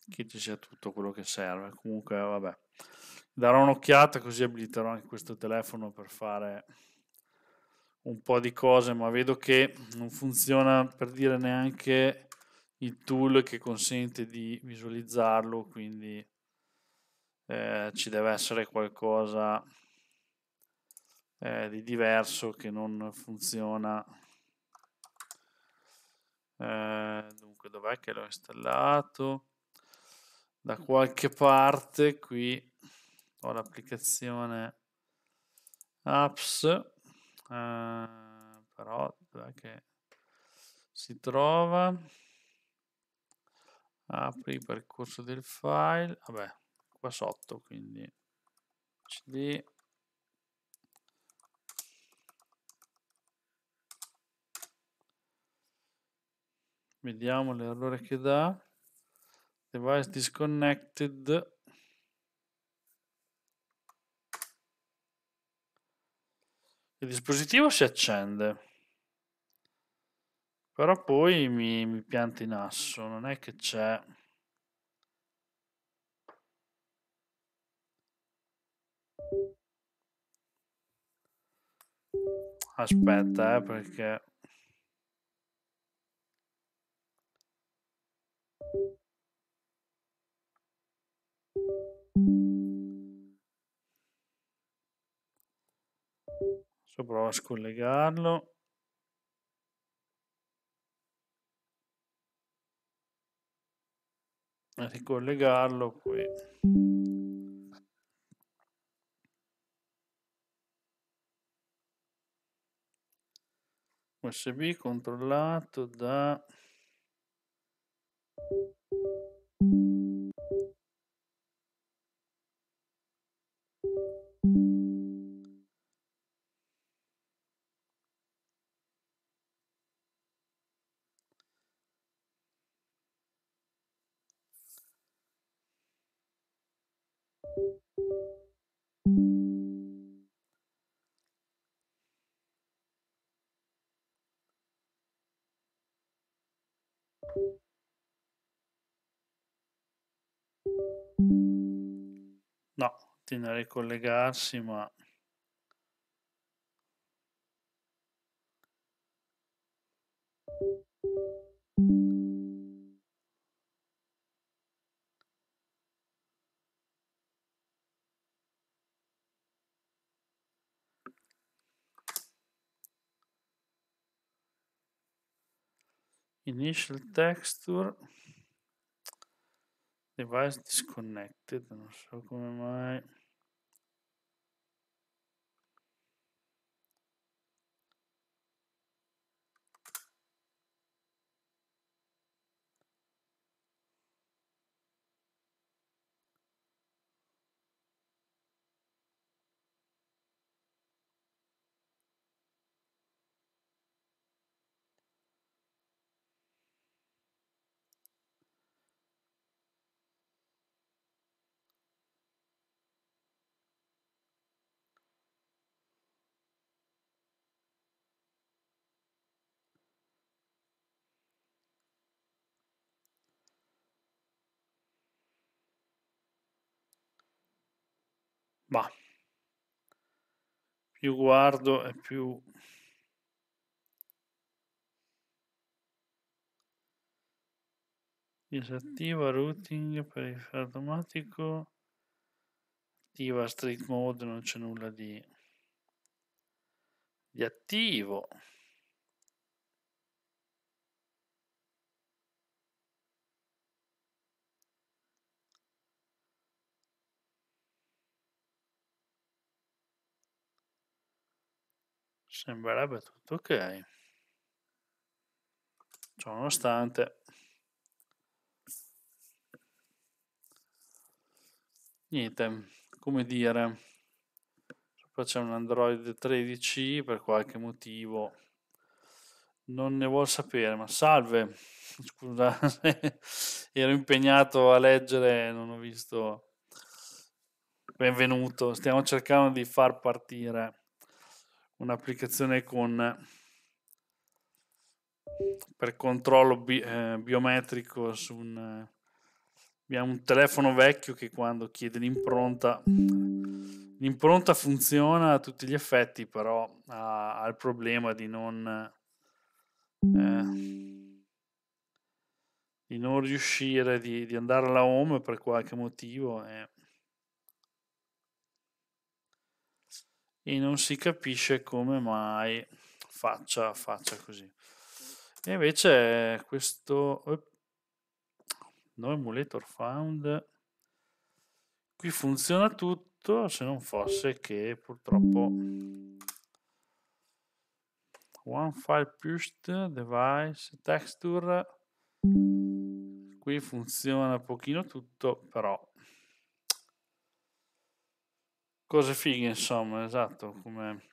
che ci sia tutto quello che serve. Comunque, vabbè, darò un'occhiata così abiliterò anche questo telefono per fare un po' di cose, ma vedo che non funziona per dire neanche il tool che consente di visualizzarlo, quindi eh, ci deve essere qualcosa eh, di diverso che non funziona. Eh, dunque, dov'è che l'ho installato? da qualche parte qui ho l'applicazione apps eh, però dov'è che si trova apri il percorso del file vabbè qua sotto quindi cd vediamo l'errore che dà device disconnected il dispositivo si accende però poi mi, mi pianta in asso non è che c'è aspetta eh, perché Adesso provo a scollegarlo. A ricollegarlo qui. USB controllato da No, continua a ricollegarsi, ma... Initial texture Device disconnected, non so come mai. ma più guardo e più disattiva routing per il fare automatico attiva street mode non c'è nulla di, di attivo Sembrerebbe tutto ok. Ciononostante, niente, come dire, sopra c'è un Android 13 per qualche motivo non ne vuol sapere, ma salve, *laughs* scusa, ero impegnato a leggere, non ho visto. Benvenuto, stiamo cercando di far partire un'applicazione con per controllo bi- eh, biometrico su un eh, abbiamo un telefono vecchio che quando chiede l'impronta l'impronta funziona a tutti gli effetti però ha, ha il problema di non eh, di non riuscire di, di andare alla home per qualche motivo eh. e non si capisce come mai faccia, faccia così. E invece questo no emulator found qui funziona tutto se non fosse che purtroppo one file pushed device texture qui funziona un pochino tutto però cose fighe, insomma, esatto. Come...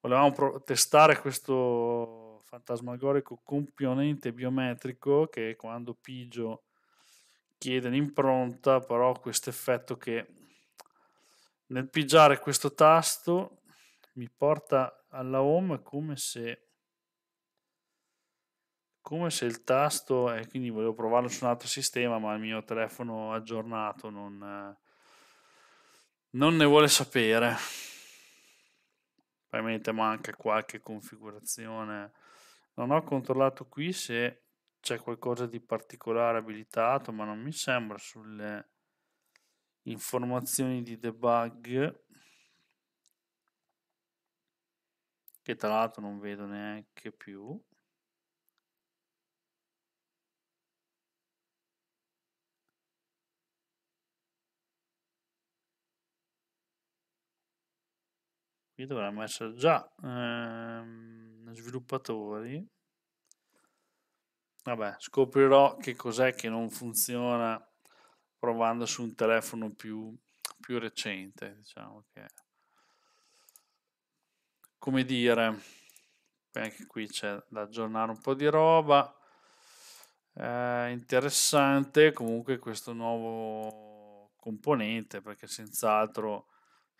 Volevamo pro- testare questo fantasmagorico componente biometrico che quando Pigio chiede l'impronta, però questo effetto che nel pigiare questo tasto mi porta alla home come se come se il tasto e quindi volevo provarlo su un altro sistema ma il mio telefono aggiornato non, non ne vuole sapere. Probabilmente manca qualche configurazione. Non ho controllato qui se c'è qualcosa di particolare abilitato, ma non mi sembra sulle informazioni di debug che tra l'altro non vedo neanche più qui dovremmo essere già ehm, sviluppatori vabbè scoprirò che cos'è che non funziona provando su un telefono più, più recente diciamo che come dire anche qui c'è da aggiornare un po' di roba eh, interessante comunque questo nuovo componente perché senz'altro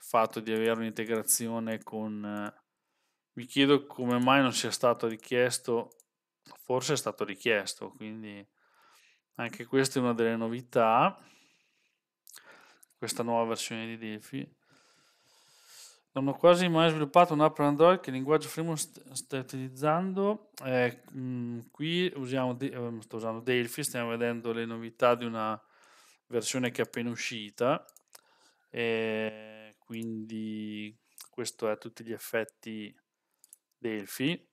fatto di avere un'integrazione con... Eh, mi chiedo come mai non sia stato richiesto, forse è stato richiesto, quindi anche questa è una delle novità, questa nuova versione di Delphi. Non ho quasi mai sviluppato un'app per Android che linguaggio Fremont st- sta utilizzando. Eh, mh, mm, qui usiamo de- ehm, sto usando Delphi, stiamo vedendo le novità di una versione che è appena uscita. Eh, quindi questo è a tutti gli effetti Delphi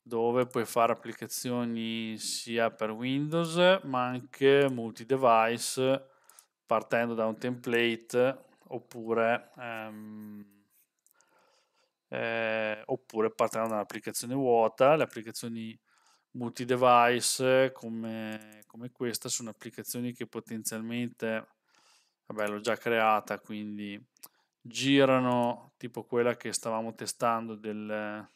dove puoi fare applicazioni sia per Windows ma anche multi-device partendo da un template oppure, ehm, eh, oppure partendo da un'applicazione vuota. Le applicazioni multi-device come, come questa sono applicazioni che potenzialmente, vabbè l'ho già creata quindi girano, tipo quella che stavamo testando del,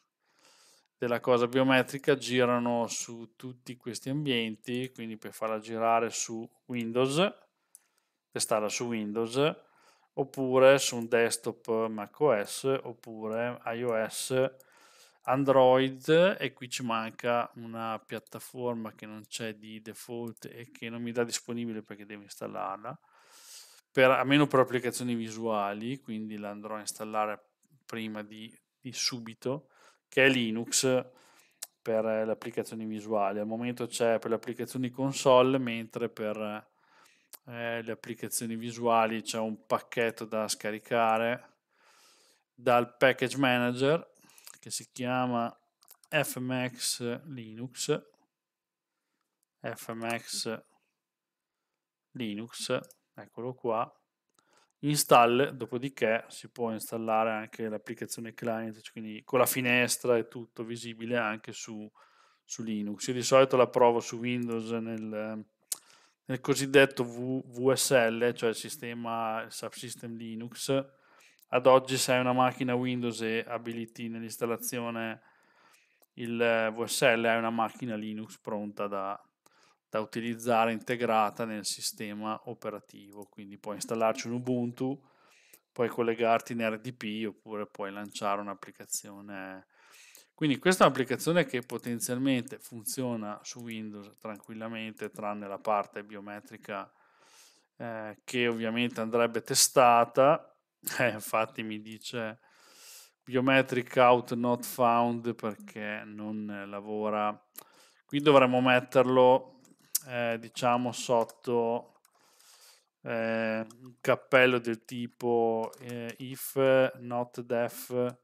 della cosa biometrica, girano su tutti questi ambienti, quindi per farla girare su Windows, testarla su Windows, oppure su un desktop macOS, oppure iOS, Android e qui ci manca una piattaforma che non c'è di default e che non mi dà disponibile perché devo installarla per, almeno per applicazioni visuali, quindi l'andrò a installare prima di, di subito, che è Linux per le applicazioni visuali. Al momento c'è per le applicazioni console, mentre per eh, le applicazioni visuali c'è un pacchetto da scaricare dal package manager che si chiama fmx linux fmx linux eccolo qua, install, dopodiché si può installare anche l'applicazione client, cioè quindi con la finestra e tutto visibile anche su, su, Linux. Io di solito la provo su Windows nel, nel cosiddetto v, VSL, cioè il sistema il subsystem Linux. Ad oggi se hai una macchina Windows e abiliti nell'installazione il VSL, hai una macchina Linux pronta da, da utilizzare integrata nel sistema operativo, quindi puoi installarci un Ubuntu, puoi collegarti in RDP oppure puoi lanciare un'applicazione. Quindi questa è un'applicazione che potenzialmente funziona su Windows tranquillamente, tranne la parte biometrica eh, che ovviamente andrebbe testata. *laughs* Eh, infatti mi dice biometric out not found perché non lavora. Qui dovremmo metterlo eh, diciamo sotto eh, un cappello del tipo eh, if not def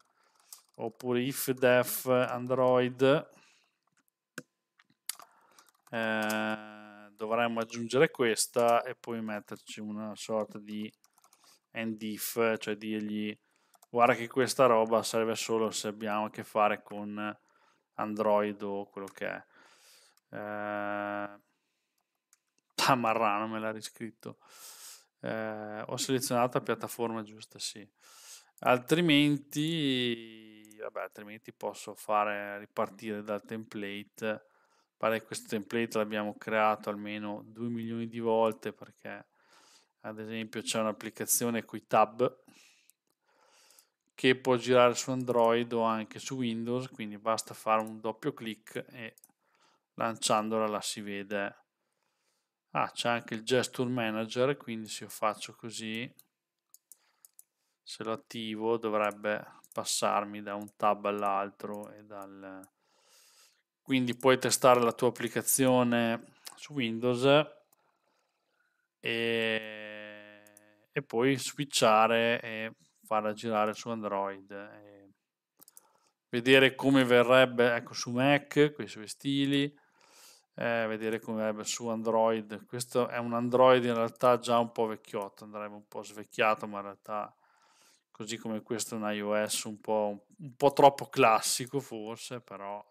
oppure if def android eh, dovremmo aggiungere questa e poi metterci una sorta di end if cioè dirgli guarda che questa roba serve solo se abbiamo a che fare con android o quello che è eh, Ah, Marrano me l'ha riscritto. Eh, ho selezionato la piattaforma giusta, sì. Altrimenti, vabbè, altrimenti posso fare ripartire dal template. Pare che questo template l'abbiamo creato almeno 2 milioni di volte perché ad esempio c'è un'applicazione qui tab che può girare su Android o anche su Windows, quindi basta fare un doppio clic e lanciandola la si vede Ah, c'è anche il gesture manager, quindi se io faccio così, se lo attivo dovrebbe passarmi da un tab all'altro e dal... Quindi puoi testare la tua applicazione su Windows e, e poi switchare e farla girare su Android. E vedere come verrebbe, ecco, su Mac, questi stili eh, vedere come è su Android. Questo è un Android in realtà già un po' vecchiotto, andrebbe un po' svecchiato, ma in realtà così come questo è un iOS un po', un po troppo classico forse, però,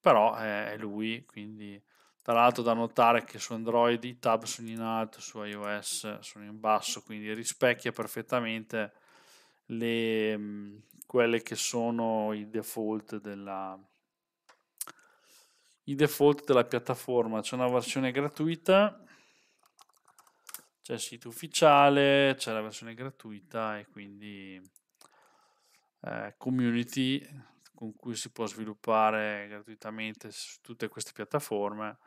però è, è, lui, quindi tra l'altro da notare che su Android i tab sono in alto, su iOS sono in basso, quindi rispecchia perfettamente le, mm, quelle che sono i default della, i default della piattaforma. C'è una versione gratuita, c'è il sito ufficiale, c'è la versione gratuita e quindi eh, community con cui si può sviluppare gratuitamente su tutte queste piattaforme.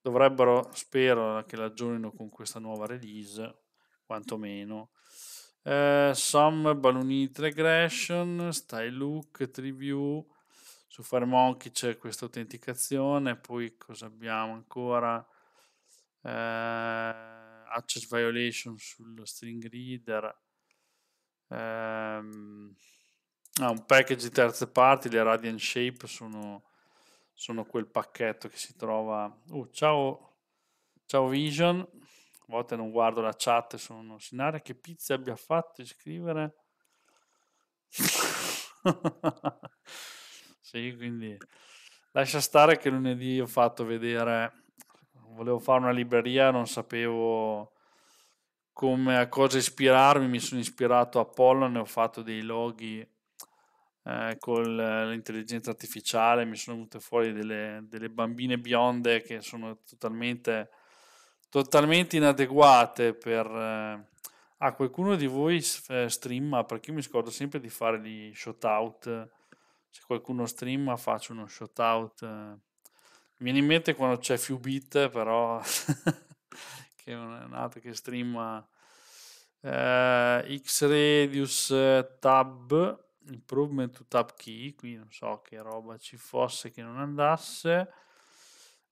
Dovrebbero, spero che l'aggiornino con questa nuova release, quantomeno. Eh, Some Balloonit Regression, Style Look, Triview, su Firemonkey c'è questa autenticazione, poi cosa abbiamo ancora? Eh, access violation sullo string reader, eh, un package di terze parti, le Radiant Shape sono, sono quel pacchetto che si trova... Uh, ciao, ciao Vision, a volte non guardo la chat sono in area, che pizza abbia fatto di scrivere? *laughs* Sì, quindi lascia stare che lunedì ho fatto vedere, volevo fare una libreria, non sapevo come a cosa ispirarmi, mi sono ispirato a Pollon e ho fatto dei loghi eh, con l'intelligenza artificiale, mi sono venute fuori delle, delle bambine bionde che sono totalmente, totalmente inadeguate per... Eh, a ah, qualcuno di voi eh, streama, perché io mi scordo sempre di fare gli shout out se qualcuno streama faccio uno shout out. Eh. Mi viene in mente quando c'è Fubit, però, *laughs* che non è un altro che streama eh, X-Radius eh, Tab, Improvement to Tab Key, qui non so che roba ci fosse che non andasse.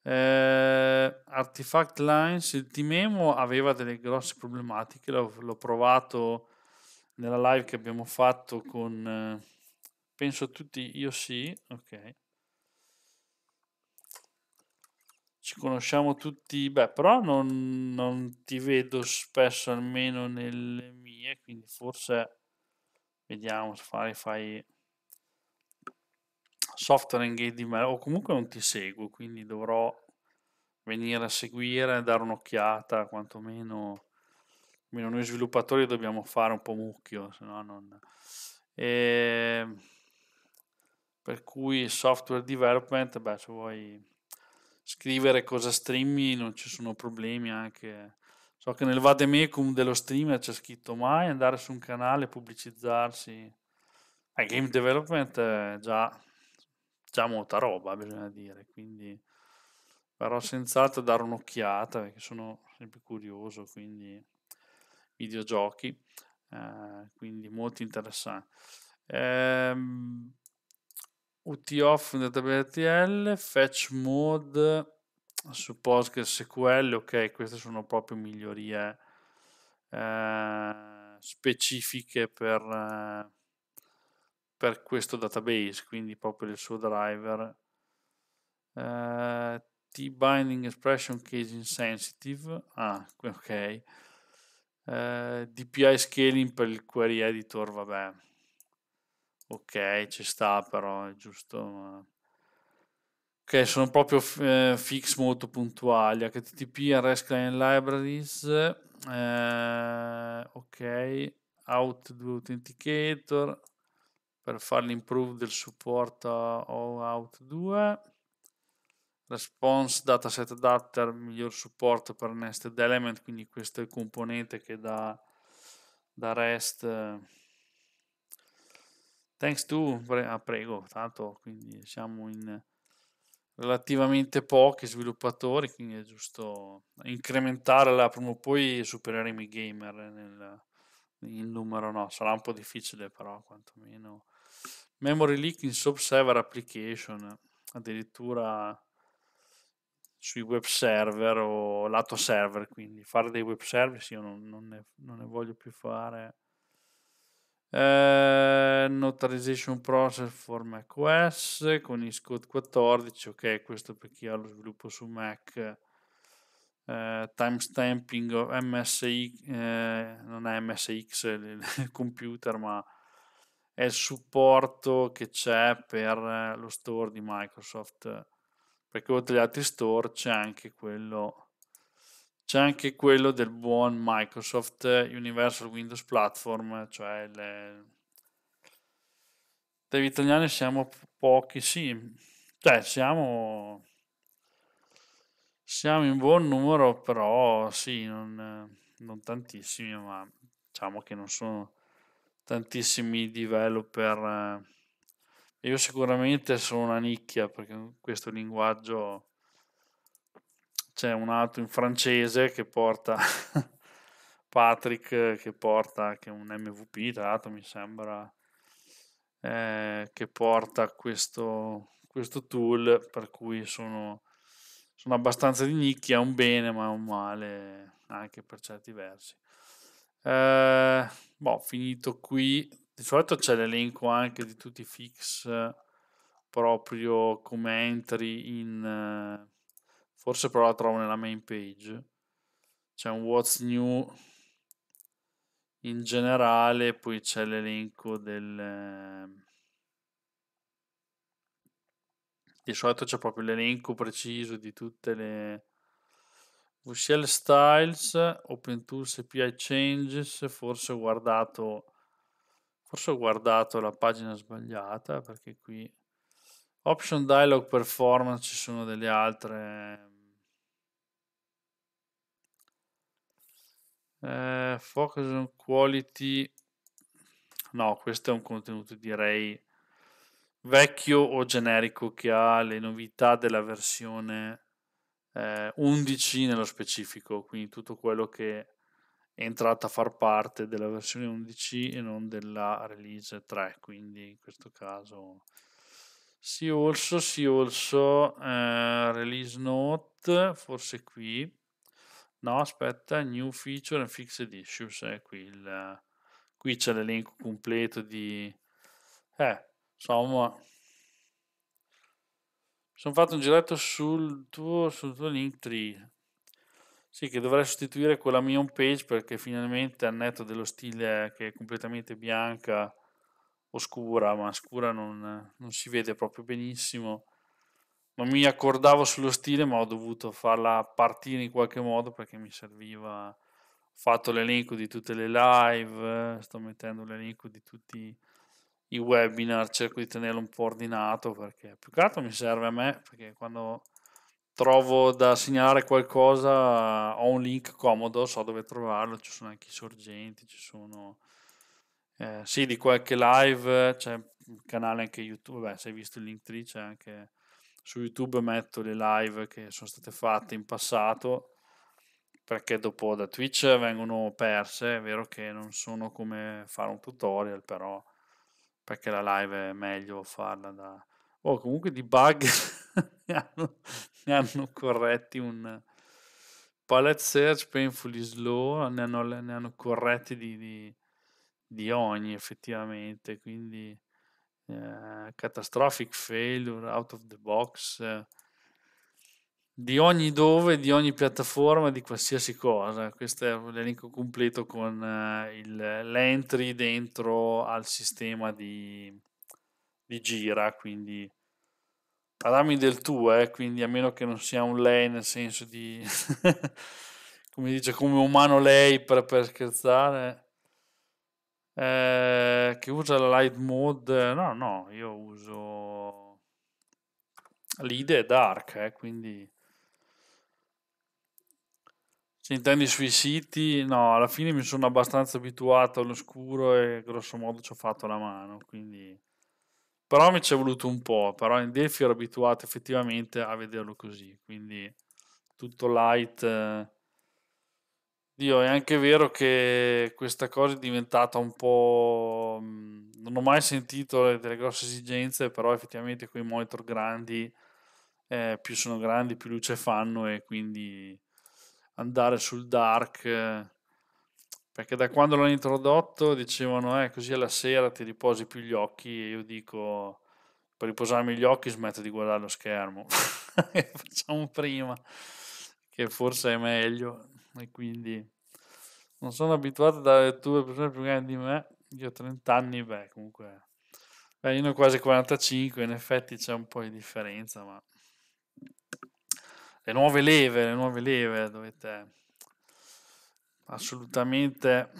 Eh, Artifact Lines, il Timemo aveva delle grosse problematiche, l'ho, l'ho provato nella live che abbiamo fatto con... Eh, Penso tutti io sì, ok. Ci conosciamo tutti, beh, però non, non ti vedo spesso almeno nelle mie, quindi forse vediamo se fai, fai software engage di me o comunque non ti seguo, quindi dovrò venire a seguire, dare un'occhiata, quantomeno, almeno noi sviluppatori dobbiamo fare un po' mucchio, se no non... E... Ehm, per cui software development, beh, se vuoi scrivere cosa streami non ci sono problemi anche. So che nel vademecum dello streamer c'è scritto mai andare su un canale, pubblicizzarsi. E eh, game development è già, già molta roba, bisogna dire, quindi però senz'altro dare un'occhiata perché sono sempre curioso, quindi videogiochi, eh, quindi molto interessante. Ehm, UT off in WTL, fetch mode, su PostgreSQL ok, queste sono proprio migliorie eh, specifiche per, eh, per, questo database, quindi proprio il suo driver. Eh, T-binding expression case insensitive, ah, ok. Eh, DPI scaling per il query editor, vabbè Ok, ci sta però, è giusto. Ma... Ok, sono proprio eh, fix molto puntuali. HTTP, REST Client Libraries, eh, ok, out do authenticator per fare l'improve del supporto out 2 response dataset adapter miglior supporto per nested element quindi questo è il componente che da, da rest eh, Thanks to, ah, prego, tanto quindi siamo in relativamente pochi sviluppatori, quindi è giusto incrementare la prima o poi supereremo i gamer nel, in numero, no, sarà un po' difficile però quantomeno. Memory leak in sub-server application, addirittura sui web server o lato server, quindi fare dei web server, sì, io non, non, ne, non ne voglio più fare eh, notarization process for macOS con Xcode 14, ok, questo per chi ha lo sviluppo su Mac. Eh, timestamping MSI, eh, non è MSX il *laughs* computer, ma è il supporto che c'è per eh, lo store di Microsoft. Perché oltre agli altri store c'è anche quello c'è anche quello del buon Microsoft eh, Universal Windows Platform, cioè le... degli italiani siamo pochi, sì, cioè siamo... siamo in buon numero, però sì, non, non tantissimi, ma diciamo che non sono tantissimi developer. Eh. Io sicuramente sono una nicchia perché questo linguaggio c'è un altro in francese che porta *laughs* Patrick che porta anche un MVP dato mi sembra eh, che porta questo, questo tool per cui sono, sono abbastanza di nicchia un bene ma un male anche per certi versi eh, boh, finito qui di solito c'è l'elenco anche di tutti i fix eh, proprio come entry in eh, Forse però la trovo nella main page. C'è un What's New in generale, poi c'è l'elenco del... Ehm, di solito c'è proprio l'elenco preciso di tutte le... VCL Styles, Open Tools API Changes, forse ho guardato... Forse ho guardato la pagina sbagliata perché qui... Option Dialog Performance ci sono delle altre eh, focus on quality no questo è un contenuto direi vecchio o generico che ha le novità della versione eh, 11 nello specifico quindi tutto quello che è entrato a far parte della versione 11 e non della release 3 quindi in questo caso si also, si also eh, release note forse qui No, aspetta, new feature and fixed issues, è qui il, qui c'è l'elenco completo di... Eh, insomma... Sono fatto un giretto sul tuo, sul tuo link tree. Sì, che dovrei sostituire quella mia home page perché finalmente al netto dello stile che è completamente bianca, oscura, ma scura non, non si vede proprio benissimo non mi accordavo sullo stile, ma ho dovuto farla partire in qualche modo perché mi serviva. Ho fatto l'elenco di tutte le live, eh, sto mettendo l'elenco di tutti i webinar, cerco di tenerlo un po' ordinato perché più che altro mi serve a me perché quando trovo da segnalare qualcosa ho un link comodo, so dove trovarlo, ci sono anche i sorgenti, ci sono... Eh, sì, di qualche live, c'è un canale anche YouTube, beh, se hai visto il link tree c'è anche su YouTube metto le live che sono state fatte in passato perché dopo da Twitch vengono perse, è vero che non sono come fare un tutorial, però perché la live è meglio farla da... Oh, comunque di bug *laughs* ne, hanno, ne, hanno, corretti un... Palette Search, Painfully Slow, ne hanno, ne hanno corretti di, di, di ogni effettivamente, quindi eh, catastrophic failure, out of the box, eh, di ogni dove, di ogni piattaforma, di qualsiasi cosa. Questo è l'elenco completo con eh, il, l'entry dentro al sistema di, di gira, quindi parlami del tuo, eh, quindi a meno che non sia un lei nel senso di, *laughs* come dice, come umano lei per, per scherzare eh, che usa la light mode? No, no, io uso l'idea e dark, eh, quindi se intendi sui siti, no, alla fine mi sono abbastanza abituato all'oscuro e grosso modo ci ho fatto la mano, quindi... Però mi ci è voluto un po', però in Delphi ero abituato effettivamente a vederlo così, quindi tutto light eh, Dio, è anche vero che questa cosa è diventata un po'... Mhmm, non ho mai sentito delle grosse esigenze, però effettivamente con i monitor grandi, eh, più sono grandi, più luce fanno e quindi andare sul dark... Eh, perché da quando l'hanno introdotto dicevano, eh, così alla sera ti riposi più gli occhi e io dico, per riposarmi gli occhi smetto di guardare lo schermo. *laughs* Facciamo prima, che forse è meglio e quindi non sono abituato a dare letture a persone più grandi di me, io ho 30 anni, beh comunque, beh, io ne ho quasi 45, in effetti c'è un po' di differenza, ma le nuove leve, le nuove leve dovete assolutamente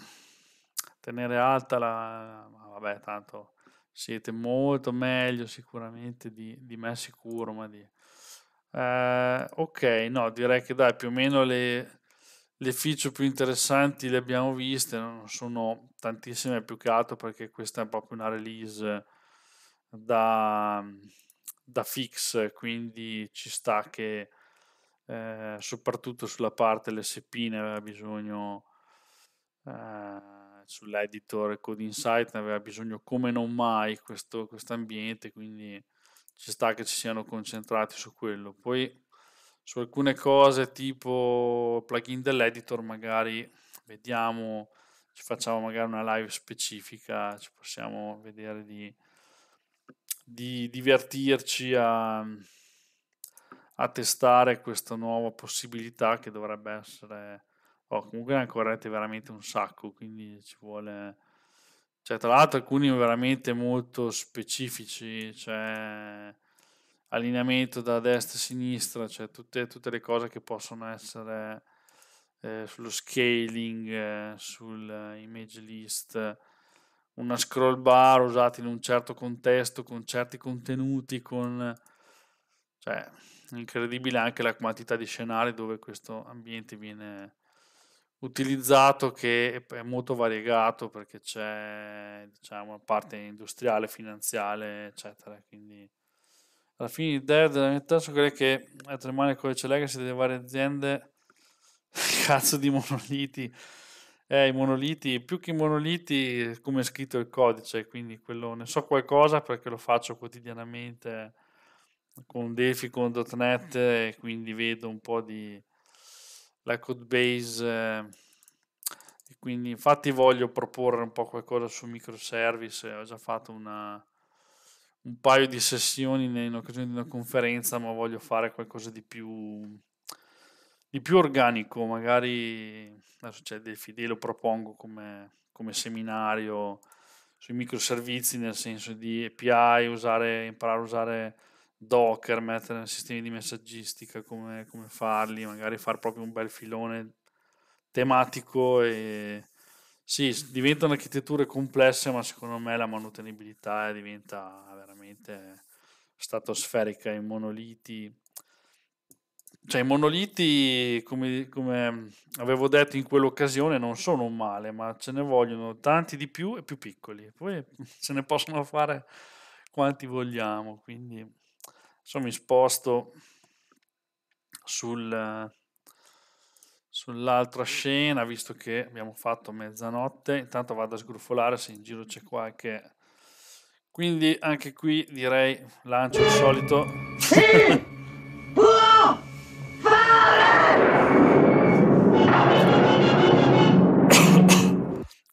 tenere alta la... Ma vabbè, tanto siete molto meglio sicuramente di, di me sicuro, ma di... Eh, ok, no, direi che dai, più o meno le le feature più interessanti le abbiamo viste, non sono tantissime più che altro perché questa è proprio una release da, da fix, quindi ci sta che eh, soprattutto sulla parte LSP ne aveva bisogno, eh, sull'editor Code Insight ne aveva bisogno come non mai questo ambiente, quindi ci sta che ci siano concentrati su quello. Poi su alcune cose tipo plugin dell'editor magari vediamo ci facciamo magari una live specifica ci possiamo vedere di, di divertirci a, a, testare questa nuova possibilità che dovrebbe essere oh, comunque ne accorrete veramente un sacco quindi ci vuole cioè, tra l'altro alcuni veramente molto specifici cioè allineamento da destra a sinistra, cioè tutte, tutte le cose che possono essere eh, sullo scaling, eh, sull'image eh, list, una scroll bar usata in un certo contesto, con certi contenuti, con... Cioè, incredibile anche la quantità di scenari dove questo ambiente viene utilizzato che è molto variegato perché c'è diciamo parte industriale, finanziale, eccetera, quindi alla fine l'idea della mia testa quella che a eh, Tremani con Codice Legacy delle varie aziende *laughs* cazzo di monoliti eh, i monoliti, più che i monoliti, come è scritto il codice, quindi quello ne so qualcosa perché lo faccio quotidianamente con Delphi, con .NET e quindi vedo un po' di la code base eh, e quindi infatti voglio proporre un po' qualcosa su microservice, ho già fatto una un paio di sessioni in occasione di una conferenza, ma voglio fare qualcosa di più, di più organico, magari adesso c'è dei fidei, lo propongo come, come seminario sui microservizi, nel senso di API, usare, imparare a usare Docker, mettere nei sistemi di messaggistica come, come farli, magari fare proprio un bel filone tematico e sì, diventano architetture complesse, ma secondo me la manutenibilità diventa veramente stratosferica. I monoliti, cioè i monoliti, come, come, avevo detto in quell'occasione, non sono un male, ma ce ne vogliono tanti di più e più piccoli. Poi *laughs* se ne possono fare quanti vogliamo. Quindi, insomma, mi sposto sul sull'altra scena, visto che abbiamo fatto mezzanotte, intanto vado a sgruffolare se in giro c'è qualche... Quindi anche qui direi lancio il solito... Sì! *laughs* Può fare!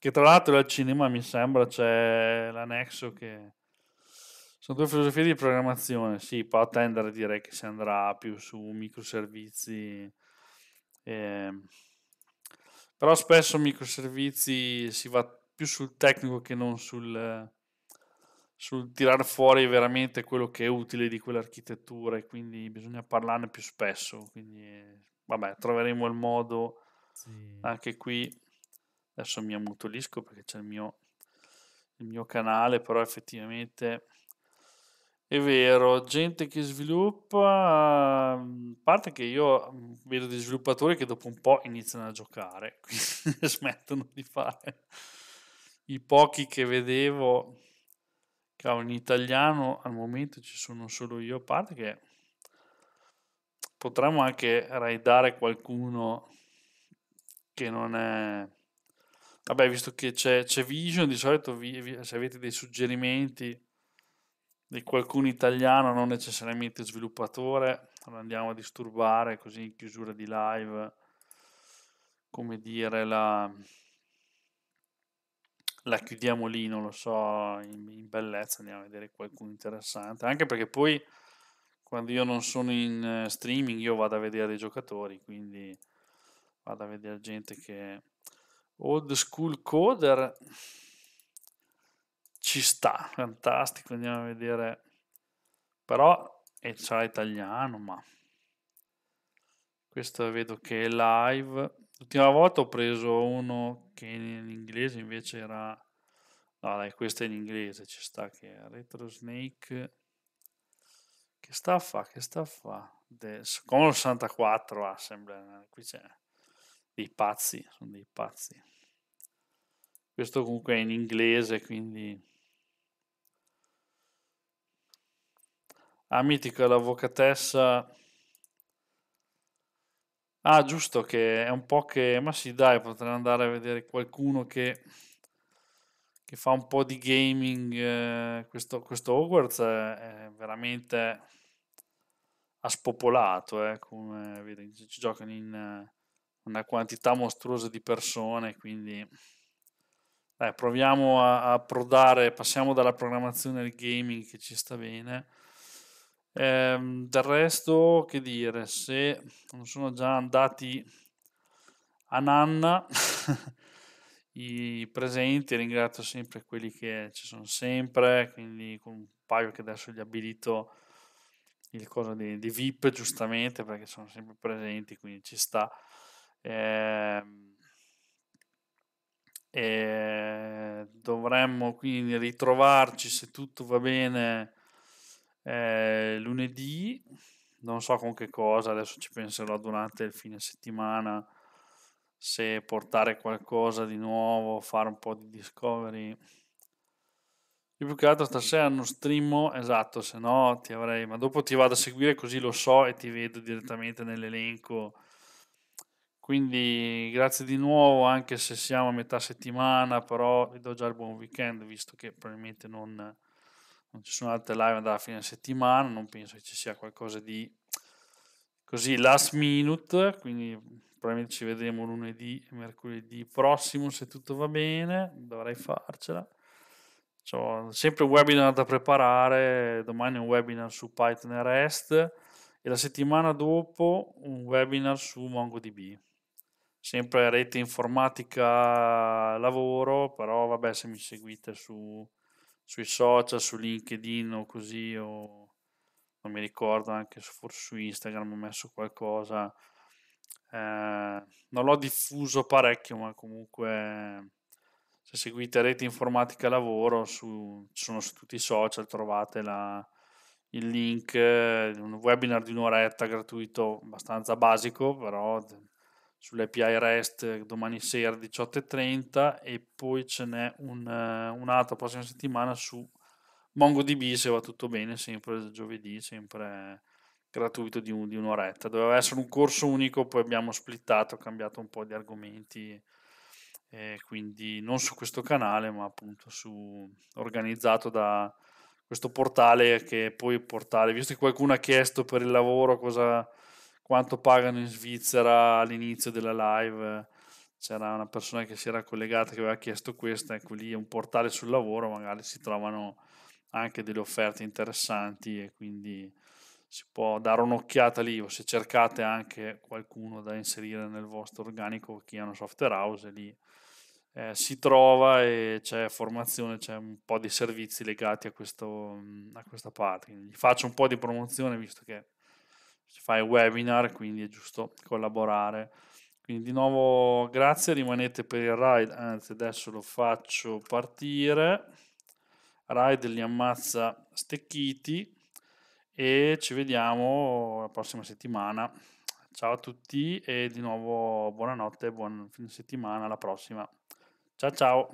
che tra l'altro al cinema mi sembra c'è l'annexo che... Sono due filosofie di programmazione, sì, può attendere direi che si andrà più su microservizi Ehm, però spesso microservizi si va più sul tecnico che non sul, sul tirare fuori veramente quello che è utile di quell'architettura e quindi bisogna parlarne più spesso. Quindi vabbè, troveremo il modo sì. anche qui. Adesso mi ammutolisco perché c'è il mio, il mio canale, però effettivamente è vero, gente che sviluppa, mhmm, a parte che io mhmm, vedo dei sviluppatori che dopo un po' iniziano a giocare, *laughs* quindi smettono di fare. I pochi che vedevo, cavolo, in italiano al momento ci sono solo io, a parte che potremmo anche raidare qualcuno che non è... Vabbè, visto che c'è, c'è Vision, di solito vi, vi, se avete dei suggerimenti di qualcuno italiano, non necessariamente sviluppatore, non andiamo a disturbare così in chiusura di live, come dire, la, la chiudiamo lì, non lo so, in, in, bellezza, andiamo a vedere qualcuno interessante, anche perché poi quando io non sono in eh, streaming io vado a vedere dei giocatori, quindi vado a vedere gente che... Old School Coder ci sta, fantastico, andiamo a vedere. Però e sarà italiano, ma questo vedo che è live. L'ultima volta ho preso uno che in inglese invece era... No dai, questo è in inglese, ci sta che è Retro Snake. Che sta a fa? Che sta a fa? Secondo 64 ah, Qui c'è dei pazzi, sono dei pazzi. Questo comunque è in inglese, quindi Ah, Mitica, l'avvocatessa... Ah, giusto che è un po' che... Ma sì, dai, potrei andare a vedere qualcuno che, che fa un po' di gaming. Eh, questo, questo, Hogwarts è, è veramente... ha spopolato, eh, come vedete, ci giocano in eh, una quantità mostruosa di persone, quindi... Dai, proviamo a, a prodare, passiamo dalla programmazione al gaming che ci sta bene Ehm, del resto, che dire, se non sono già andati a nanna *laughs* i presenti, ringrazio sempre quelli che ci sono sempre, quindi con un paio che adesso gli abilito il coso di, di VIP giustamente perché sono sempre presenti, quindi ci sta. Ehm, e dovremmo quindi ritrovarci se tutto va bene eh, lunedì, non so con che cosa, adesso ci penserò durante il fine settimana se portare qualcosa di nuovo, fare un po' di discovery. Io più che altro stasera non streamo, esatto, se no ti avrei, ma dopo ti vado a seguire così lo so e ti vedo direttamente nell'elenco. Quindi grazie di nuovo, anche se siamo a metà settimana, però vi do già il buon weekend, visto che probabilmente non non ci sono altre live dalla fine settimana, non penso che ci sia qualcosa di così last minute, quindi probabilmente ci vedremo lunedì e mercoledì prossimo se tutto va bene, dovrei farcela. Ho sempre un webinar da preparare, domani un webinar su Python e REST e la settimana dopo un webinar su MongoDB. Sempre rete informatica lavoro, però vabbè se mi seguite su sui social, su LinkedIn o così, o non mi ricordo, anche se forse su Instagram ho messo qualcosa. Eh, non l'ho diffuso parecchio, ma comunque se seguite Rete Informatica Lavoro, su, sono su tutti i social, trovate la, il link, un webinar di un'oretta gratuito, abbastanza basico, però sull'API REST eh, domani sera 18.30 e poi ce n'è un, eh, un'altra prossima settimana su MongoDB se va tutto bene, sempre giovedì, sempre gratuito di, un, di un'oretta. Doveva essere un corso unico, poi abbiamo splittato, cambiato un po' di argomenti, eh, quindi non su questo canale, ma appunto su, organizzato da questo portale che poi portale, visto che qualcuno ha chiesto per il lavoro cosa quanto pagano in Svizzera all'inizio della live. C'era una persona che si era collegata che aveva chiesto questo, ecco lì è un portale sul lavoro, magari si trovano anche delle offerte interessanti e quindi si può dare un'occhiata lì o se cercate anche qualcuno da inserire nel vostro organico chi è una software house lì eh, si trova e c'è formazione, c'è un po' di servizi legati a, questo, mm, a questa parte. Quindi faccio un po' di promozione visto che se fai webinar, quindi è giusto collaborare. Quindi di nuovo grazie, rimanete per il ride, anzi adesso lo faccio partire. Ride li ammazza stecchiti e ci vediamo la prossima settimana. Ciao a tutti e di nuovo buonanotte, buon fine settimana, alla prossima. Ciao ciao!